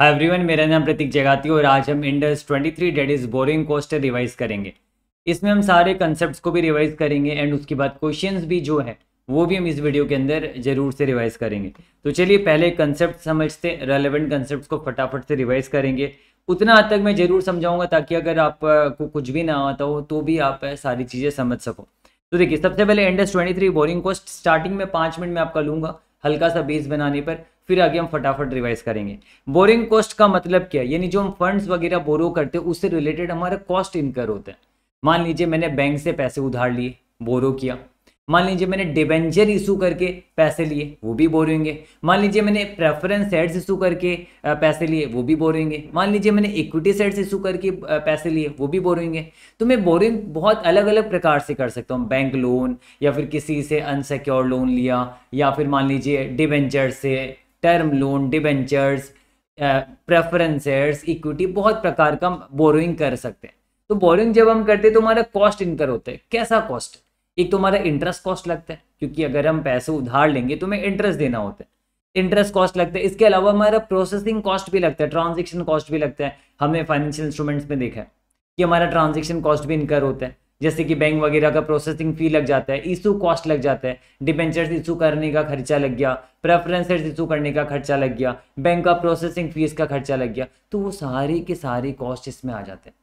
Hi everyone मेरा नाम प्रतीक जगाती और आज हम Ind AS 23 three that is borrowing cost revise करेंगे इसमें हम सारे कॉन्सेप्ट्स को भी रिवाइज करेंगे एंड उसके बाद क्वेश्चंस भी जो है वो भी हम इस वीडियो के अंदर जरूर से रिवाइज करेंगे तो चलिए पहले कंसेप्ट समझते हैं रेलिवेंट कंसेप्ट को फटाफट से रिवाइज करेंगे उतना हद तक मैं जरूर समझाऊंगा ताकि अगर आपको कुछ भी ना आता हो तो भी आप सारी चीज़ें समझ सको तो देखिए सबसे पहले Ind AS twenty borrowing cost starting में पाँच मिनट में आपका लूंगा हल्का सा बेस बनाने पर फिर आगे हम फटाफट रिवाइज करेंगे बोरिंग कॉस्ट का मतलब क्या है यानी जो हम फंड्स वगैरह बोरो करते हैं उससे रिलेटेड हमारा कॉस्ट इनकर होता है मान लीजिए मैंने बैंक से पैसे उधार लिए बोरो किया मान लीजिए मैंने डिबेंचर इशू करके पैसे लिए वो भी बोरेंगे मान लीजिए मैंने प्रेफरेंस सेट्स इशू करके पैसे लिए वो भी बोरेंगे मान लीजिए मैंने इक्विटी सेट्स इशू करके पैसे लिए वो भी बोरेंगे तो मैं बोरिंग बहुत अलग अलग प्रकार से कर सकता हूँ बैंक लोन या फिर किसी से अनसिक्योर लोन लिया या फिर मान लीजिए डिबेंचर से term loan debentures preferences equity बहुत प्रकार का बोरोइंग कर सकते हैं तो बोरोइंग जब हम करते हैं तो हमारा कॉस्ट इनकर होता है कैसा कॉस्ट एक तो हमारा इंटरेस्ट कॉस्ट लगता है क्योंकि अगर हम पैसे उधार लेंगे तो हमें इंटरेस्ट देना होता है इंटरेस्ट कॉस्ट लगता है इसके अलावा हमारा प्रोसेसिंग कॉस्ट भी लगता है ट्रांजेक्शन कॉस्ट भी लगता है हमने फाइनेंशियल इंस्ट्रूमेंट्स में देखा है कि हमारा ट्रांजेक्शन कॉस्ट भी इनकर होता है जैसे कि बैंक वगैरह का प्रोसेसिंग फी लग जाता है इशू कॉस्ट लग जाता है डिपेंचर्स इशू करने का खर्चा लग गया प्रेफरेंसेस इशू करने का खर्चा लग गया बैंक का प्रोसेसिंग फीस का खर्चा लग गया तो वो सारी के सारी कॉस्ट इसमें आ जाते हैं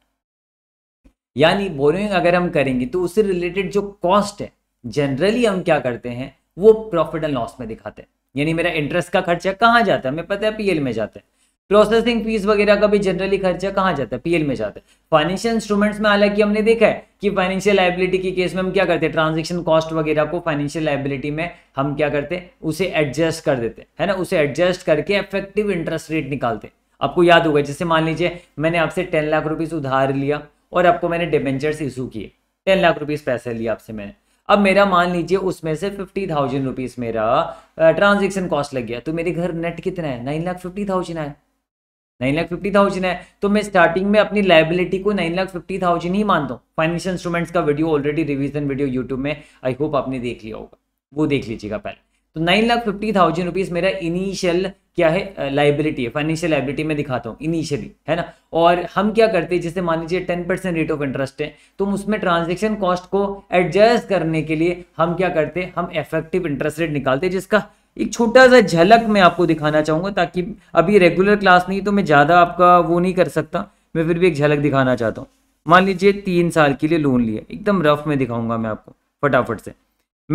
यानी बोरिंग अगर हम करेंगे तो उससे रिलेटेड जो कॉस्ट है जनरली हम क्या करते हैं वो प्रॉफिट एंड लॉस में दिखाते हैं यानी मेरा इंटरेस्ट का खर्चा कहाँ जाता है हमें पता है पीएल में जाता है प्रोसेसिंग फीस वगैरह का भी जनरली खर्चा कहाँ जाता है पीएल में जाता है फाइनेंशियल इंस्ट्रूमेंट्स में हालांकि हमने देखा है कि फाइनेंशियल लाइबिलिटी के केस में हम क्या करते हैं ट्रांजेक्शन कॉस्ट वगैरह को फाइनेंशियल लाइबिलिटी में हम क्या करते हैं उसे एडजस्ट कर देते हैं है ना उसे एडजस्ट करके इफेक्टिव इंटरेस्ट रेट निकालते हैं आपको याद होगा जैसे मान लीजिए मैंने आपसे टेन लाख रुपीज़ उधार लिया और आपको मैंने डिबेंचर्स इशू किए टेन लाख रुपीज़ पैसे लिए आपसे मैंने अब मेरा मान लीजिए उसमें से फिफ्टी थाउजेंड रुपीज़ मेरा ट्रांजेक्शन कॉस्ट लग गया तो मेरे घर नेट कितना है नाइन लाख फिफ्टी थाउजेंड है नाइन लाख फिफ्टी थाउजेंड है तो मैं स्टार्टिंग में अपनी लाइबिलिटी को नाइन लाख फिफ्टी थाउजेंड ही मानता हूँ फाइनेंशियल इंस्ट्रूमेंट्स का video already revision video YouTube में आई होप आपने देख लिया होगा वो देख लीजिएगा पहले तो nine lakh fifty thousand rupees मेरा इनिशियल क्या है लाइबिलिटी है फाइनेंशियल लाइबिलिटी में दिखाता हूँ इनिशियली है ना और हम क्या करते हैं जैसे मान लीजिए ten percent rate of interest है तो उसमें ट्रांजेक्शन कॉस्ट को एडजस्ट करने के लिए हम क्या करते हैं हम इफेक्टिव इंटरेस्ट रेट निकालते हैं जिसका एक छोटा सा झलक मैं आपको दिखाना चाहूंगा ताकि अभी रेगुलर क्लास नहीं तो मैं ज़्यादा आपका वो नहीं कर सकता मैं फिर भी एक झलक दिखाना चाहता हूँ मान लीजिए तीन साल के लिए लोन लिया एकदम रफ में दिखाऊंगा मैं आपको फटाफट से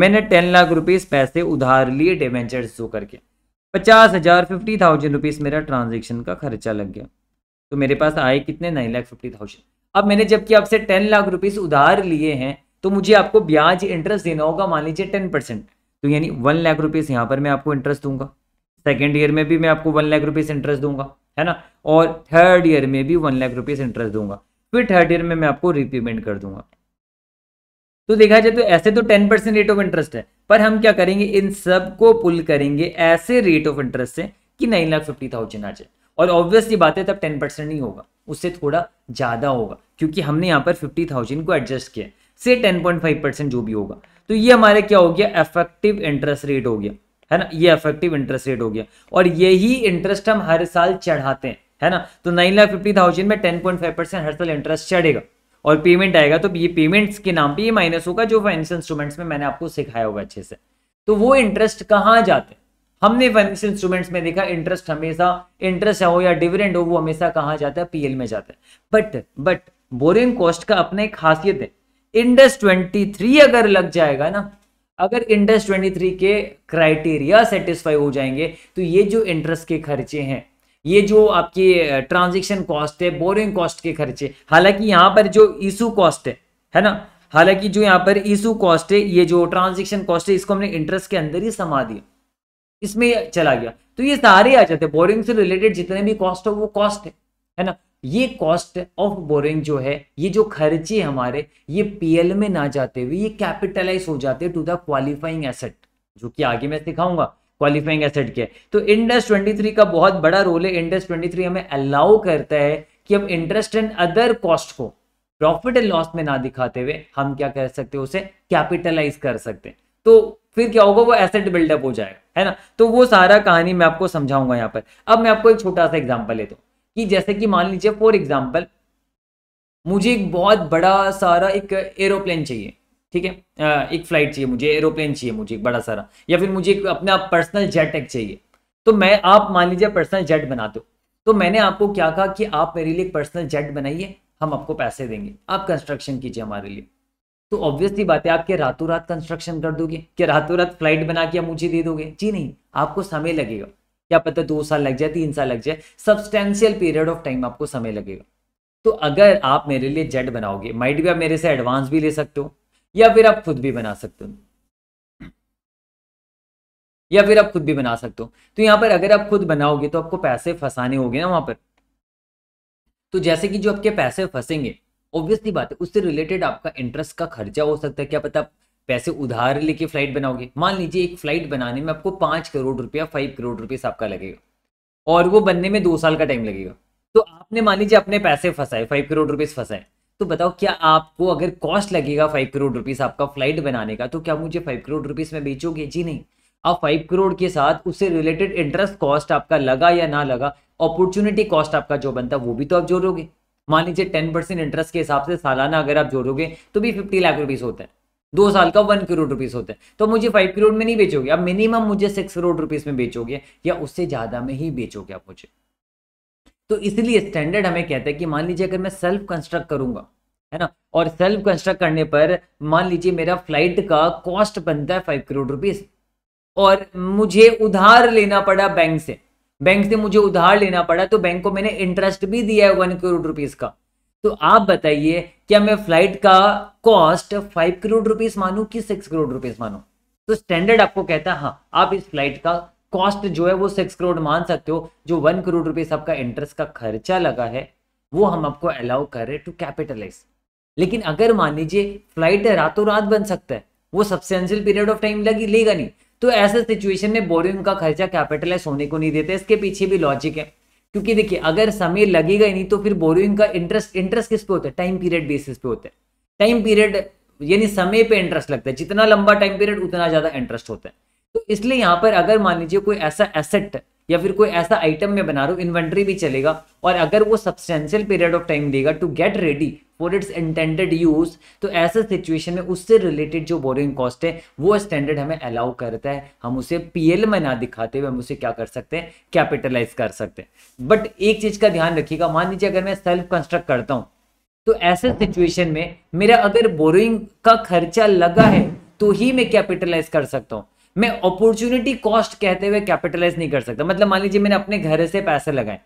मैंने टेन लाख रुपीज़ पैसे उधार लिए डिवेंचर शो करके पचास हज़ार फिफ्टी थाउजेंड रुपीज़ मेरा ट्रांजेक्शन का खर्चा लग गया तो मेरे पास आए कितने नाइन लाख फिफ्टी थाउजेंड अब मैंने जबकि आपसे टेन लाख रुपीज़ उधार लिए हैं तो मुझे आपको ब्याज इंटरेस्ट देना होगा मान लीजिए टेन परसेंट तो यानी वन लाख रुपीज़ यहाँ पर मैं आपको इंटरेस्ट दूंगा सेकेंड ईयर में भी मैं आपको वन लाख रुपीज़ इंटरेस्ट दूंगा है ना और थर्ड ईयर में भी वन लाख रुपीज़ इंटरेस्ट दूंगा फिर थर्ड ईयर में मैं आपको रिपेमेंट कर दूंगा तो देखा जाए तो ऐसे तो ten percent rate of interest है पर हम क्या करेंगे इन सब को पुल करेंगे ऐसे रेट ऑफ इंटरेस्ट से कि नाइन लाख फिफ्टी थाउजेंड आ जाए और ऑब्वियसली बात है तब टेन परसेंट नहीं होगा उससे थोड़ा ज़्यादा होगा क्योंकि हमने यहाँ पर फिफ्टी थाउजेंड को एडजस्ट किया से टेन पॉइंट फाइव परसेंट जो भी होगा तो ये हमारे क्या हो गया इफेक्टिव इंटरेस्ट रेट हो गया है ना ये इफेक्टिव इंटरेस्ट रेट हो गया और यही इंटरेस्ट हम हर साल चढ़ाते हैं है ना तो नाइन लाख फिफ्टी थाउजेंड में टेन पॉइंट फाइव परसेंट हर साल इंटरेस्ट चढ़ेगा और पेमेंट आएगा तो ये पेमेंट्स के नाम पे ये माइनस होगा जो फाइनेंशियल इंस्ट्रूमेंट्स में मैंने आपको सिखाया होगा अच्छे से तो वो इंटरेस्ट कहाँ जाते हैं हमने फाइनेंशियल इंस्ट्रूमेंट्स में देखा इंटरेस्ट हमेशा इंटरेस्ट हो या डिविडेंड हो वो हमेशा कहाँ जाता है पीएल में जाता है बट बट बोरिंग कॉस्ट का अपना एक खासियत है इंडस 23 अगर लग जाएगा ना अगर इंडस 23 के क्राइटेरिया सेटिस्फाई हो जाएंगे तो ये जो इंटरेस्ट के खर्चे हैं ये जो आपके ट्रांजेक्शन कॉस्ट है बोरिंग कॉस्ट के खर्चे हालांकि यहाँ पर जो इशू कॉस्ट है है ना हालांकि जो यहाँ पर इशू कॉस्ट है ये जो ट्रांजेक्शन कॉस्ट है इसको हमने इंटरेस्ट के अंदर ही समा दिया इसमें चला गया तो ये सारे आ जाते हैं बोरिंग से रिलेटेड जितने भी कॉस्ट है वो कॉस्ट है है ना ये कॉस्ट ऑफ बोरिंग जो है ये जो खर्चे हमारे ये पीएल में ना जाते हुए ये कैपिटलाइज हो जाते टू द क्वालिफाइंग एसेट जो कि आगे मैं सिखाऊंगा क्वालिफाइंग एसेट के तो इंडस 23 का बहुत बड़ा रोल है इंडस 23 हमें अलाउ करता है कि हम इंटरेस्ट एंड अदर कॉस्ट को प्रॉफिट एंड लॉस में ना दिखाते हुए हम क्या कर सकते हैं उसे कैपिटलाइज कर सकते हैं तो फिर क्या होगा वो एसेट बिल्डअप हो जाएगा है ना तो वो सारा कहानी मैं आपको समझाऊंगा यहाँ पर अब मैं आपको एक छोटा सा एग्जाम्पल लेता हूँ कि जैसे कि मान लीजिए फॉर एग्जाम्पल मुझे एक बहुत बड़ा सारा एक एरोप्लेन चाहिए ठीक है एक फ्लाइट चाहिए मुझे एरोप्लेन चाहिए मुझे एक बड़ा सारा या फिर मुझे अपना पर्सनल जेट एक चाहिए तो मैं आप मान लीजिए पर्सनल जेट बना दो तो मैंने आपको क्या कहा कि आप मेरे लिए पर्सनल जेट बनाइए हम आपको पैसे देंगे आप कंस्ट्रक्शन कीजिए हमारे लिए तो ऑब्वियसली बात है आपके रातों रात कंस्ट्रक्शन कर दोगे क्या रातों रात फ्लाइट बना के आप मुझे दे दोगे जी नहीं आपको समय लगेगा क्या पता दो साल लग जाए तीन साल लग जाए सब्सटेंशियल पीरियड ऑफ टाइम आपको समय लगेगा तो अगर आप मेरे लिए जेड बनाओगे माइट भी आप मेरे से एडवांस भी ले सकते हो या फिर आप खुद भी बना सकते हो या फिर आप खुद भी बना सकते हो तो यहां पर अगर आप खुद बनाओगे तो आपको पैसे फंसाने होंगे ना वहां पर तो जैसे कि जो आपके पैसे फंसेंगे ऑब्वियसली बात है उससे रिलेटेड आपका इंटरेस्ट का खर्चा हो सकता है क्या पता पैसे उधार लेके फ्लाइट बनाओगे मान लीजिए एक फ्लाइट बनाने में आपको पाँच करोड़ रुपया फाइव करोड़ रुपये आपका लगेगा और वो बनने में दो साल का टाइम लगेगा तो आपने मान लीजिए अपने पैसे फंसाए फाइव करोड़ रुपीज़ फंसाए तो बताओ क्या आपको अगर कॉस्ट लगेगा फाइव करोड़ रुपीज़ आपका फ्लाइट बनाने का तो क्या मुझे फाइव करोड़ रुपीज़ में बेचोगे जी नहीं आप फाइव करोड़ के साथ उससे रिलेटेड इंटरेस्ट कॉस्ट आपका लगा या ना लगा अपॉर्चुनिटी कॉस्ट आपका जो बनता वो भी तो आप जोड़ोगे मान लीजिए टेन परसेंट इंटरेस्ट के हिसाब से सालाना अगर आप जोड़ोगे तो भी फिफ्टी लाख रुपीज़ होता है दो साल का वन करोड़ रुपीस होता है तो मुझे फाइव करोड़ में नहीं बेचोगे अब मिनिमम मुझे सिक्स करोड़ रुपीस में बेचोगे या उससे ज्यादा में ही बेचोगे आप मुझे तो इसलिए स्टैंडर्ड हमें कहता है कि मान लीजिए अगर मैं सेल्फ कंस्ट्रक्ट करूंगा है ना और सेल्फ कंस्ट्रक्ट करने पर मान लीजिए मेरा फ्लाइट का कॉस्ट बनता है फाइव करोड़ रुपीज और मुझे उधार लेना पड़ा बैंक से बैंक से मुझे उधार लेना पड़ा तो बैंक को मैंने इंटरेस्ट भी दिया है वन करोड़ रुपीज का तो आप बताइए क्या मैं फ्लाइट का कॉस्ट फाइव करोड़ रुपीस मानू कि सिक्स करोड़ रुपीस मानू तो स्टैंडर्ड आपको कहता है हाँ आप इस फ्लाइट का कॉस्ट जो है वो सिक्स करोड़ मान सकते हो जो वन करोड़ रुपीस आपका इंटरेस्ट का खर्चा लगा है वो हम आपको अलाउ कर रहे टू कैपिटलाइज लेकिन अगर मान लीजिए फ्लाइट रातों रात बन सकता है वो सब्सटेंशियल पीरियड ऑफ टाइम लगी लेगा नहीं तो ऐसे सिचुएशन में बोरिंग का खर्चा कैपिटलाइज होने को नहीं देते इसके पीछे भी लॉजिक है क्योंकि देखिए अगर समय लगेगा ही नहीं तो फिर बोरिंग का इंटरेस्ट इंटरेस्ट किस पे होता है टाइम पीरियड बेसिस पे होता है टाइम पीरियड यानी समय पे इंटरेस्ट लगता है जितना लंबा टाइम पीरियड उतना ज्यादा इंटरेस्ट होता है तो इसलिए यहाँ पर अगर मान लीजिए कोई ऐसा एसेट या फिर कोई ऐसा आइटम में बना रहा हूँ इन्वेंट्री भी चलेगा और अगर वो सब्सटेंशियल पीरियड ऑफ टाइम देगा to get ready for its intended use तो ऐसे सिचुएशन में उससे रिलेटेड जो बोरिंग कॉस्ट है वो स्टैंडर्ड हमें अलाउ करता है हम उसे पीएल में ना दिखाते हुए हम उसे क्या कर सकते हैं कैपिटलाइज कर सकते हैं बट एक चीज का ध्यान रखिएगा मान लीजिए अगर मैं सेल्फ कंस्ट्रक्ट करता हूँ तो ऐसे सिचुएशन में मेरा अगर बोरिंग का खर्चा लगा है तो ही मैं कैपिटलाइज कर सकता हूँ मैं अपॉर्चुनिटी कॉस्ट कहते हुए कैपिटलाइज नहीं कर सकता मतलब मान लीजिए मैंने अपने घर से पैसे लगाए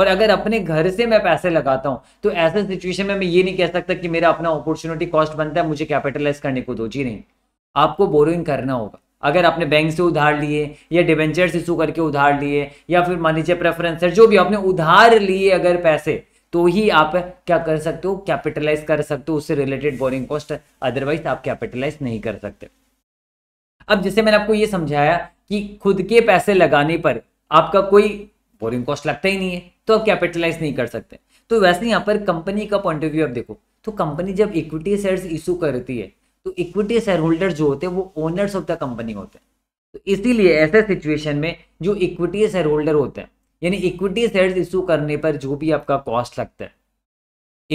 और अगर अपने घर से मैं पैसे लगाता हूं तो ऐसे सिचुएशन में मैं ये नहीं कह सकता कि मेरा अपना अपॉर्चुनिटी कॉस्ट बनता है मुझे कैपिटलाइज करने को दो जी नहीं आपको बोरोइंग करना होगा अगर आपने बैंक से उधार लिए या डिवेंचर्स इशू करके उधार लिए या फिर मान लीजिए प्रेफरेंस जो भी आपने उधार लिए अगर पैसे तो ही आप क्या कर सकते हो कैपिटलाइज कर सकते हो उससे रिलेटेड बोरिंग कॉस्ट अदरवाइज आप कैपिटलाइज नहीं कर सकते अब जैसे मैंने आपको ये समझाया कि खुद के पैसे लगाने पर आपका कोई बोरिंग कॉस्ट लगता ही नहीं है तो आप कैपिटलाइज नहीं कर सकते तो वैसे यहाँ पर कंपनी का पॉइंट ऑफ व्यू आप देखो तो कंपनी जब इक्विटी शेयर्स इशू करती है तो इक्विटी शेयर होल्डर जो होते हैं वो ओनर्स ऑफ द कंपनी होते हैं तो इसीलिए ऐसे सिचुएशन में जो इक्विटी शेयर होल्डर होते हैं यानी इक्विटी शेयर्स इशू करने पर जो भी आपका कॉस्ट लगता है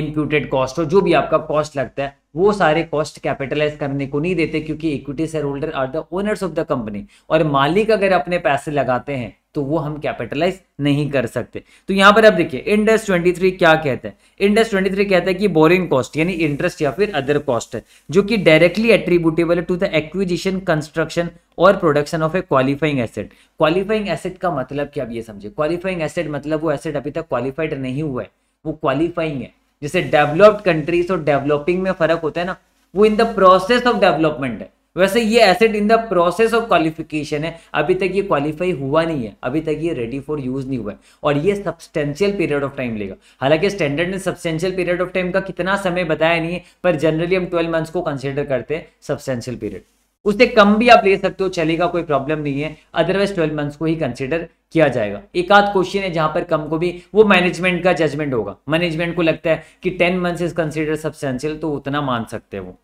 इम्प्यूटेड कॉस्ट और जो भी आपका कॉस्ट लगता है वो सारे कॉस्ट कैपिटलाइज करने को नहीं देते क्योंकि equity shareholder are the owners of the company और मालिक अगर अपने पैसे लगाते हैं तो वो हम कैपिटलाइज नहीं कर सकते तो यहां पर आप देखिए इंडेस 23 क्या कहता है इंडेस 23 कहता है कि बोरिंग कॉस्ट यानी इंटरेस्ट या फिर अदर कॉस्ट है जो कि directly attributable to the acquisition construction और production of a qualifying asset qualifying asset का मतलब क्या आप ये समझे क्वालिफाइंग एसेट मतलब वो एसेट अभी तक क्वालिफाइड नहीं हुआ है वो क्वालिफाइंग है जैसे डेवलप्ड कंट्रीज और डेवलपिंग में फर्क होता है ना वो in the process of development है वैसे ये asset in the process of qualification है अभी तक ये क्वालिफाई हुआ नहीं है अभी तक ये रेडी फॉर यूज नहीं हुआ है और ये सब्सटेंशियल पीरियड ऑफ टाइम लेगा हालांकि स्टैंडर्ड ने सब्सटेंशियल पीरियड ऑफ टाइम का कितना समय बताया नहीं है पर जनरली हम ट्वेल्व मंथ्स को कंसिडर करते हैं सब्सटेंशियल पीरियड उससे कम भी आप ले सकते हो चलेगा कोई प्रॉब्लम नहीं है अदरवाइज ट्वेल्व मंथ्स को ही कंसिडर किया जाएगा एक आध क्वेश्चन है जहां पर कम को भी वो मैनेजमेंट का जजमेंट होगा मैनेजमेंट को लगता है कि ten months is consider substantial तो उतना मान सकते हैं वो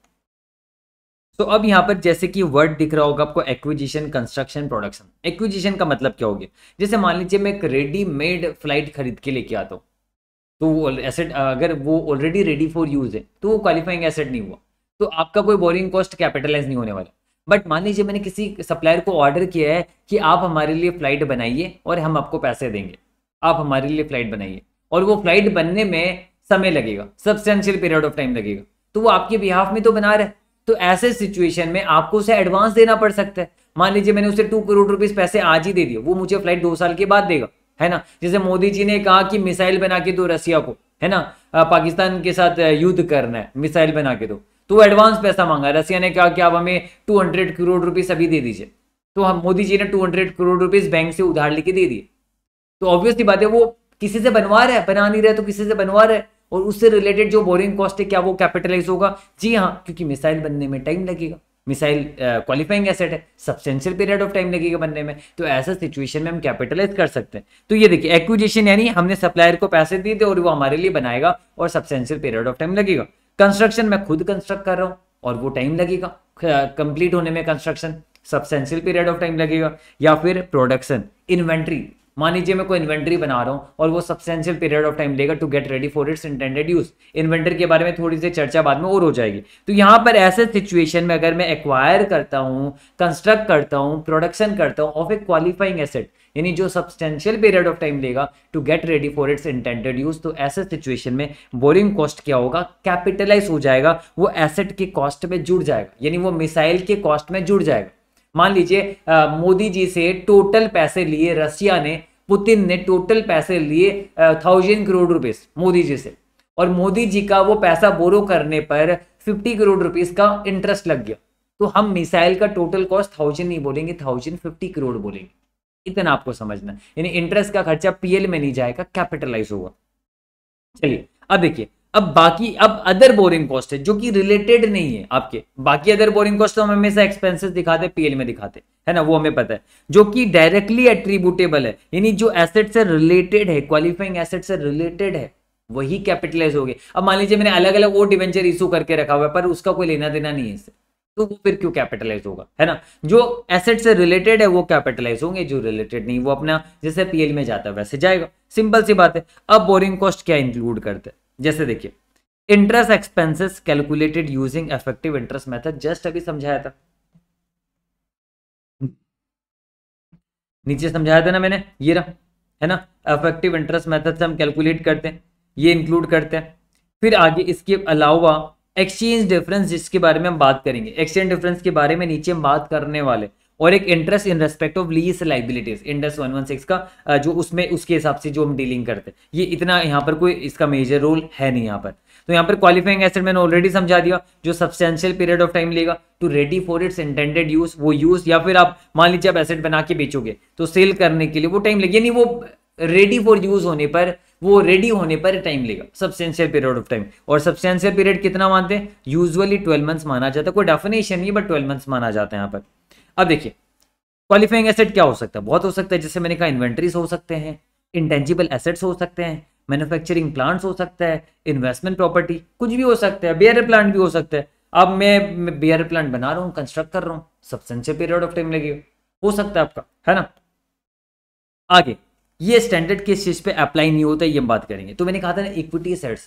तो अब यहां पर जैसे कि वर्ड दिख रहा होगा आपको एक्विजिशन कंस्ट्रक्शन प्रोडक्शन एक्विजिशन का मतलब क्या हो गया जैसे मान लीजिए मैं एक रेडीमेड फ्लाइट खरीद के लेके आता हूँ तो वो एसेट अगर वो ऑलरेडी रेडी फॉर यूज है तो वो क्वालिफाइंग एसेट नहीं हुआ तो आपका कोई बोरिंग कॉस्ट कैपिटलाइज नहीं होने वाला बट मान लीजिए मैंने किसी सप्लायर को ऑर्डर किया है कि आप हमारे लिए फ़्लाइट बनाइए और हम आपको पैसे देंगे आप हमारे लिए फ़्लाइट बनाइए और वो फ्लाइट बनने में समय लगेगा सब्सटेंशियल पीरियड ऑफ टाइम लगेगा तो वो आपके बिहाफ में तो बना रहे तो ऐसे सिचुएशन में आपको उसे एडवांस देना पड़ सकता है मान लीजिए मैंने उसे टू करोड़ रुपीज पैसे आज ही दे दिए वो मुझे फ्लाइट दो साल के बाद देगा है ना जैसे मोदी जी ने कहा कि मिसाइल बना के दो रसिया को है ना पाकिस्तान के साथ युद्ध करना है मिसाइल बना के दो तो एडवांस पैसा मांगा रसिया ने कहा कि आप हमें 200 करोड़ रुपीज अभी दे दीजिए तो हम मोदी जी ने हंड्रेड करोड़ रुपीज बैंक से उधार लेके दे दिए तो ऑब्वियसली बात है वो किसी से बनवा रहे बना नहीं रहे तो किसी से बनवा रहे है और उससे रिलेटेड जो बोरिंग कॉस्ट है क्या वो कैपिटलाइज होगा जी हाँ क्योंकि मिसाइल बनने में टाइम लगेगा मिसाइल क्वालिफाइंग एसेट है सब्सटेंशियल पीरियड ऑफ टाइम लगेगा बनने में तो ऐसा सिचुएशन में हम कैपिटलाइज कर सकते हैं तो ये देखिए एक्विजिशन यानी हमने सप्लायर को पैसे दिए थे और वो हमारे लिए बनाएगा और सब्सटेंशियल पीरियड ऑफ टाइम लगेगा कंस्ट्रक्शन मैं खुद कंस्ट्रक्ट कर रहा हूँ और वो टाइम लगेगा कंप्लीट होने में construction substantial period of time लगेगा या फिर प्रोडक्शन इन्वेंट्री मान लीजिए मैं कोई इन्वेंट्री बना रहा हूँ और वो सबसेंशियल पीरियड ऑफ टाइम लेगा to get ready for its intended use inventory के बारे में थोड़ी सी चर्चा बाद में और हो जाएगी तो यहाँ पर ऐसे सिचुएशन में अगर मैं एक्वायर करता हूँ कंस्ट्रक्ट करता हूँ प्रोडक्शन करता हूँ ऑफ ए क्वालिफाइंग एसेट यानी जो सब्सटेंशियल पीरियड ऑफ टाइम लेगा to get ready for its intended use तो ऐसे सिचुएशन में बोरिंग कॉस्ट क्या होगा कैपिटलाइज हो जाएगा वो एसेट के कॉस्ट में जुड़ जाएगा यानी वो मिसाइल के कॉस्ट में जुड़ जाएगा मान लीजिए मोदी जी से टोटल पैसे लिए रसिया ने पुतिन ने टोटल पैसे लिए थाउजेंड करोड़ रुपीस मोदी जी से और मोदी जी का वो पैसा बोरो करने पर फिफ्टी करोड़ रुपीस का इंटरेस्ट लग गया तो हम मिसाइल का टोटल कॉस्ट थाउजेंड नहीं बोलेंगे थाउजेंड फिफ्टी करोड़ बोलेंगे इतना आपको समझना यानी इंटरेस्ट का खर्चा पीएल में नहीं जाएगा कैपिटलाइज होगा चलिए अब देखिए अब बाकी अब अदर बोरिंग कॉस्ट है जो कि रिलेटेड नहीं है आपके बाकी अदर बोरिंग कॉस्ट तो हम हमेशा एक्सपेंसेस दिखाते पीएल में दिखाते है ना वो हमें पता है जो कि डायरेक्टली एट्रीब्यूटेबल है यानी जो एसेट से रिलेटेड है क्वालिफाइंग एसेट से रिलेटेड है वही कैपिटलाइज हो गए अब मान लीजिए मैंने अलग अलग वो डिवेंचर इशू करके रखा हुआ है पर उसका कोई लेना देना नहीं है तो वो फिर क्यों कैपिटलाइज होगा है ना जो एसेट से रिलेटेड है वो कैपिटलाइज होंगे जो रिलेटेड नहीं वो अपना जैसे पीएल में जाता है वैसे जाएगा सिंपल सी बात है अब बोरिंग कॉस्ट क्या इंक्लूड करते हैं जैसे देखिए interest expenses calculated using effective interest method just अभी समझाया था नीचे समझाया था ना मैंने ये रहा है ना इफेक्टिव इंटरेस्ट मेथड से हम कैलकुलेट करते हैं ये इंक्लूड करते हैं फिर आगे इसके अलावा एक्सचेंज डिफरेंस जिसके बारे में हम बात करेंगे एक्सचेंज डिफरेंस के बारे में नीचे बात करने वाले और एक interest in respect of lease liabilities Ind AS 116 का जो उसमें उसके हिसाब से जो हम डीलिंग करते हैं ये इतना यहाँ पर कोई इसका मेजर रोल है नहीं यहाँ पर तो यहाँ पर क्वालिफाइंग एसेट मैंने ऑलरेडी समझा दिया जो सब्सटेंशियल पीरियड ऑफ टाइम लेगा to ready for its intended use वो यूज या फिर आप मान लीजिए आप एसेट बना के बेचोगे तो सेल करने के लिए वो टाइम लगे यानी वो रेडी फॉर यूज होने पर वो रेडी होने पर टाइम लेगा सब्सटेंशियल पीरियड ऑफ टाइम और सब्सटेंशियल पीरियड कितना मानते हैं यूजुअली ट्वेल्व मंथ्स माना जाता है कोई डेफिनेशन नहीं बट ट्वेल्व मंथ्स माना जाता है यहाँ पर अब देखिए क्वालिफाइंग एसेट क्या हो सकता है बहुत हो सकता है जैसे मैंने कहा इन्वेंट्रीज हो सकते हैं इंटेंजिबल एसेट्स हो सकते हैं मैनुफैक्चरिंग प्लांट्स हो सकता है इन्वेस्टमेंट प्रॉपर्टी कुछ भी हो सकता है बियर प्लांट भी हो सकता है अब मैं, मैं बियर प्लांट बना रहा हूँ कंस्ट्रक्ट कर रहा हूँ सबसेंशियल पीरियड ऑफ टाइम लगेगा हो सकता है आपका है ना आगे ये स्टैंडर्ड किस चीज़ पे अप्लाई नहीं होता है ये हम बात करेंगे तो मैंने कहा था ना इक्विटी सेट्स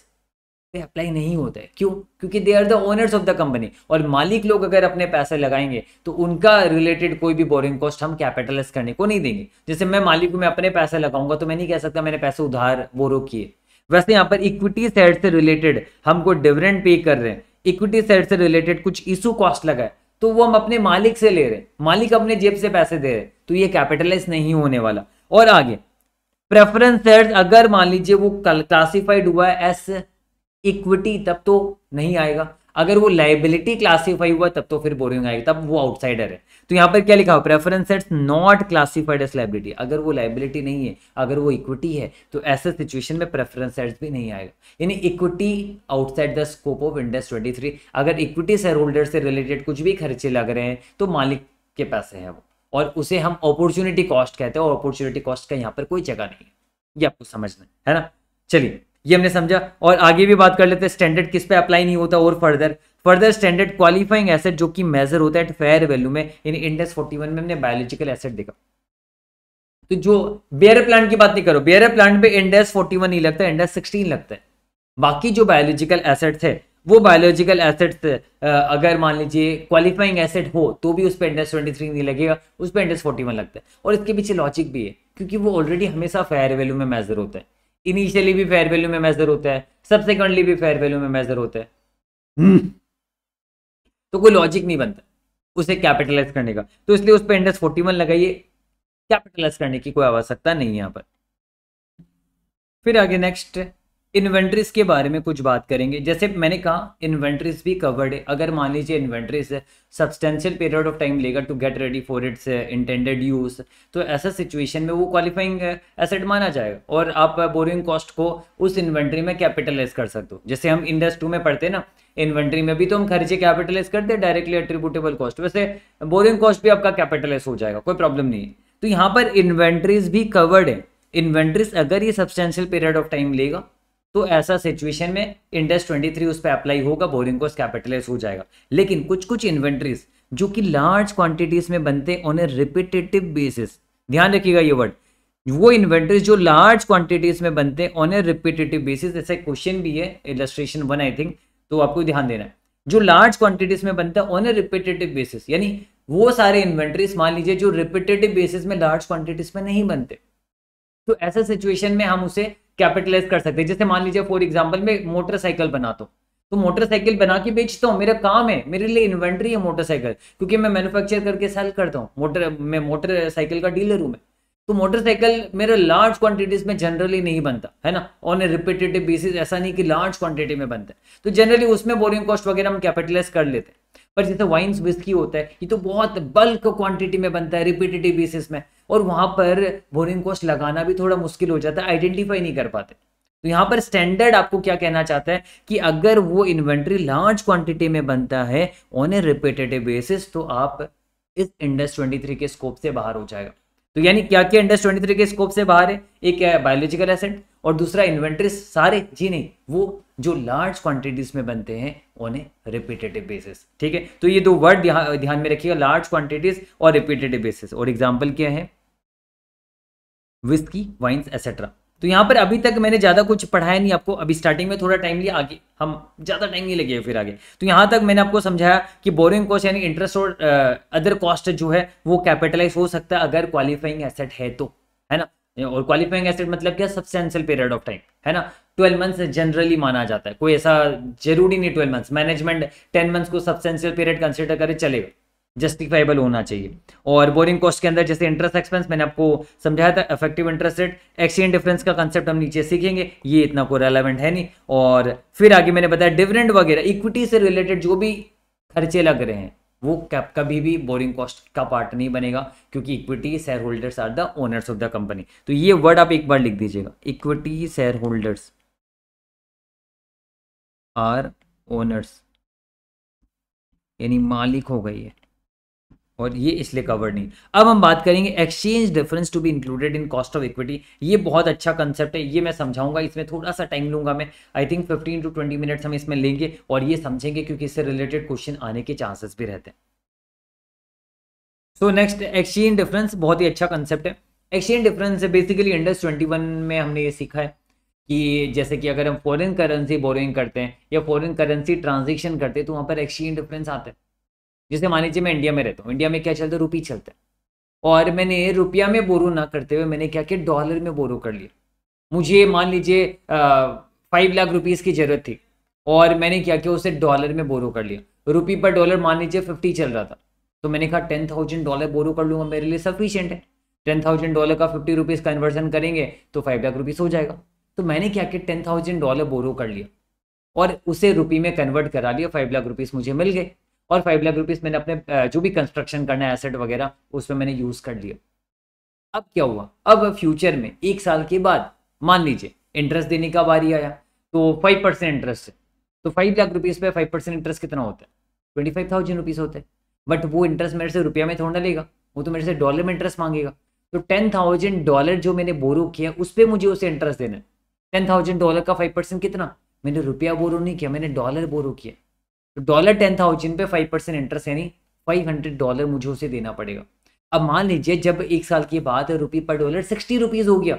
पे अप्लाई नहीं होता है क्यों क्योंकि they are the owners of the company और मालिक लोग अगर अपने पैसे लगाएंगे तो उनका रिलेटेड कोई भी बोरिंग कॉस्ट हम कैपिटलाइज करने को नहीं देंगे जैसे मैं मालिक को मैं अपने पैसे लगाऊंगा तो मैं नहीं कह सकता मैंने पैसे उधार वो रोक किए वैसे यहाँ पर इक्विटी सेट से रिलेटेड हमको डिविडेंड पे कर रहे हैं इक्विटी सेट से रिलेटेड कुछ इशू कॉस्ट लगा है तो वो हम अपने मालिक से ले रहे हैं मालिक अपने जेब से पैसे दे रहे हैं तो ये कैपिटलाइज नहीं होने वाला और आगे प्रेफरेंस शेयर अगर मान लीजिए वो कल क्लासिफाइड हुआ है एस इक्विटी तब तो नहीं आएगा अगर वो लाइबिलिटी क्लासिफाई हुआ तब तो फिर बोरिंग आएगी तब वो आउटसाइडर है तो यहाँ पर क्या लिखा हो preference shares not classified as liability अगर वो लाइबिलिटी नहीं है अगर वो इक्विटी है तो ऐसे सिचुएशन में प्रेफरेंस सेट्स भी नहीं आएगा यानी equity outside the scope of Ind AS twenty अगर इक्विटी शेयर होल्डर से रिलेटेड कुछ भी खर्चे लग रहे हैं तो मालिक के पैसे हैं वो और उसे हम अपॉर्चुनिटी कॉस्ट कहते हैं और अपॉर्चुनिटी कॉस्ट का यहाँ पर कोई जगह नहीं है ये आपको समझना है ना चलिए ये हमने समझा और आगे भी बात कर लेते हैं स्टैंडर्ड किस पे अप्लाई नहीं होता और further further standard qualifying asset जो कि मेजर होता है एट फेयर वैल्यू में इन इंडेक्स 41 में हमने बायोलॉजिकल एसेट देखा तो जो बेयर प्लांट की बात नहीं करो बेयर प्लांट पे इंडेक्स 41 नहीं लगता इंडेक्स 16 लगता है बाकी जो बायोलॉजिकल एसेट थे वो बायोलॉजिकल एसेट्स अगर मान लीजिए क्वालिफाइंग एसेट हो तो भी उस पर इंडेक्स ट्वेंटी थ्री नहीं लगेगा उस पर इंडेक्स फोर्टी वन लगता है और इसके पीछे लॉजिक भी है क्योंकि वो ऑलरेडी हमेशा फेयर वैल्यू में मेजर होता है इनिशियली भी फेयर वैल्यू में मेजर होता है सबसेकेंडली भी फेयर वैल्यू में मेजर होता है हम्म। तो कोई लॉजिक नहीं बनता उसे कैपिटलाइज करने का तो इसलिए उस पर इंडेक्स फोर्टी वन लगाइए कैपिटलाइज करने की कोई आवश्यकता नहीं है यहाँ पर फिर आगे नेक्स्ट इन्वेंट्रीज के बारे में कुछ बात करेंगे जैसे मैंने कहा इन्वेंट्रीज भी कवर्ड है अगर मान लीजिए inventories substantial period of time लेगा to get ready for its intended use तो ऐसा सिचुएशन में वो क्वालिफाइंग एसेट uh, माना जाएगा और आप बोरिंग uh, कॉस्ट को उस इन्वेंट्री में कैपिटलाइज कर सकते हो जैसे हम इंडस्ट टू में पढ़ते ना इन्वेंट्री में भी तो हम खर्चे कैपिटलाइज करते हैं डायरेक्टली एट्रीब्यूटेबल कॉस्ट वैसे बोरिंग कॉस्ट भी आपका कैपिटलाइज हो जाएगा कोई प्रॉब्लम नहीं है तो यहाँ पर इन्वेंट्रीज भी कवर्ड है इन्वेंट्रीज अगर ये सब्सटेंशियल पीरियड ऑफ टाइम लेगा तो ऐसा सिचुएशन में इंडेक्स 23 उस पर अप्लाई होगा बोरिंग कोस्ट कैपिटलाइज हो जाएगा लेकिन कुछ कुछ इन्वेंट्रीज जो कि लार्ज क्वांटिटीज में बनते ऑन ए रिपीटेटिव बेसिस ध्यान रखिएगा ये वर्ड वो इन्वेंट्रीज जो लार्ज क्वांटिटीज में बनते हैं ऑन ए रिपीटेटिव बेसिस ऐसा क्वेश्चन भी है इलस्ट्रेशन वन आई थिंक तो आपको ध्यान देना है जो लार्ज क्वांटिटीज में बनते हैं ऑन ए रिपीटेटिव बेसिस यानी वो सारे इन्वेंट्रीज मान लीजिए जो रिपीटेटिव बेसिस में लार्ज क्वांटिटीज में नहीं बनते तो ऐसा सिचुएशन में हम उसे कैपिटलाइज कर सकते हैं जैसे मान लीजिए फॉर एग्जाम्पल मैं मोटरसाइकिल बनाता हूँ तो मोटरसाइकिल तो बना के बेचता तो हूँ मेरा काम है मेरे लिए इन्वेंट्री है मोटरसाइकिल क्योंकि मैं मैनुफेक्चर करके सेल करता हूँ मोटर मैं मोटरसाइकिल का डीलर हूँ मैं तो मोटरसाइकिल मेरा लार्ज क्वांटिटीज में जनरली नहीं बनता है ना ऑन ए रिपीटेटिव बेसिस ऐसा नहीं कि लार्ज क्वांटिटी में बनता है तो जनरली उसमें बोरिंग कॉस्ट वगैरह हम कैपिटलाइज कर लेते हैं पर जैसे वाइन्स विस्की होता है ये तो बहुत बल्क क्वांटिटी में बनता है रिपीटेटिव बेसिस में और वहाँ पर बोरिंग कॉस्ट लगाना भी थोड़ा मुश्किल हो जाता है आइडेंटिफाई नहीं कर पाते तो यहाँ पर स्टैंडर्ड आपको क्या कहना चाहता है कि अगर वो इन्वेंट्री लार्ज क्वांटिटी में बनता है ऑन ए रिपीटेटिव बेसिस तो आप इस इंडस्ट 23 के स्कोप से बाहर हो जाएगा तो यानी क्या क्या इंडस्ट 23 के स्कोप से बाहर है एक है बायोलॉजिकल एसेंट और दूसरा इन्वेंट्री सारे जी नहीं वो जो लार्ज क्वांटिटीज में बनते हैं ऑन ए रिपीटेटिव बेसिस ठीक है तो ये दो वर्ड ध्यान में रखिएगा लार्ज क्वांटिटीज और रिपीटेटिव बेसिस और एग्जाम्पल क्या है विस्की वाइन्स एसेट्रा तो यहाँ पर अभी तक मैंने ज़्यादा कुछ पढ़ाया नहीं आपको अभी स्टार्टिंग में थोड़ा टाइम लिया आगे हम ज़्यादा टाइम नहीं लगेगा फिर आगे तो यहाँ तक मैंने आपको समझाया कि बोरिंग कॉस्ट यानी इंटरेस्ट और अदर कॉस्ट जो है वो कैपिटलाइज हो सकता है अगर क्वालिफाइंग एसेट है तो है ना और क्वालिफाइंग एसेट मतलब क्या सबसे पीरियड ऑफ टाइम है ना ट्वेल्व मंथ्स जनरली माना जाता है कोई ऐसा जरूरी नहीं twelve months management ten months को सब्सटेंशियल पीरियड कंसिडर करे चलेगा जस्टिफाइबल होना चाहिए और बोरिंग कॉस्ट के अंदर जैसे इंटरेस्ट एक्सपेंस मैंने आपको समझाया था effective interest rate exchange difference का कंसेप्ट हम नीचे सीखेंगे ये इतना को रेलेवेंट है नहीं और फिर आगे मैंने बताया डिविडेंड वगैरह इक्विटी से रिलेटेड जो भी खर्चे लग रहे हैं वो कभी भी बोरिंग कॉस्ट का पार्ट नहीं बनेगा क्योंकि equity shareholders are the owners of the company तो ये वर्ड आप एक बार लिख दीजिएगा equity shareholders are owners यानी मालिक हो गई है और ये इसलिए कवर नहीं अब हम बात करेंगे exchange difference to be included in cost of equity ये बहुत अच्छा कंसेप्ट है ये मैं समझाऊंगा इसमें थोड़ा सा टाइम लूंगा मैं आई थिंक 15 टू 20 मिनट्स हम इसमें लेंगे और ये समझेंगे क्योंकि इससे रिलेटेड क्वेश्चन आने के चांसेस भी रहते हैं सो नेक्स्ट एक्सचेंज डिफरेंस बहुत ही अच्छा कंसेप्ट है exchange difference basically Ind AS twenty में हमने ये सीखा है कि जैसे कि अगर हम फॉरेन करेंसी बोरिंग करते हैं या फॉरेन करेंसी ट्रांजेक्शन करते हैं तो वहाँ पर एक्सचेंज डिफरेंस आते हैं जैसे मान लीजिए मैं इंडिया में रहता हूँ इंडिया में क्या चलता है रुपी चलता है और मैंने रुपया में बोरो ना करते हुए मैंने क्या किया डॉलर में बोरो कर लिया मुझे मान लीजिए फाइव लाख रुपीज़ की ज़रूरत थी और मैंने क्या किया उसे डॉलर में बोरो कर लिया रुपी पर डॉलर मान लीजिए फिफ्टी चल रहा था तो मैंने कहा टेन थाउजेंड डॉलर बोरो कर लूँगा मेरे लिए सफिशियंट है टेन थाउजेंड डॉलर का फिफ्टी रुपीज़ कन्वर्जन करेंगे तो फाइव लाख रुपीज़ हो जाएगा तो मैंने क्या किया टेन थाउजेंड डॉलर बोरो कर लिया और उसे रुपी में कन्वर्ट करा लिया फाइव लाख रुपीज़ मुझे मिल गए और फाइव लाख रुपीज़ मैंने अपने जो भी कंस्ट्रक्शन करना है एसेट वगैरह उसमें मैंने यूज़ कर लिया अब क्या हुआ अब फ्यूचर में एक साल के बाद मान लीजिए इंटरेस्ट देने का बारी आया तो फाइव परसेंट इंटरेस्ट तो फाइव लाख रुपीज़ पे फाइव परसेंट इंटरेस्ट कितना होता है ट्वेंटी फाइव थाउजेंड रुपीज़ होता है बट वो इंटरेस्ट मेरे से रुपया में थोड़ा लेगा वो तो मेरे से डॉलर में इंटरेस्ट मांगेगा तो टेन थाउजेंड डॉलर जो मैंने बोरो किया उस पर मुझे उसे इंटरेस्ट देना है टेन थाउजेंड डॉलर का फाइव परसेंट कितना मैंने रुपया बोरो नहीं किया मैंने डॉलर बोरो किया तो डॉलर टेन थाउजेंड पे फाइव परसेंट इंटरेस्ट यानी फाइव हंड्रेड डॉलर मुझे उसे देना पड़ेगा अब मान लीजिए जब एक साल की बात है रुपी पर डॉलर सिक्सटी रुपीज़ हो गया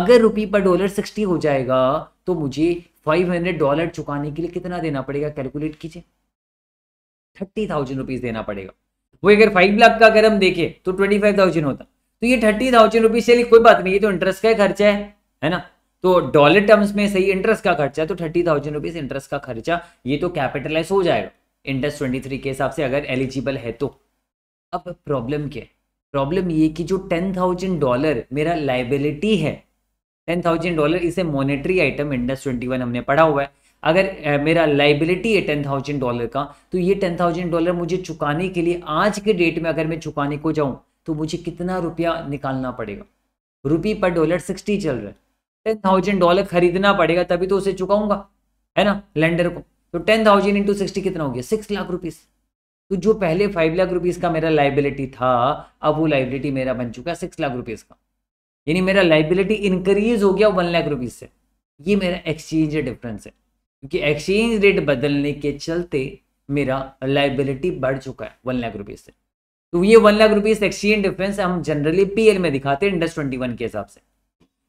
अगर रुपी पर डॉलर सिक्सटी हो जाएगा तो मुझे फाइव हंड्रेड डॉलर चुकाने के लिए कितना देना पड़ेगा कैलकुलेट कीजिए थर्टी थाउजेंड रुपीज़ देना पड़ेगा वो अगर फाइव लाख का अगर हम देखें तो ट्वेंटी फाइव थाउजेंड होता तो ये थर्टी थाउजेंड रुपीज़ चलिए कोई बात नहीं ये तो इंटरेस्ट का खर्चा है है ना तो डॉलर टर्म्स में सही इंटरेस्ट का खर्चा है तो थर्टी थाउजेंड रुपीज इंटरेस्ट का खर्चा ये तो कैपिटलाइज हो जाएगा इंटरेस्ट ट्वेंटी थ्री के हिसाब से अगर एलिजिबल है तो अब प्रॉब्लम क्या है प्रॉब्लम ये कि जो टेन थाउजेंड डॉलर मेरा लाइबिलिटी है टेन थाउजेंड डॉलर इसे monetary item Ind AS twenty one हमने पढ़ा हुआ है अगर ए, मेरा लाइबिलिटी है टेन थाउजेंड डॉलर का तो ये टेन थाउजेंड डॉलर मुझे चुकाने के लिए आज के डेट में अगर मैं चुकाने को जाऊँ तो मुझे कितना रुपया निकालना पड़ेगा रुपी पर डॉलर सिक्सटी चल रहा है टेन थाउजेंड डॉलर खरीदना पड़ेगा तभी तो उसे चुकाऊंगा है ना लेंडर को तो टेन थाउजेंड इंटू सिक्सटी कितना हो गया सिक्स लाख रुपीस तो जो पहले फाइव लाख रुपीस का मेरा लाइबिलिटी था अब वो लाइबिलिटी मेरा बन चुका है सिक्स लाख रुपीस का यानी मेरा लाइबिलिटी इंक्रीज हो गया वन लाख रुपीज से ये मेरा एक्सचेंज डिफरेंस है क्योंकि एक्सचेंज रेट बदलने के चलते मेरा लाइबिलिटी बढ़ चुका है वन लाख रुपीज से तो ये one lakh rupees exchange difference हम जनरली पीएल में दिखाते हैं इंडस ट्वेंटी वन के हिसाब से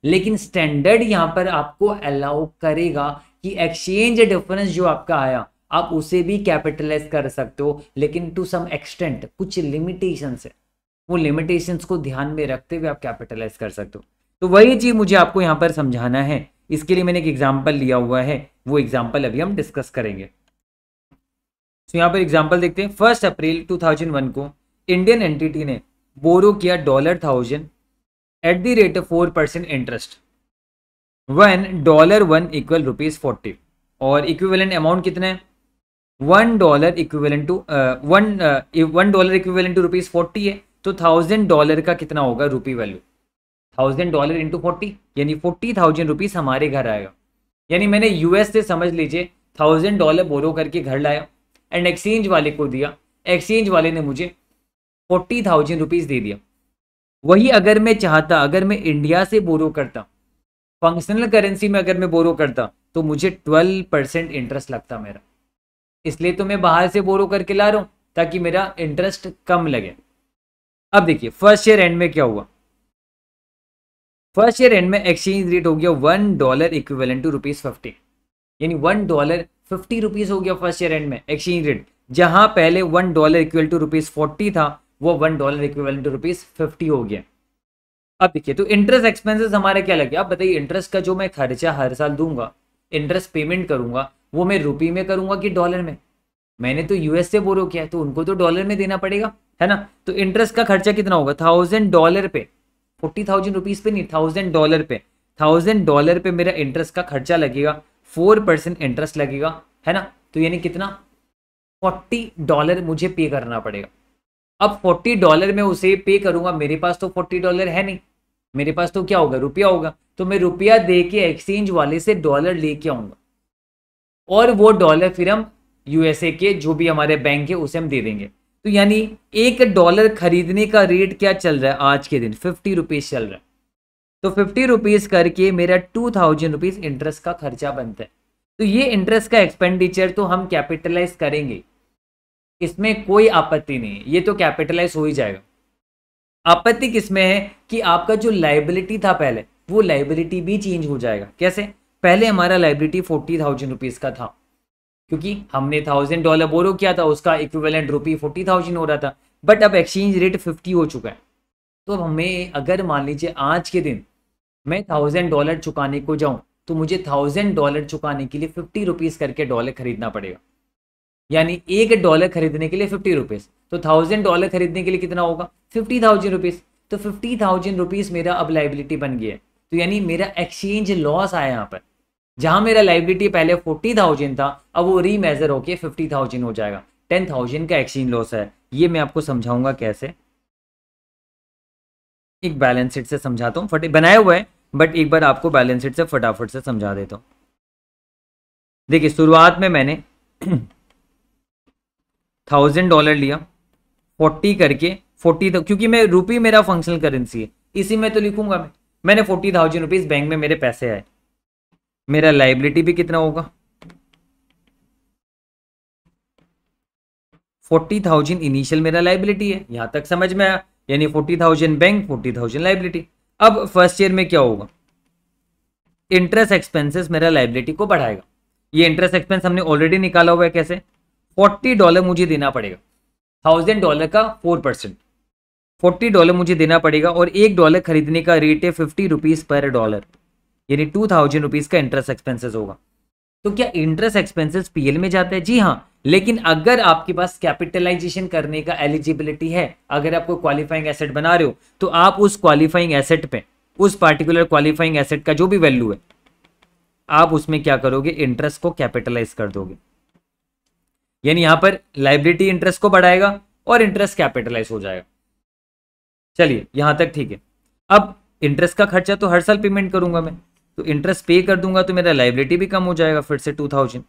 लेकिन स्टैंडर्ड यहां पर आपको अलाउ करेगा कि एक्सचेंज डिफरेंस जो आपका आया आप उसे भी कैपिटलाइज कर सकते हो लेकिन टू सम एक्सटेंट कुछ लिमिटेशन है वो लिमिटेशन को ध्यान में रखते हुए आप कैपिटलाइज कर सकते हो तो वही चीज़ मुझे आपको यहां पर समझाना है इसके लिए मैंने एक एग्जाम्पल लिया हुआ है वो एग्जाम्पल अभी हम डिस्कस करेंगे तो यहां पर एग्जाम्पल देखते हैं फर्स्ट अप्रैल 2001 को इंडियन एंटिटी ने बोरो किया dollar thousand at the rate four percent interest one dollar one equal rupees forty और इक्विवेलेंट अमाउंट कितना है one dollar equivalent to one one dollar equivalent to rupees forty है तो thousand dollar का कितना होगा rupee value thousand dollar into forty यानी forty thousand rupees हमारे घर आएगा यानी मैंने यूएस से समझ लीजिए थाउजेंड डॉलर बोरो करके घर लाया एंड एक्सचेंज वाले को दिया एक्सचेंज वाले ने मुझे फोर्टी थाउजेंड रुपीज दे दिया वही अगर मैं चाहता अगर मैं इंडिया से बोरो करता फंक्शनल करेंसी में अगर मैं बोरो करता तो मुझे ट्वेल्व परसेंट इंटरेस्ट लगता मेरा इसलिए तो मैं बाहर से बोरो करके ला रहा हूँ ताकि मेरा इंटरेस्ट कम लगे अब देखिए फर्स्ट ईयर एंड में क्या हुआ फर्स्ट ईयर एंड में एक्सचेंज रेट हो गया one dollar equivalent to rupees fifty यानी वन डॉलर फिफ्टी रुपीज हो गया फर्स्ट ईयर एंड में एक्सचेंज रेट जहां पहले one dollar equal to rupees forty था वो one dollar equivalent to rupees fifty हो गया अब देखिए तो इंटरेस्ट एक्सपेंसेस हमारे क्या लगे आप बताइए इंटरेस्ट का जो मैं खर्चा हर साल दूंगा इंटरेस्ट पेमेंट करूंगा वो मैं रुपी में करूंगा कि डॉलर में मैंने तो यूएस से बोरो किया तो उनको तो डॉलर में देना पड़ेगा है ना तो इंटरेस्ट का खर्चा कितना होगा थाउजेंड डॉलर पे फोर्टी थाउजेंड रुपीज पे नहीं थाउजेंड डॉलर पे थाउजेंड डॉलर पे मेरा इंटरेस्ट का खर्चा लगेगा फोर परसेंट इंटरेस्ट लगेगा है ना तो यानी कितना फोर्टी डॉलर मुझे पे करना पड़ेगा अब फोर्टी डॉलर में उसे पे करूंगा मेरे पास तो फोर्टी डॉलर है नहीं मेरे पास तो क्या होगा रुपया होगा तो मैं रुपया दे के एक्सचेंज वाले से डॉलर लेके आऊंगा और वो डॉलर फिर हम यूएसए के जो भी हमारे बैंक है उसे हम दे देंगे तो यानी एक डॉलर खरीदने का रेट क्या चल रहा है आज के दिन फिफ्टी रुपीज चल रहा है तो फिफ्टी रुपीज करके मेरा टू थाउजेंड रुपीज इंटरेस्ट का खर्चा बनता है तो ये इंटरेस्ट का एक्सपेंडिचर तो हम कैपिटलाइज करेंगे इसमें कोई आपत्ति नहीं है ये तो कैपिटलाइज हो ही जाएगा आपत्ति किसमें है कि आपका जो लाइबिलिटी था पहले वो लाइबिलिटी भी चेंज हो जाएगा कैसे पहले हमारा लाइबिलिटी फोर्टी थाउजेंड रुपीज़ का था क्योंकि हमने थाउजेंड डॉलर बोरो किया था उसका इक्विवेलेंट रुपी फोर्टी थाउजेंड हो रहा था बट अब एक्सचेंज रेट फिफ्टी हो चुका है तो अब हमें अगर मान लीजिए आज के दिन मैं थाउजेंड डॉलर चुकाने को जाऊँ तो मुझे थाउजेंड डॉलर चुकाने के लिए फिफ्टी रुपीज़ करके डॉलर खरीदना पड़ेगा यानी एक डॉलर खरीदने के लिए फिफ्टी रुपीज़ तो थाउजेंड डॉलर खरीदने के लिए कितना होगा फिफ्टी थाउजेंड रुपीज़ तो फिफ्टी थाउजेंड रुपीज़ मेरा अब लाइबिलिटी बन गया है तो यानी मेरा एक्सचेंज लॉस आया यहाँ पर जहां मेरा लाइबिलिटी पहले फोर्टी थाउजेंड था अब वो रीमेजर होके फिफ्टी थाउजेंड हो जाएगा टेन थाउजेंड का एक्सचेंज लॉस है ये मैं आपको समझाऊंगा कैसे एक बैलेंस शीट से समझाता हूँ फटे बनाया हुआ है बट एक बार आपको बैलेंस शीट से फटाफट से समझा देता हूँ देखिए शुरुआत में मैंने थाउजेंड डॉलर लिया फोर्टी करके फोर्टी तो, क्योंकि मैं रुपी मेरा फंक्शनल करेंसी है इसी में तो लिखूंगा मैं मैंने फोर्टी थाउजेंड रुपीज बैंक में मेरे पैसे आए मेरा लाइबिलिटी भी कितना होगा फोर्टी थाउजेंड इनिशियल मेरा लाइबिलिटी है यहां तक समझ में आया यानी forty thousand bank forty thousand liability अब फर्स्ट ईयर में क्या होगा इंटरेस्ट एक्सपेंसेस मेरा लाइबिलिटी को बढ़ाएगा ये इंटरेस्ट एक्सपेंस हमने ऑलरेडी निकाला हुआ है कैसे फोर्टी डॉलर मुझे देना पड़ेगा थाउजेंड डॉलर का फोर परसेंट फोर्टी डॉलर मुझे देना पड़ेगा और एक डॉलर खरीदने का रेट है फिफ्टी रुपीज़ पर डॉलर यानी टू थाउजेंड रुपीज़ का इंटरेस्ट एक्सपेंसेस होगा तो क्या इंटरेस्ट एक्सपेंसेस पीएल में जाते हैं जी हाँ लेकिन अगर आपके पास कैपिटलाइजेशन करने का एलिजिबिलिटी है अगर आपको क्वालिफाइंग एसेट बना रहे हो तो आप उस क्वालिफाइंग एसेट पे उस पार्टिकुलर क्वालिफाइंग एसेट का जो भी वैल्यू है आप उसमें क्या करोगे इंटरेस्ट को कैपिटलाइज कर दोगे यानी यहां पर लाइब्रेटी इंटरेस्ट को बढ़ाएगा और इंटरेस्ट कैपिटलाइज हो जाएगा चलिए यहां तक ठीक है अब इंटरेस्ट का खर्चा तो हर साल पेमेंट करूंगा मैं तो इंटरेस्ट पे कर दूंगा तो मेरा लाइबिलिटी भी कम हो जाएगा फिर से टू थाउजेंड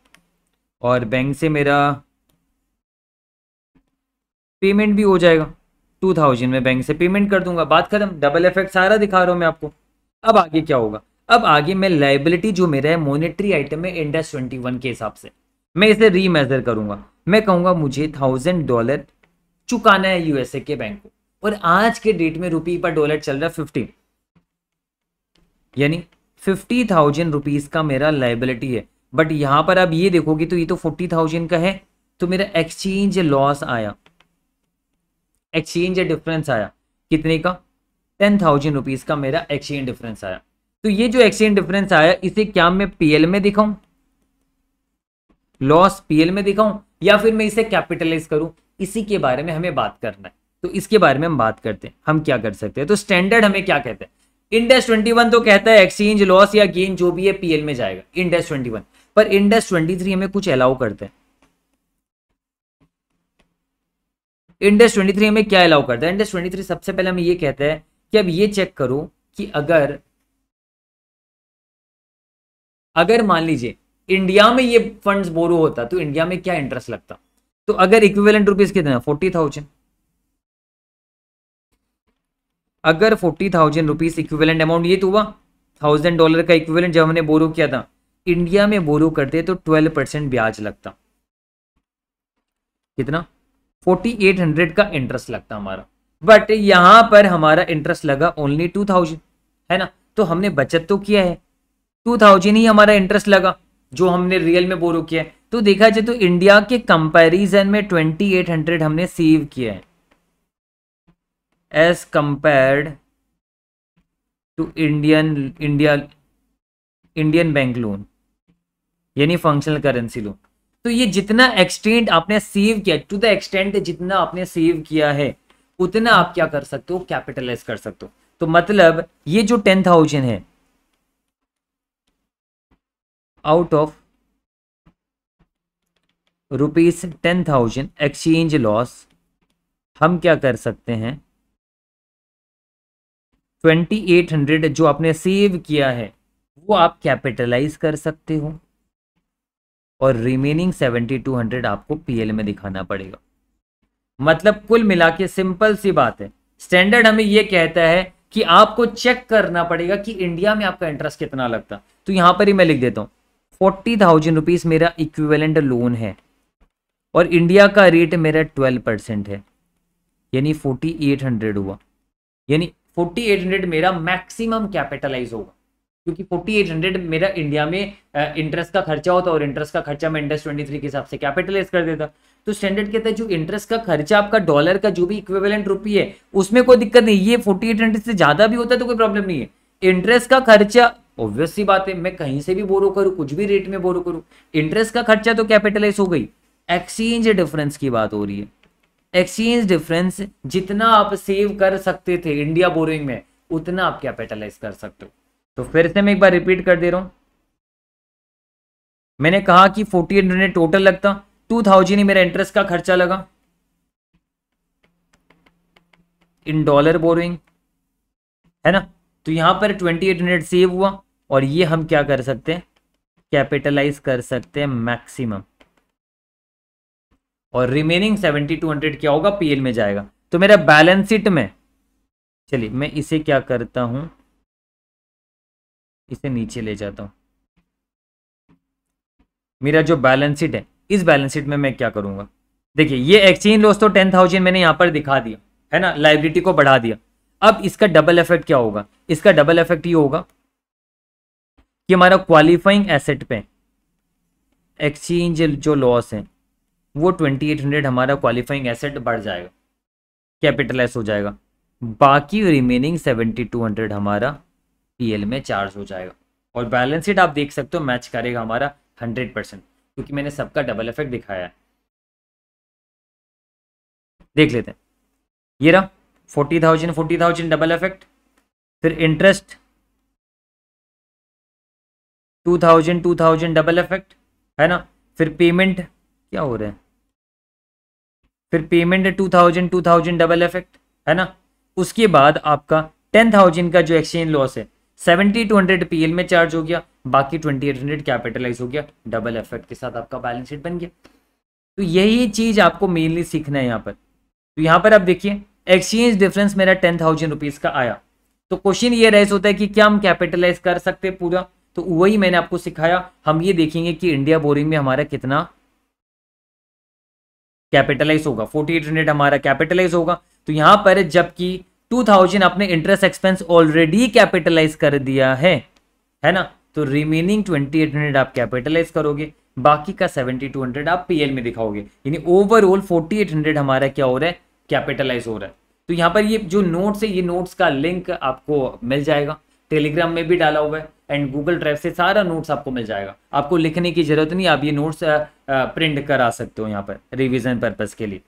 और बैंक से मेरा पेमेंट भी हो जाएगा टू थाउजेंड में बैंक से पेमेंट कर दूंगा बात खत्म डबल इफेक्ट सारा दिखा रहा हूं मैं आपको अब आगे क्या होगा अब आगे मैं लाइबिलिटी जो मेरा है मोनिट्री आइटम है इंडस ट्वेंटी वन के हिसाब से मैं इसे रीमेजर करूंगा मैं कहूंगा मुझे थाउजेंड डॉलर चुकाना है यूएसए के बैंक को और आज के डेट में रुपी पर डॉलर चल रहा है फिफ्टीन यानी फिफ्टी थाउजेंड रुपीज का मेरा लाइबिलिटी है बट यहां पर आप ये देखोगे तो ये तो फोर्टी थाउजेंड का है तो मेरा एक्सचेंज लॉस आया एक्सचेंज डिफरेंस आया कितने का टेन थाउजेंड रुपीज का मेरा एक्सचेंज डिफरेंस आया तो ये जो एक्सचेंज डिफरेंस आया इसे क्या मैं पीएल में दिखाऊं लॉस पीएल में दिखाऊं या फिर मैं इसे कैपिटलाइज करूं इसी के बारे में हमें बात करना है तो इसके बारे में हम बात करते हैं हम क्या कर सकते हैं तो स्टैंडर्ड हमें क्या कहते हैं इंडेस 21 तो कहता है एक्सचेंज लॉस या गेन जो भी है पीएल में जाएगा इंडेस 21 पर इंडेस 23 हमें कुछ अलाउ करते हैं इंडेस 23 हमें क्या अलाउ करता है इंडेस 23 सबसे पहले हमें ये कहता है कि अब ये चेक करो कि अगर अगर मान लीजिए इंडिया में ये फंड्स बोरो होता तो इंडिया में क्या इंटरेस्ट लगता तो अगर इक्विवेलेंट रुपीज कितने फोर्टी थाउजेंड अगर forty thousand rupees equivalent amount ये तो हुआ थाउजेंड डॉलर का इक्विवेलेंट जब हमने बोरो किया था इंडिया में बोरो करते तो ट्वेल्व परसेंट ब्याज लगता कितना फोर्टी एट हंड्रेड का इंटरेस्ट लगता हमारा बट यहां पर हमारा इंटरेस्ट लगा ओनली टू थाउजेंड है ना तो हमने बचत तो किया है टू थाउजेंड ही हमारा इंटरेस्ट लगा जो हमने रियल में बोरो किया है तो देखा जाए तो इंडिया के कंपैरिजन में ट्वेंटी एट हंड्रेड हमने सेव किया है as compared to Indian India Indian bank loan यानी फंक्शनल करेंसी लोन तो ये जितना एक्सटेंट आपने सेव किया टू द एक्सटेंट जितना आपने सेव किया है उतना आप क्या कर सकते हो कैपिटलाइज कर सकते हो तो मतलब ये जो टेन थाउजेंड है out of rupees ten thousand exchange loss हम क्या कर सकते हैं ट्वेंटी एट हंड्रेड जो आपने सेव किया है वो आप कैपिटलाइज कर सकते हो और रिमेनिंग सेवेंटी टू हंड्रेड आपको पीएल में दिखाना पड़ेगा मतलब कुल मिला के सिंपल सी बात है स्टैंडर्ड हमें ये कहता है कि आपको चेक करना पड़ेगा कि इंडिया में आपका इंटरेस्ट कितना लगता तो यहां पर ही मैं लिख देता हूं फोर्टी थाउजेंड रुपीज़ मेरा इक्विवेलेंट लोन है और इंडिया का रेट मेरा ट्वेल्व परसेंट है यानी फोर्टी एट हंड्रेड हुआ यानी फोर्टी एट हंड्रेड मेरा मैक्सिमम कैपिटलाइज होगा क्योंकि फोर्टी एट हंड्रेड मेरा इंडिया में इंटरेस्ट का खर्चा होता और इंटरेस्ट का खर्चा मैं इंडस्ट ट्वेंटी थ्री के हिसाब से कैपिटलाइज कर देता तो स्टैंडर्ड कहता है जो इंटरेस्ट का खर्चा आपका डॉलर का जो भी इक्विवेलेंट रुपी है उसमें कोई दिक्कत नहीं ये फोर्टी एट हंड्रेड से ज्यादा भी होता है तो कोई प्रॉब्लम नहीं है इंटरेस्ट का खर्चा ऑब्वियस सी बात है मैं कहीं से भी बोरो करूं कुछ भी रेट में बोरो करूं इंटरेस्ट का खर्चा तो कैपिटलाइज हो गई एक्सचेंज डिफरेंस की बात हो रही है एक्सचेंज डिफरेंस जितना आप सेव कर सकते थे इंडिया बोरिंग में उतना आप कैपिटलाइज कर सकते हो तो फिर से मैं एक बार रिपीट कर दे रहा हूं मैंने कहा कि फोर्टी हंड्रेड टोटल लगता टू थाउजेंड ही मेरा इंटरेस्ट का खर्चा लगा इन डॉलर बोरिंग है ना तो यहां पर ट्वेंटी एट हंड्रेड सेव हुआ और ये हम क्या कर सकते हैं कैपिटलाइज कर सकते हैं मैक्सिमम और रिमेनिंग सेवेंटी टू हंड्रेड क्या होगा पीएल में जाएगा तो मेरा बैलेंस शीट में चलिए मैं इसे क्या करता हूं इसे नीचे ले जाता हूं मेरा जो बैलेंस शीट है इस बैलेंस शीट में मैं क्या करूंगा देखिए ये एक्सचेंज लॉस तो टेन थाउजेंड मैंने यहां पर दिखा दिया है ना लाइबिलिटी को बढ़ा दिया अब इसका डबल इफेक्ट क्या होगा इसका डबल इफेक्ट ये होगा कि हमारा क्वालिफाइंग एसेट पे एक्सचेंज जो लॉस है वो ट्वेंटी एट हंड्रेड हमारा क्वालिफाइंग एसेट बढ़ जाएगा कैपिटलाइज हो जाएगा बाकी रिमेनिंग सेवेंटी टू हंड्रेड हमारा पीएल में चार्ज हो जाएगा और बैलेंस शीट आप देख सकते हो मैच करेगा हमारा हंड्रेड परसेंट क्योंकि मैंने सबका डबल इफेक्ट दिखाया है देख लेते हैं ये रहा forty thousand forty thousand double effect फिर interest two thousand two thousand double effect है ना फिर पेमेंट क्या हो रहा है फिर payment two thousand two thousand double effect है ना उसके बाद आपका टेन थाउजेंड का जो एक्सचेंज लॉस है सेवेंटी टू हंड्रेड पी में चार्ज हो गया बाकी ट्वेंटी एट हंड्रेड कैपिटलाइज हो गया डबल इफेक्ट के साथ आपका बैलेंस शीट बन गया तो यही चीज आपको मेनली सीखना है यहाँ पर तो यहाँ पर आप देखिए एक्सचेंज डिफरेंस मेरा टेन थाउजेंड रुपीज का आया तो क्वेश्चन ये रेस होता है कि क्या हम कैपिटलाइज कर सकते पूरा तो वही मैंने आपको सिखाया हम ये देखेंगे कि इंडिया बोरिंग में हमारा कितना कैपिटलाइज होगा फोर्टी 4800 हमारा कैपिटलाइज होगा तो यहां पर जबकि 2000 आपने इंटरेस्ट एक्सपेंस ऑलरेडी कैपिटलाइज कर दिया है है ना तो रिमेनिंग 2800 आप कैपिटलाइज करोगे बाकी का 7200 आप पीएल में दिखाओगे यानी ओवरऑल 4800 हमारा क्या हो रहा है कैपिटलाइज हो रहा है तो यहां पर ये जो नोट्स है ये नोट्स का लिंक आपको मिल जाएगा टेलीग्राम में भी डाला हुआ है एंड गूगल ड्राइव से सारा नोट्स आपको मिल जाएगा आपको लिखने की जरूरत नहीं आप ये नोट्स प्रिंट करा सकते हो यहाँ पर रिविजन पर्पज़ के लिए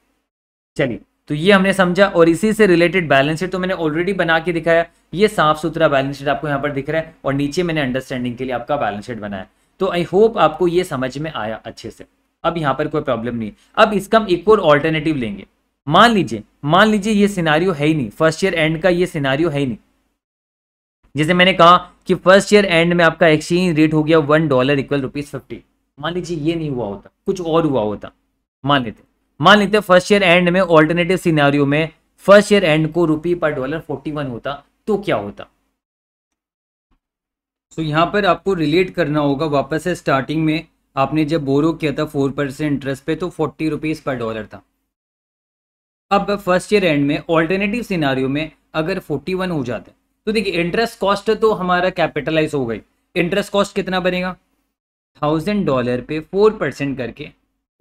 चलिए तो ये हमने समझा और इसी से रिलेटेड बैलेंस शीट तो मैंने ऑलरेडी बना के दिखाया ये साफ सुथरा बैलेंस शीट आपको यहाँ पर दिख रहा है और नीचे मैंने अंडरस्टैंडिंग के लिए आपका बैलेंस शीट बनाया तो आई होप आपको ये समझ में आया अच्छे से अब यहाँ पर कोई प्रॉब्लम नहीं अब इसका हम एक और ऑल्टरनेटिव लेंगे मान लीजिए मान लीजिए ये सिनारियो है ही नहीं फर्स्ट ईयर एंड का ये सिनारियो है ही नहीं जैसे मैंने कहा कि फर्स्ट ईयर एंड में आपका एक्सचेंज रेट हो गया one dollar equal rupees fifty मान लीजिए ये नहीं हुआ होता कुछ और हुआ होता मान लेते मान लेते फर्स्ट ईयर एंड में ऑल्टरनेटिव सिनारियो में फर्स्ट ईयर एंड को रुपी पर डॉलर फोर्टी वन होता तो क्या होता सो so, यहाँ पर आपको रिलेट करना होगा वापस से स्टार्टिंग में आपने जब बोरो किया था फोर परसेंट इंटरेस्ट पे तो फोर्टी रुपीज़ पर डॉलर था अब फर्स्ट ईयर एंड में ऑल्टरनेटिव सिनारियो में अगर फोर्टी वन हो जाता तो देखिए इंटरेस्ट कॉस्ट तो हमारा कैपिटलाइज हो गई इंटरेस्ट कॉस्ट कितना बनेगा थाउजेंड डॉलर पे फोर परसेंट करके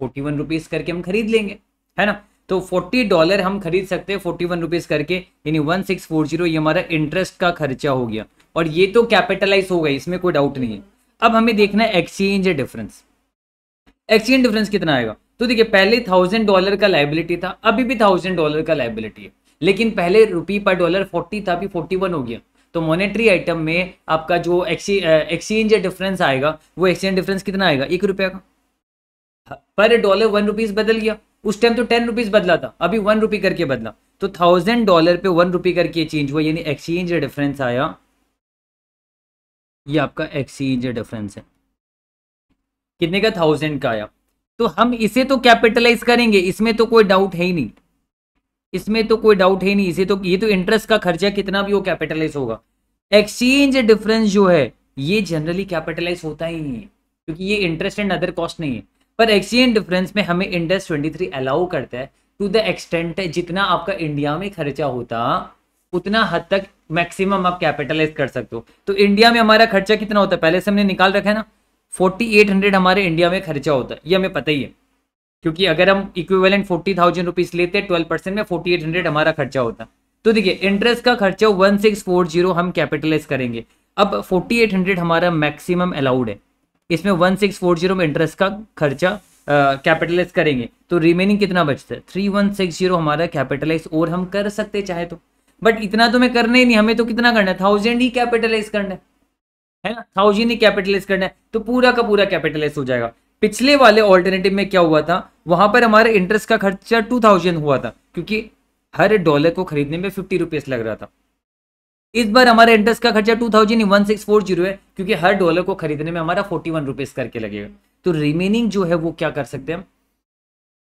फोर्टी वन रुपीज करके हम खरीद लेंगे है ना तो फोर्टी डॉलर हम खरीद सकते हैं फोर्टी वन रुपीज करके यानी वन सिक्स फोर जीरो ये हमारा इंटरेस्ट का खर्चा हो गया और ये तो कैपिटलाइज हो गई इसमें कोई डाउट नहीं है अब हमें देखना है एक्सचेंज डिफरेंस एक्सचेंज डिफरेंस कितना आएगा तो देखिए पहले थाउजेंड डॉलर का लाइबिलिटी था अभी भी थाउजेंड डॉलर का लाइबिलिटी है लेकिन पहले रुपी पर डॉलर फोर्टी था अभी फोर्टी वन हो गया तो मॉनेटरी आइटम में आपका जो एक्सचेंज डिफरेंस आएगा वो एक्सचेंज डिफरेंस कितना आएगा एक रुपये का हाँ, पर डॉलर वन रुपीज़ बदल गया उस टाइम तो टेन रुपीज़ बदला था अभी वन रुपी करके बदला तो थाउजेंड डॉलर पे वन रुपी करके चेंज हुआ यानी एक्सचेंज डिफरेंस आया ये आपका एक्सचेंज डिफरेंस है कितने का थाउजेंड का आया तो हम इसे तो कैपिटलाइज करेंगे इसमें तो कोई डाउट है ही नहीं इसमें तो कोई डाउट है नहीं इसे तो ये तो इंटरेस्ट का खर्चा कितना भी हो कैपिटलाइज होगा एक्सचेंज डिफरेंस जो है ये जनरली कैपिटलाइज होता ही नहीं है क्योंकि ये इंटरेस्ट एंड अदर कॉस्ट नहीं है पर एक्सचेंज डिफरेंस में हमें इंडेस ट्वेंटी थ्री अलाउ करता है टू द एक्सटेंट जितना आपका इंडिया में खर्चा होता उतना हद तक मैक्सिमम आप कैपिटलाइज कर सकते हो तो इंडिया में हमारा खर्चा कितना होता है पहले से हमने निकाल रखा है ना फोर्टी एट हंड्रेड हमारे इंडिया में खर्चा होता है ये हमें पता ही है क्योंकि अगर हम इक्विवेलेंट फोर्टी थाउजेंड रुपीज लेते ट्वेल्व परसेंट में फोर्टी एट हंड्रेड हमारा खर्चा होता तो देखिए इंटरेस्ट का खर्चा वन सिक्स फोर जीरो हम कैपिटलाइज करेंगे अब फोर्टी एट हंड्रेड हमारा मैक्सिमम अलाउड है इसमें वन सिक्स फोर जीरो में इंटरेस्ट का खर्चा कैपिटलाइज करेंगे तो रिमेनिंग कितना बचता है थ्री वन सिक्स जीरो हमारा कैपिटलाइज और हम कर सकते चाहे तो बट इतना तो मैं करना ही नहीं हमें तो कितना करना है थाउजेंड ही कैपिटलाइज करना है है ना थाउजेंड ही कैपिटलाइज करना है तो पूरा का पूरा कैपिटलाइज हो जाएगा पिछले वाले ऑल्टरनेटिव में क्या हुआ था वहां पर हमारे इंटरेस्ट का खर्चा टू थाउजेंड हुआ था क्योंकि हर डॉलर को खरीदने में फिफ्टी रुपीज लग रहा था इस बार हमारे इंटरेस्ट का खर्चा two thousand one six four zero है क्योंकि हर डॉलर को खरीदने में हमारा फोर्टी वन रुपीज करके लगेगा तो रिमेनिंग जो है वो क्या कर सकते हैं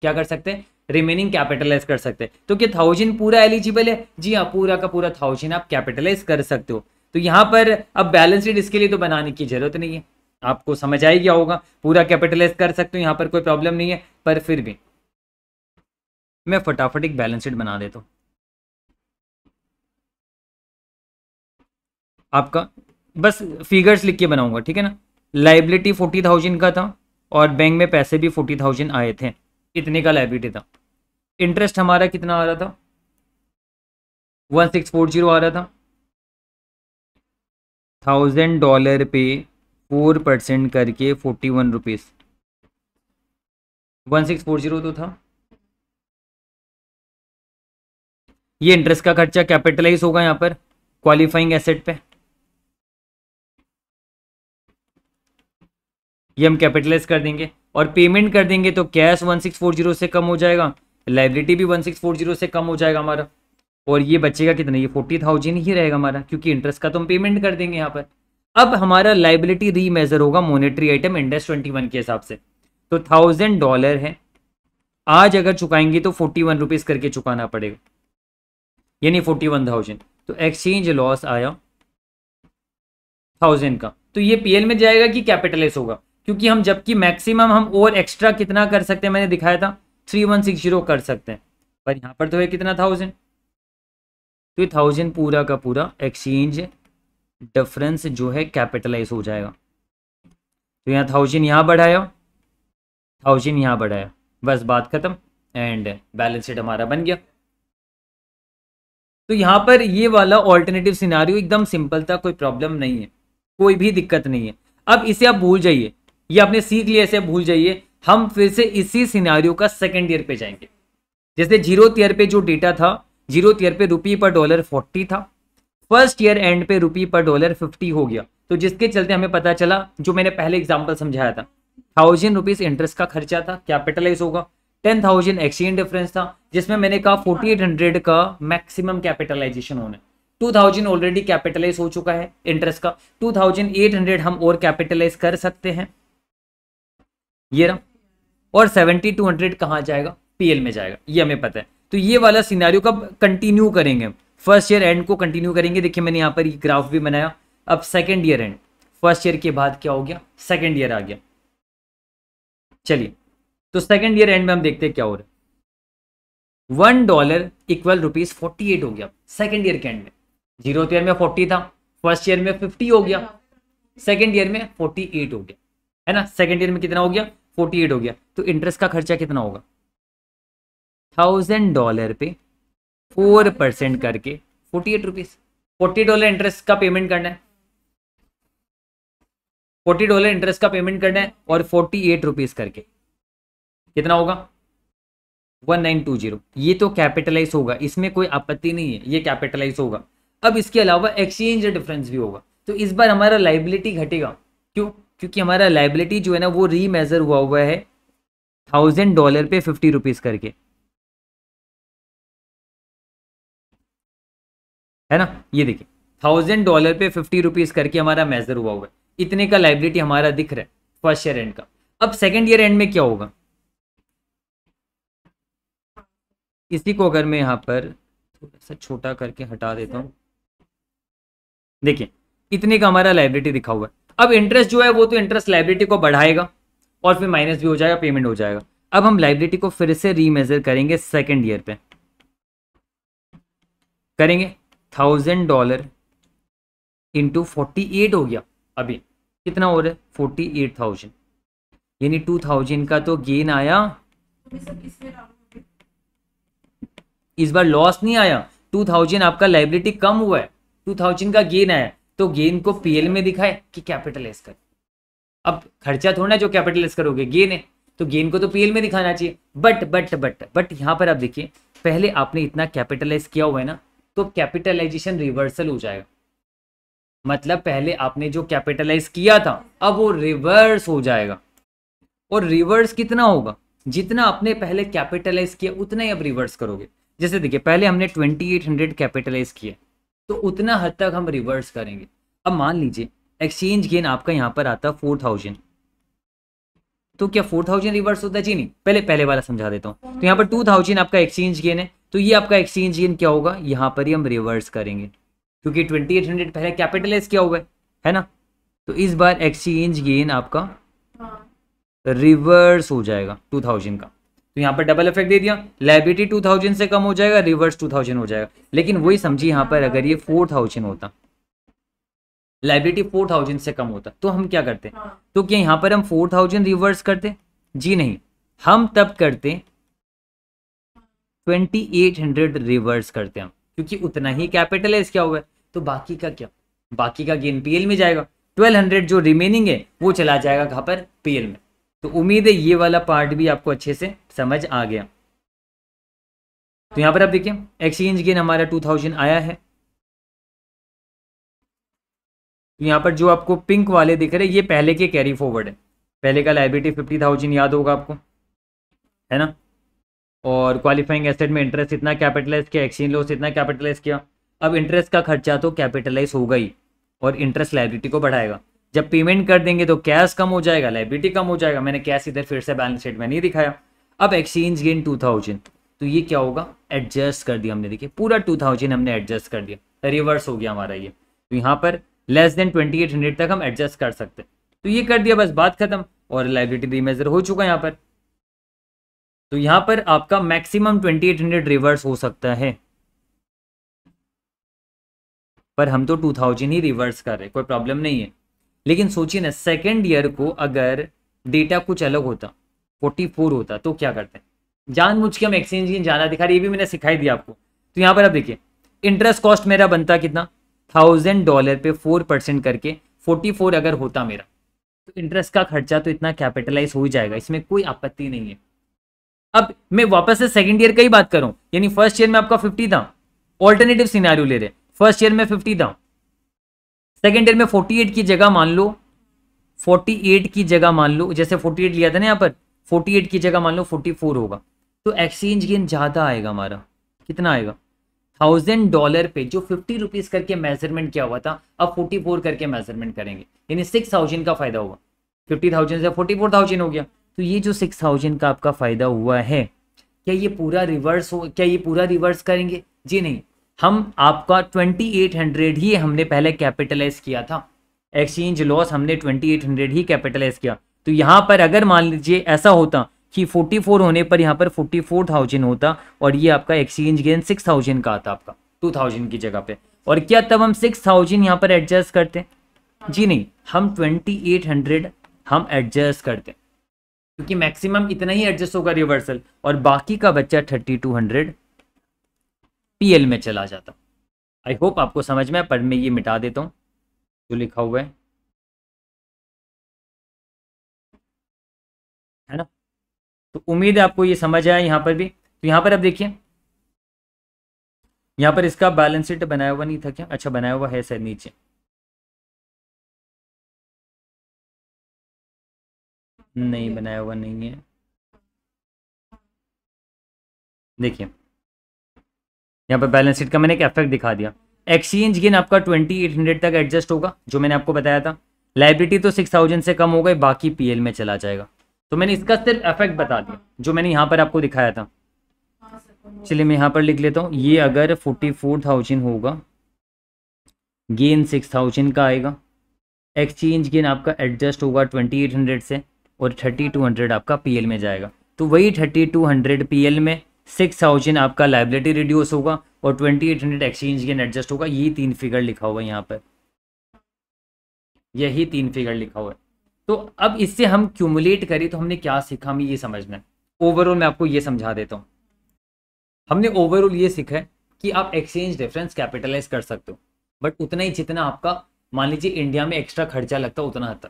क्या कर सकते हैं रिमेनिंग कैपिटलाइज कर सकते हैं तो क्या थाउजेंड पूरा एलिजिबल है जी हाँ पूरा का पूरा थाउजेंड आप कैपिटलाइज कर सकते हो तो यहाँ पर अब बैलेंस शीट इसके लिए तो बनाने की जरूरत नहीं है आपको समझ आ गया होगा पूरा कैपिटलाइज कर सकते हो यहाँ पर कोई प्रॉब्लम नहीं है पर फिर भी मैं फटाफट एक बैलेंस शीट बना देता हूँ आपका बस फिगर्स लिख के बनाऊंगा ठीक है ना लाइबिलिटी फोर्टी थाउजेंड का था और बैंक में पैसे भी फोर्टी थाउजेंड आए थे इतने का लाइबिलिटी था इंटरेस्ट हमारा कितना आ रहा था वन सिक्स फोर जीरो आ रहा था थाउजेंड डॉलर पे फोर परसेंट करके forty one rupees one six four zero तो था ये इंटरेस्ट का खर्चा कैपिटलाइज होगा यहां पर क्वालिफाइंग एसेट पे ये हम कैपिटलाइज कर देंगे और पेमेंट कर देंगे तो cash one six four zero से कम हो जाएगा लाइबिलिटी भी वन सिक्स फोर जीरो से कम हो जाएगा हमारा और ये बचेगा कितना ये फोर्टी थाउजेंड ही रहेगा हमारा क्योंकि इंटरेस्ट का तो हम पेमेंट कर देंगे यहाँ पर अब हमारा लाइबिलिटी रीमेजर होगा मोनिट्री आइटम इंडेक्स ट्वेंटी के हिसाब से तो थाउजेंड डॉलर है आज अगर चुकाएंगे तो फोर्टी वन रुपीज़ करके चुकाना पड़ेगा यानी फोर्टी वन थाउजेंड तो एक्सचेंज लॉस आया थाउजेंड का तो ये पीएल में जाएगा कि कैपिटलाइज होगा क्योंकि हम जबकि मैक्सिमम हम और एक्स्ट्रा कितना कर सकते हैं मैंने दिखाया था थ्री वन सिक्स जीरो कर सकते हैं पर यहां पर तो है कितना थाउजेंड तो ये थाउजेंड पूरा का पूरा एक्सचेंज डिफरेंस जो है कैपिटलाइज हो जाएगा तो यहाँ थाउजेंड यहाँ बढ़ाया थाउजेंड यहाँ बढ़ाया बस बात खत्म एंड बैलेंस शीट हमारा बन गया तो यहाँ पर ये वाला ऑल्टरनेटिव सिनारियो एकदम सिंपल था कोई प्रॉब्लम नहीं है कोई भी दिक्कत नहीं है अब इसे आप भूल जाइए ये आपने सीख लिया इसे भूल जाइए हम फिर से इसी सिनारियो का सेकेंड ईयर पे जाएंगे जैसे जीरो ईयर पे जो डेटा था जीरो ईयर पे रुपये पर डॉलर फोर्टी था फर्स्ट ईयर एंड पे रुपी पर डॉलर फिफ्टी हो गया तो जिसके चलते हमें पता चला जो मैंने पहले एग्जाम्पल समझाया था थाउजेंड रुपीज इंटरेस्ट का खर्चा था कैपिटलाइज होगा टेन थाउजेंड एक्सचेंज डिफरेंस था जिसमें मैंने कहा फोर्टी एट हंड्रेड का मैक्सिमम कैपिटलाइजेशन होना टू थाउजेंड ऑलरेडी कैपिटलाइज हो चुका है इंटरेस्ट का टू थाउजेंड एट हंड्रेड हम और कैपिटलाइज कर सकते हैं ये रहा और सेवेंटी टू हंड्रेड कहाँ जाएगा पीएल में जाएगा ये हमें पता है तो ये वाला सिनारियो कब कंटिन्यू करेंगे फर्स्ट ईयर एंड को कंटिन्यू करेंगे देखिए मैंने यहाँ पर ये ग्राफ भी बनाया अब second year end first year के बाद क्या हो गया सेकेंड ईयर आ गया चलिए तो सेकेंड ईयर एंड में हम देखते हैं क्या हो रहा है one dollar equal rupees forty eight हो गया सेकेंड ईयर के एंड में जीरो तो ईयर में फोर्टी था फर्स्ट ईयर में फिफ्टी हो गया सेकेंड ईयर में फोर्टी एट हो गया है ना सेकेंड ईयर में कितना हो गया फोर्टी एट हो गया तो इंटरेस्ट का खर्चा कितना होगा थाउजेंड डॉलर पे फोर परसेंट करके forty eight rupees forty dollar interest का पेमेंट करना है फोर्टी डॉलर इंटरेस्ट का पेमेंट करना है और फोर्टी एट रुपीज करके कितना होगा वन नाइन टू जीरो ये तो कैपिटलाइज होगा इसमें कोई आपत्ति नहीं है ये कैपिटलाइज होगा अब इसके अलावा एक्सचेंज डिफरेंस भी होगा तो इस बार हमारा लाइबिलिटी घटेगा क्यों क्योंकि हमारा लाइबिलिटी जो है ना वो रीमेजर हुआ हुआ है थाउजेंड डॉलर पे फिफ्टी रुपीज करके है ना ये देखिए थाउजेंड डॉलर पे फिफ्टी रुपीज करके हमारा मेजर हुआ हुआ है इतने का लाइबिलिटी हमारा दिख रहा है फर्स्ट ईयर एंड का अब सेकेंड ईयर एंड में क्या होगा इसी को अगर मैं यहाँ पर थोड़ा सा छोटा करके हटा देता हूँ देखिए इतने का हमारा लाइब्रेटी दिखा हुआ है अब इंटरेस्ट जो है वो तो इंटरेस्ट लाइब्रेटी को बढ़ाएगा और फिर माइनस भी हो जाएगा पेमेंट हो जाएगा अब हम लाइब्रेटी को फिर से रीमेजर करेंगे सेकेंड ईयर पे करेंगे thousand dollar into forty eight हो गया अभी कितना हो रहा है फोर्टी एट थाउजेंड यानी टू थाउजेंड का तो गेन आया इस बार लॉस नहीं आया टू थाउजेंड आपका लाइबिलिटी कम हुआ है टू थाउजेंड का गेन आया तो गेन को पीएल में दिखाए कि कैपिटलाइज कर अब खर्चा थोड़ा जो कैपिटलाइज करोगे गेन है तो गेन को तो पीएल में दिखाना चाहिए बट बट बट बट यहां पर आप देखिए पहले आपने इतना कैपिटलाइज किया हुआ है ना तो कैपिटलाइजेशन रिवर्सल हो जाएगा मतलब पहले आपने जो कैपिटलाइज किया था अब वो रिवर्स हो जाएगा और रिवर्स कितना होगा जितना आपने पहले कैपिटलाइज किया उतना ही अब रिवर्स करोगे जैसे देखिए पहले हमने 2800 कैपिटलाइज किया तो उतना हद तक हम रिवर्स करेंगे अब मान लीजिए एक्सचेंज गेन आपका यहाँ पर आता फोर थाउजेंड तो क्या फोर थाउजेंड रिवर्स होता है जी नहीं पहले पहले वाला समझा देता हूँ तो यहाँ पर टू थाउजेंड आपका एक्सचेंज गेन है तो ये आपका एक्सचेंज गेन क्या होगा यहाँ पर ही हम रिवर्स करेंगे क्योंकि ट्वेंटी एट हंड्रेड पहले कैपिटलाइज किया हुआ है है ना तो इस बार एक्सचेंज गेन आपका रिवर्स हो जाएगा टू थाउजेंड का तो यहाँ पर डबल इफेक्ट दे दिया लाइबिलिटी टू थाउजेंड से कम हो जाएगा रिवर्स टू थाउजेंड हो जाएगा लेकिन वही समझिए यहाँ पर अगर ये फोर थाउजेंड होता लाइबिलिटी फोर थाउजेंड से कम होता तो हम क्या करते हाँ। तो क्या यहाँ पर हम फोर थाउजेंड रिवर्स करते जी नहीं हम तब करते ट्वेंटी एट हंड्रेड रिवर्स करते हैं क्योंकि उतना ही कैपिटल है इसका हुआ तो बाकी का क्या बाकी का गेन पीएल में जाएगा ट्वेल्व हंड्रेड जो रिमेनिंग है वो चला जाएगा कहाँ पर पीएल में तो उम्मीद है ये वाला पार्ट भी आपको अच्छे से समझ आ गया तो यहाँ पर आप देखिए एक्सचेंज गेन हमारा टू थाउजेंड आया है तो यहाँ पर जो आपको पिंक वाले दिख रहे हैं ये पहले के कैरी फॉरवर्ड है पहले का लाइबिलिटी फिफ्टी थाउजेंड याद होगा आपको है ना और क्वालिफाइंग एसेट में इंटरेस्ट इतना कैपिटलाइज किया एक्सचेंज लॉस इतना कैपिटलाइज किया अब इंटरेस्ट का खर्चा तो कैपिटलाइज होगा ही और इंटरेस्ट लाइबिलिटी को बढ़ाएगा जब पेमेंट कर देंगे तो कैश कम हो जाएगा लाइबिलिटी कम हो जाएगा मैंने कैश इधर फिर से बैलेंस शीट में नहीं दिखाया अब एक्सचेंज गेन टू थाउजेंड तो ये क्या होगा एडजस्ट कर दिया हमने देखिए पूरा टू थाउजेंड हमने एडजस्ट कर दिया रिवर्स हो गया हमारा ये तो यहाँ पर लेस देन ट्वेंटी तक हम एडजस्ट कर सकते हैं तो ये कर दिया बस बात खत्म और लाइबिलिटी रिमेजर हो चुका है यहाँ पर तो यहाँ पर आपका मैक्सिमम 2800 रिवर्स हो सकता है पर हम तो 2000 ही रिवर्स कर रहे कोई प्रॉब्लम नहीं है लेकिन सोचिए ना सेकेंड ईयर को अगर डेटा कुछ अलग होता 44 होता तो क्या करते हैं मुझ के हम एक्सचेंज की जाना दिखा रहे ये भी मैंने सिखाई दिया आपको तो यहाँ पर आप देखिए इंटरेस्ट कॉस्ट मेरा बनता कितना थाउजेंड डॉलर पे फोर परसेंट करके फोर्टी फोर अगर होता मेरा तो इंटरेस्ट का खर्चा तो इतना कैपिटलाइज हो ही जाएगा इसमें कोई आपत्ति नहीं है अब मैं वापस से सेकंड ईयर का ही बात करूं यानी फर्स्ट ईयर में आपका 50 था ऑल्टरनेटिव सिनारियो ले रहे फर्स्ट ईयर में 50 था सेकंड ईयर में 48 की जगह मान लो 48 की जगह मान लो जैसे 48 लिया था ना यहाँ पर 48 की जगह मान लो 44 होगा तो एक्सचेंज गेन ज़्यादा आएगा हमारा कितना आएगा थाउजेंड डॉलर पे जो फिफ्टी रुपीज करके मेजरमेंट किया हुआ था अब फोर्टी करके मेजरमेंट करेंगे यानी सिक्स का फायदा होगा फिफ्टी से फोर्टी हो गया तो ये जो सिक्स थाउजेंड का आपका फ़ायदा हुआ है क्या ये पूरा रिवर्स हो क्या ये पूरा रिवर्स करेंगे जी नहीं हम आपका ट्वेंटी एट हंड्रेड ही हमने पहले कैपिटलाइज किया था एक्सचेंज लॉस हमने ट्वेंटी एट हंड्रेड ही कैपिटलाइज किया तो यहाँ पर अगर मान लीजिए ऐसा होता कि फोर्टी फोर होने पर यहाँ पर फोर्टी फोर थाउजेंड होता और ये आपका एक्सचेंज गेन सिक्स थाउजेंड का आता आपका टू थाउजेंड की जगह पे और क्या तब हम सिक्स थाउजेंड यहाँ पर एडजस्ट करते जी नहीं हम ट्वेंटी एट हंड्रेड हम एडजस्ट करते क्योंकि मैक्सिमम इतना ही एडजस्ट होगा रिवर्सल और बाकी का बच्चा थर्टी टू हंड्रेड पीएल में चला जाता आई होप आपको समझ में पर मैं ये मिटा देता हूँ जो लिखा हुआ है है ना तो उम्मीद है आपको ये समझ आया यहाँ पर भी तो यहाँ पर आप देखिए यहाँ पर इसका बैलेंस शीट बनाया हुआ नहीं था क्या अच्छा बनाया हुआ है सर नीचे नहीं बनाया हुआ नहीं है देखिए यहाँ पर बैलेंस शीट का मैंने एक इफेक्ट दिखा दिया एक्सचेंज गेन आपका 2800 तक एडजस्ट होगा जो मैंने आपको बताया था लाइब्रेटी तो 6000 से कम हो गई बाकी पीएल में चला जाएगा तो मैंने इसका सिर्फ इफेक्ट बता दिया जो मैंने यहाँ पर आपको दिखाया था चलिए मैं यहाँ पर लिख लेता हूँ ये अगर 44000 होगा गेन 6000 का आएगा एक्सचेंज गेन आपका एडजस्ट होगा हंड्रेड से और थर्टी टू हंड्रेड आपका पी में जाएगा तो वही थर्टी टू हंड्रेड पी में सिक्स थाउजेंड आपका लाइबिलिटी रिड्यूस होगा और twenty eight hundred exchange gain adjust होगा यही तीन फिगर लिखा हुआ है यहाँ पर यही तीन फिगर लिखा हुआ है तो अब इससे हम क्यूमुलेट करें तो हमने क्या सीखा हमें ये समझना है ओवरऑल मैं आपको ये समझा देता हूँ हमने ओवरऑल ये सीखा है कि आप एक्सचेंज डिफरेंस कैपिटलाइज कर सकते हो बट उतना ही जितना आपका मान लीजिए इंडिया में एक्स्ट्रा खर्चा लगता है उतना हद तक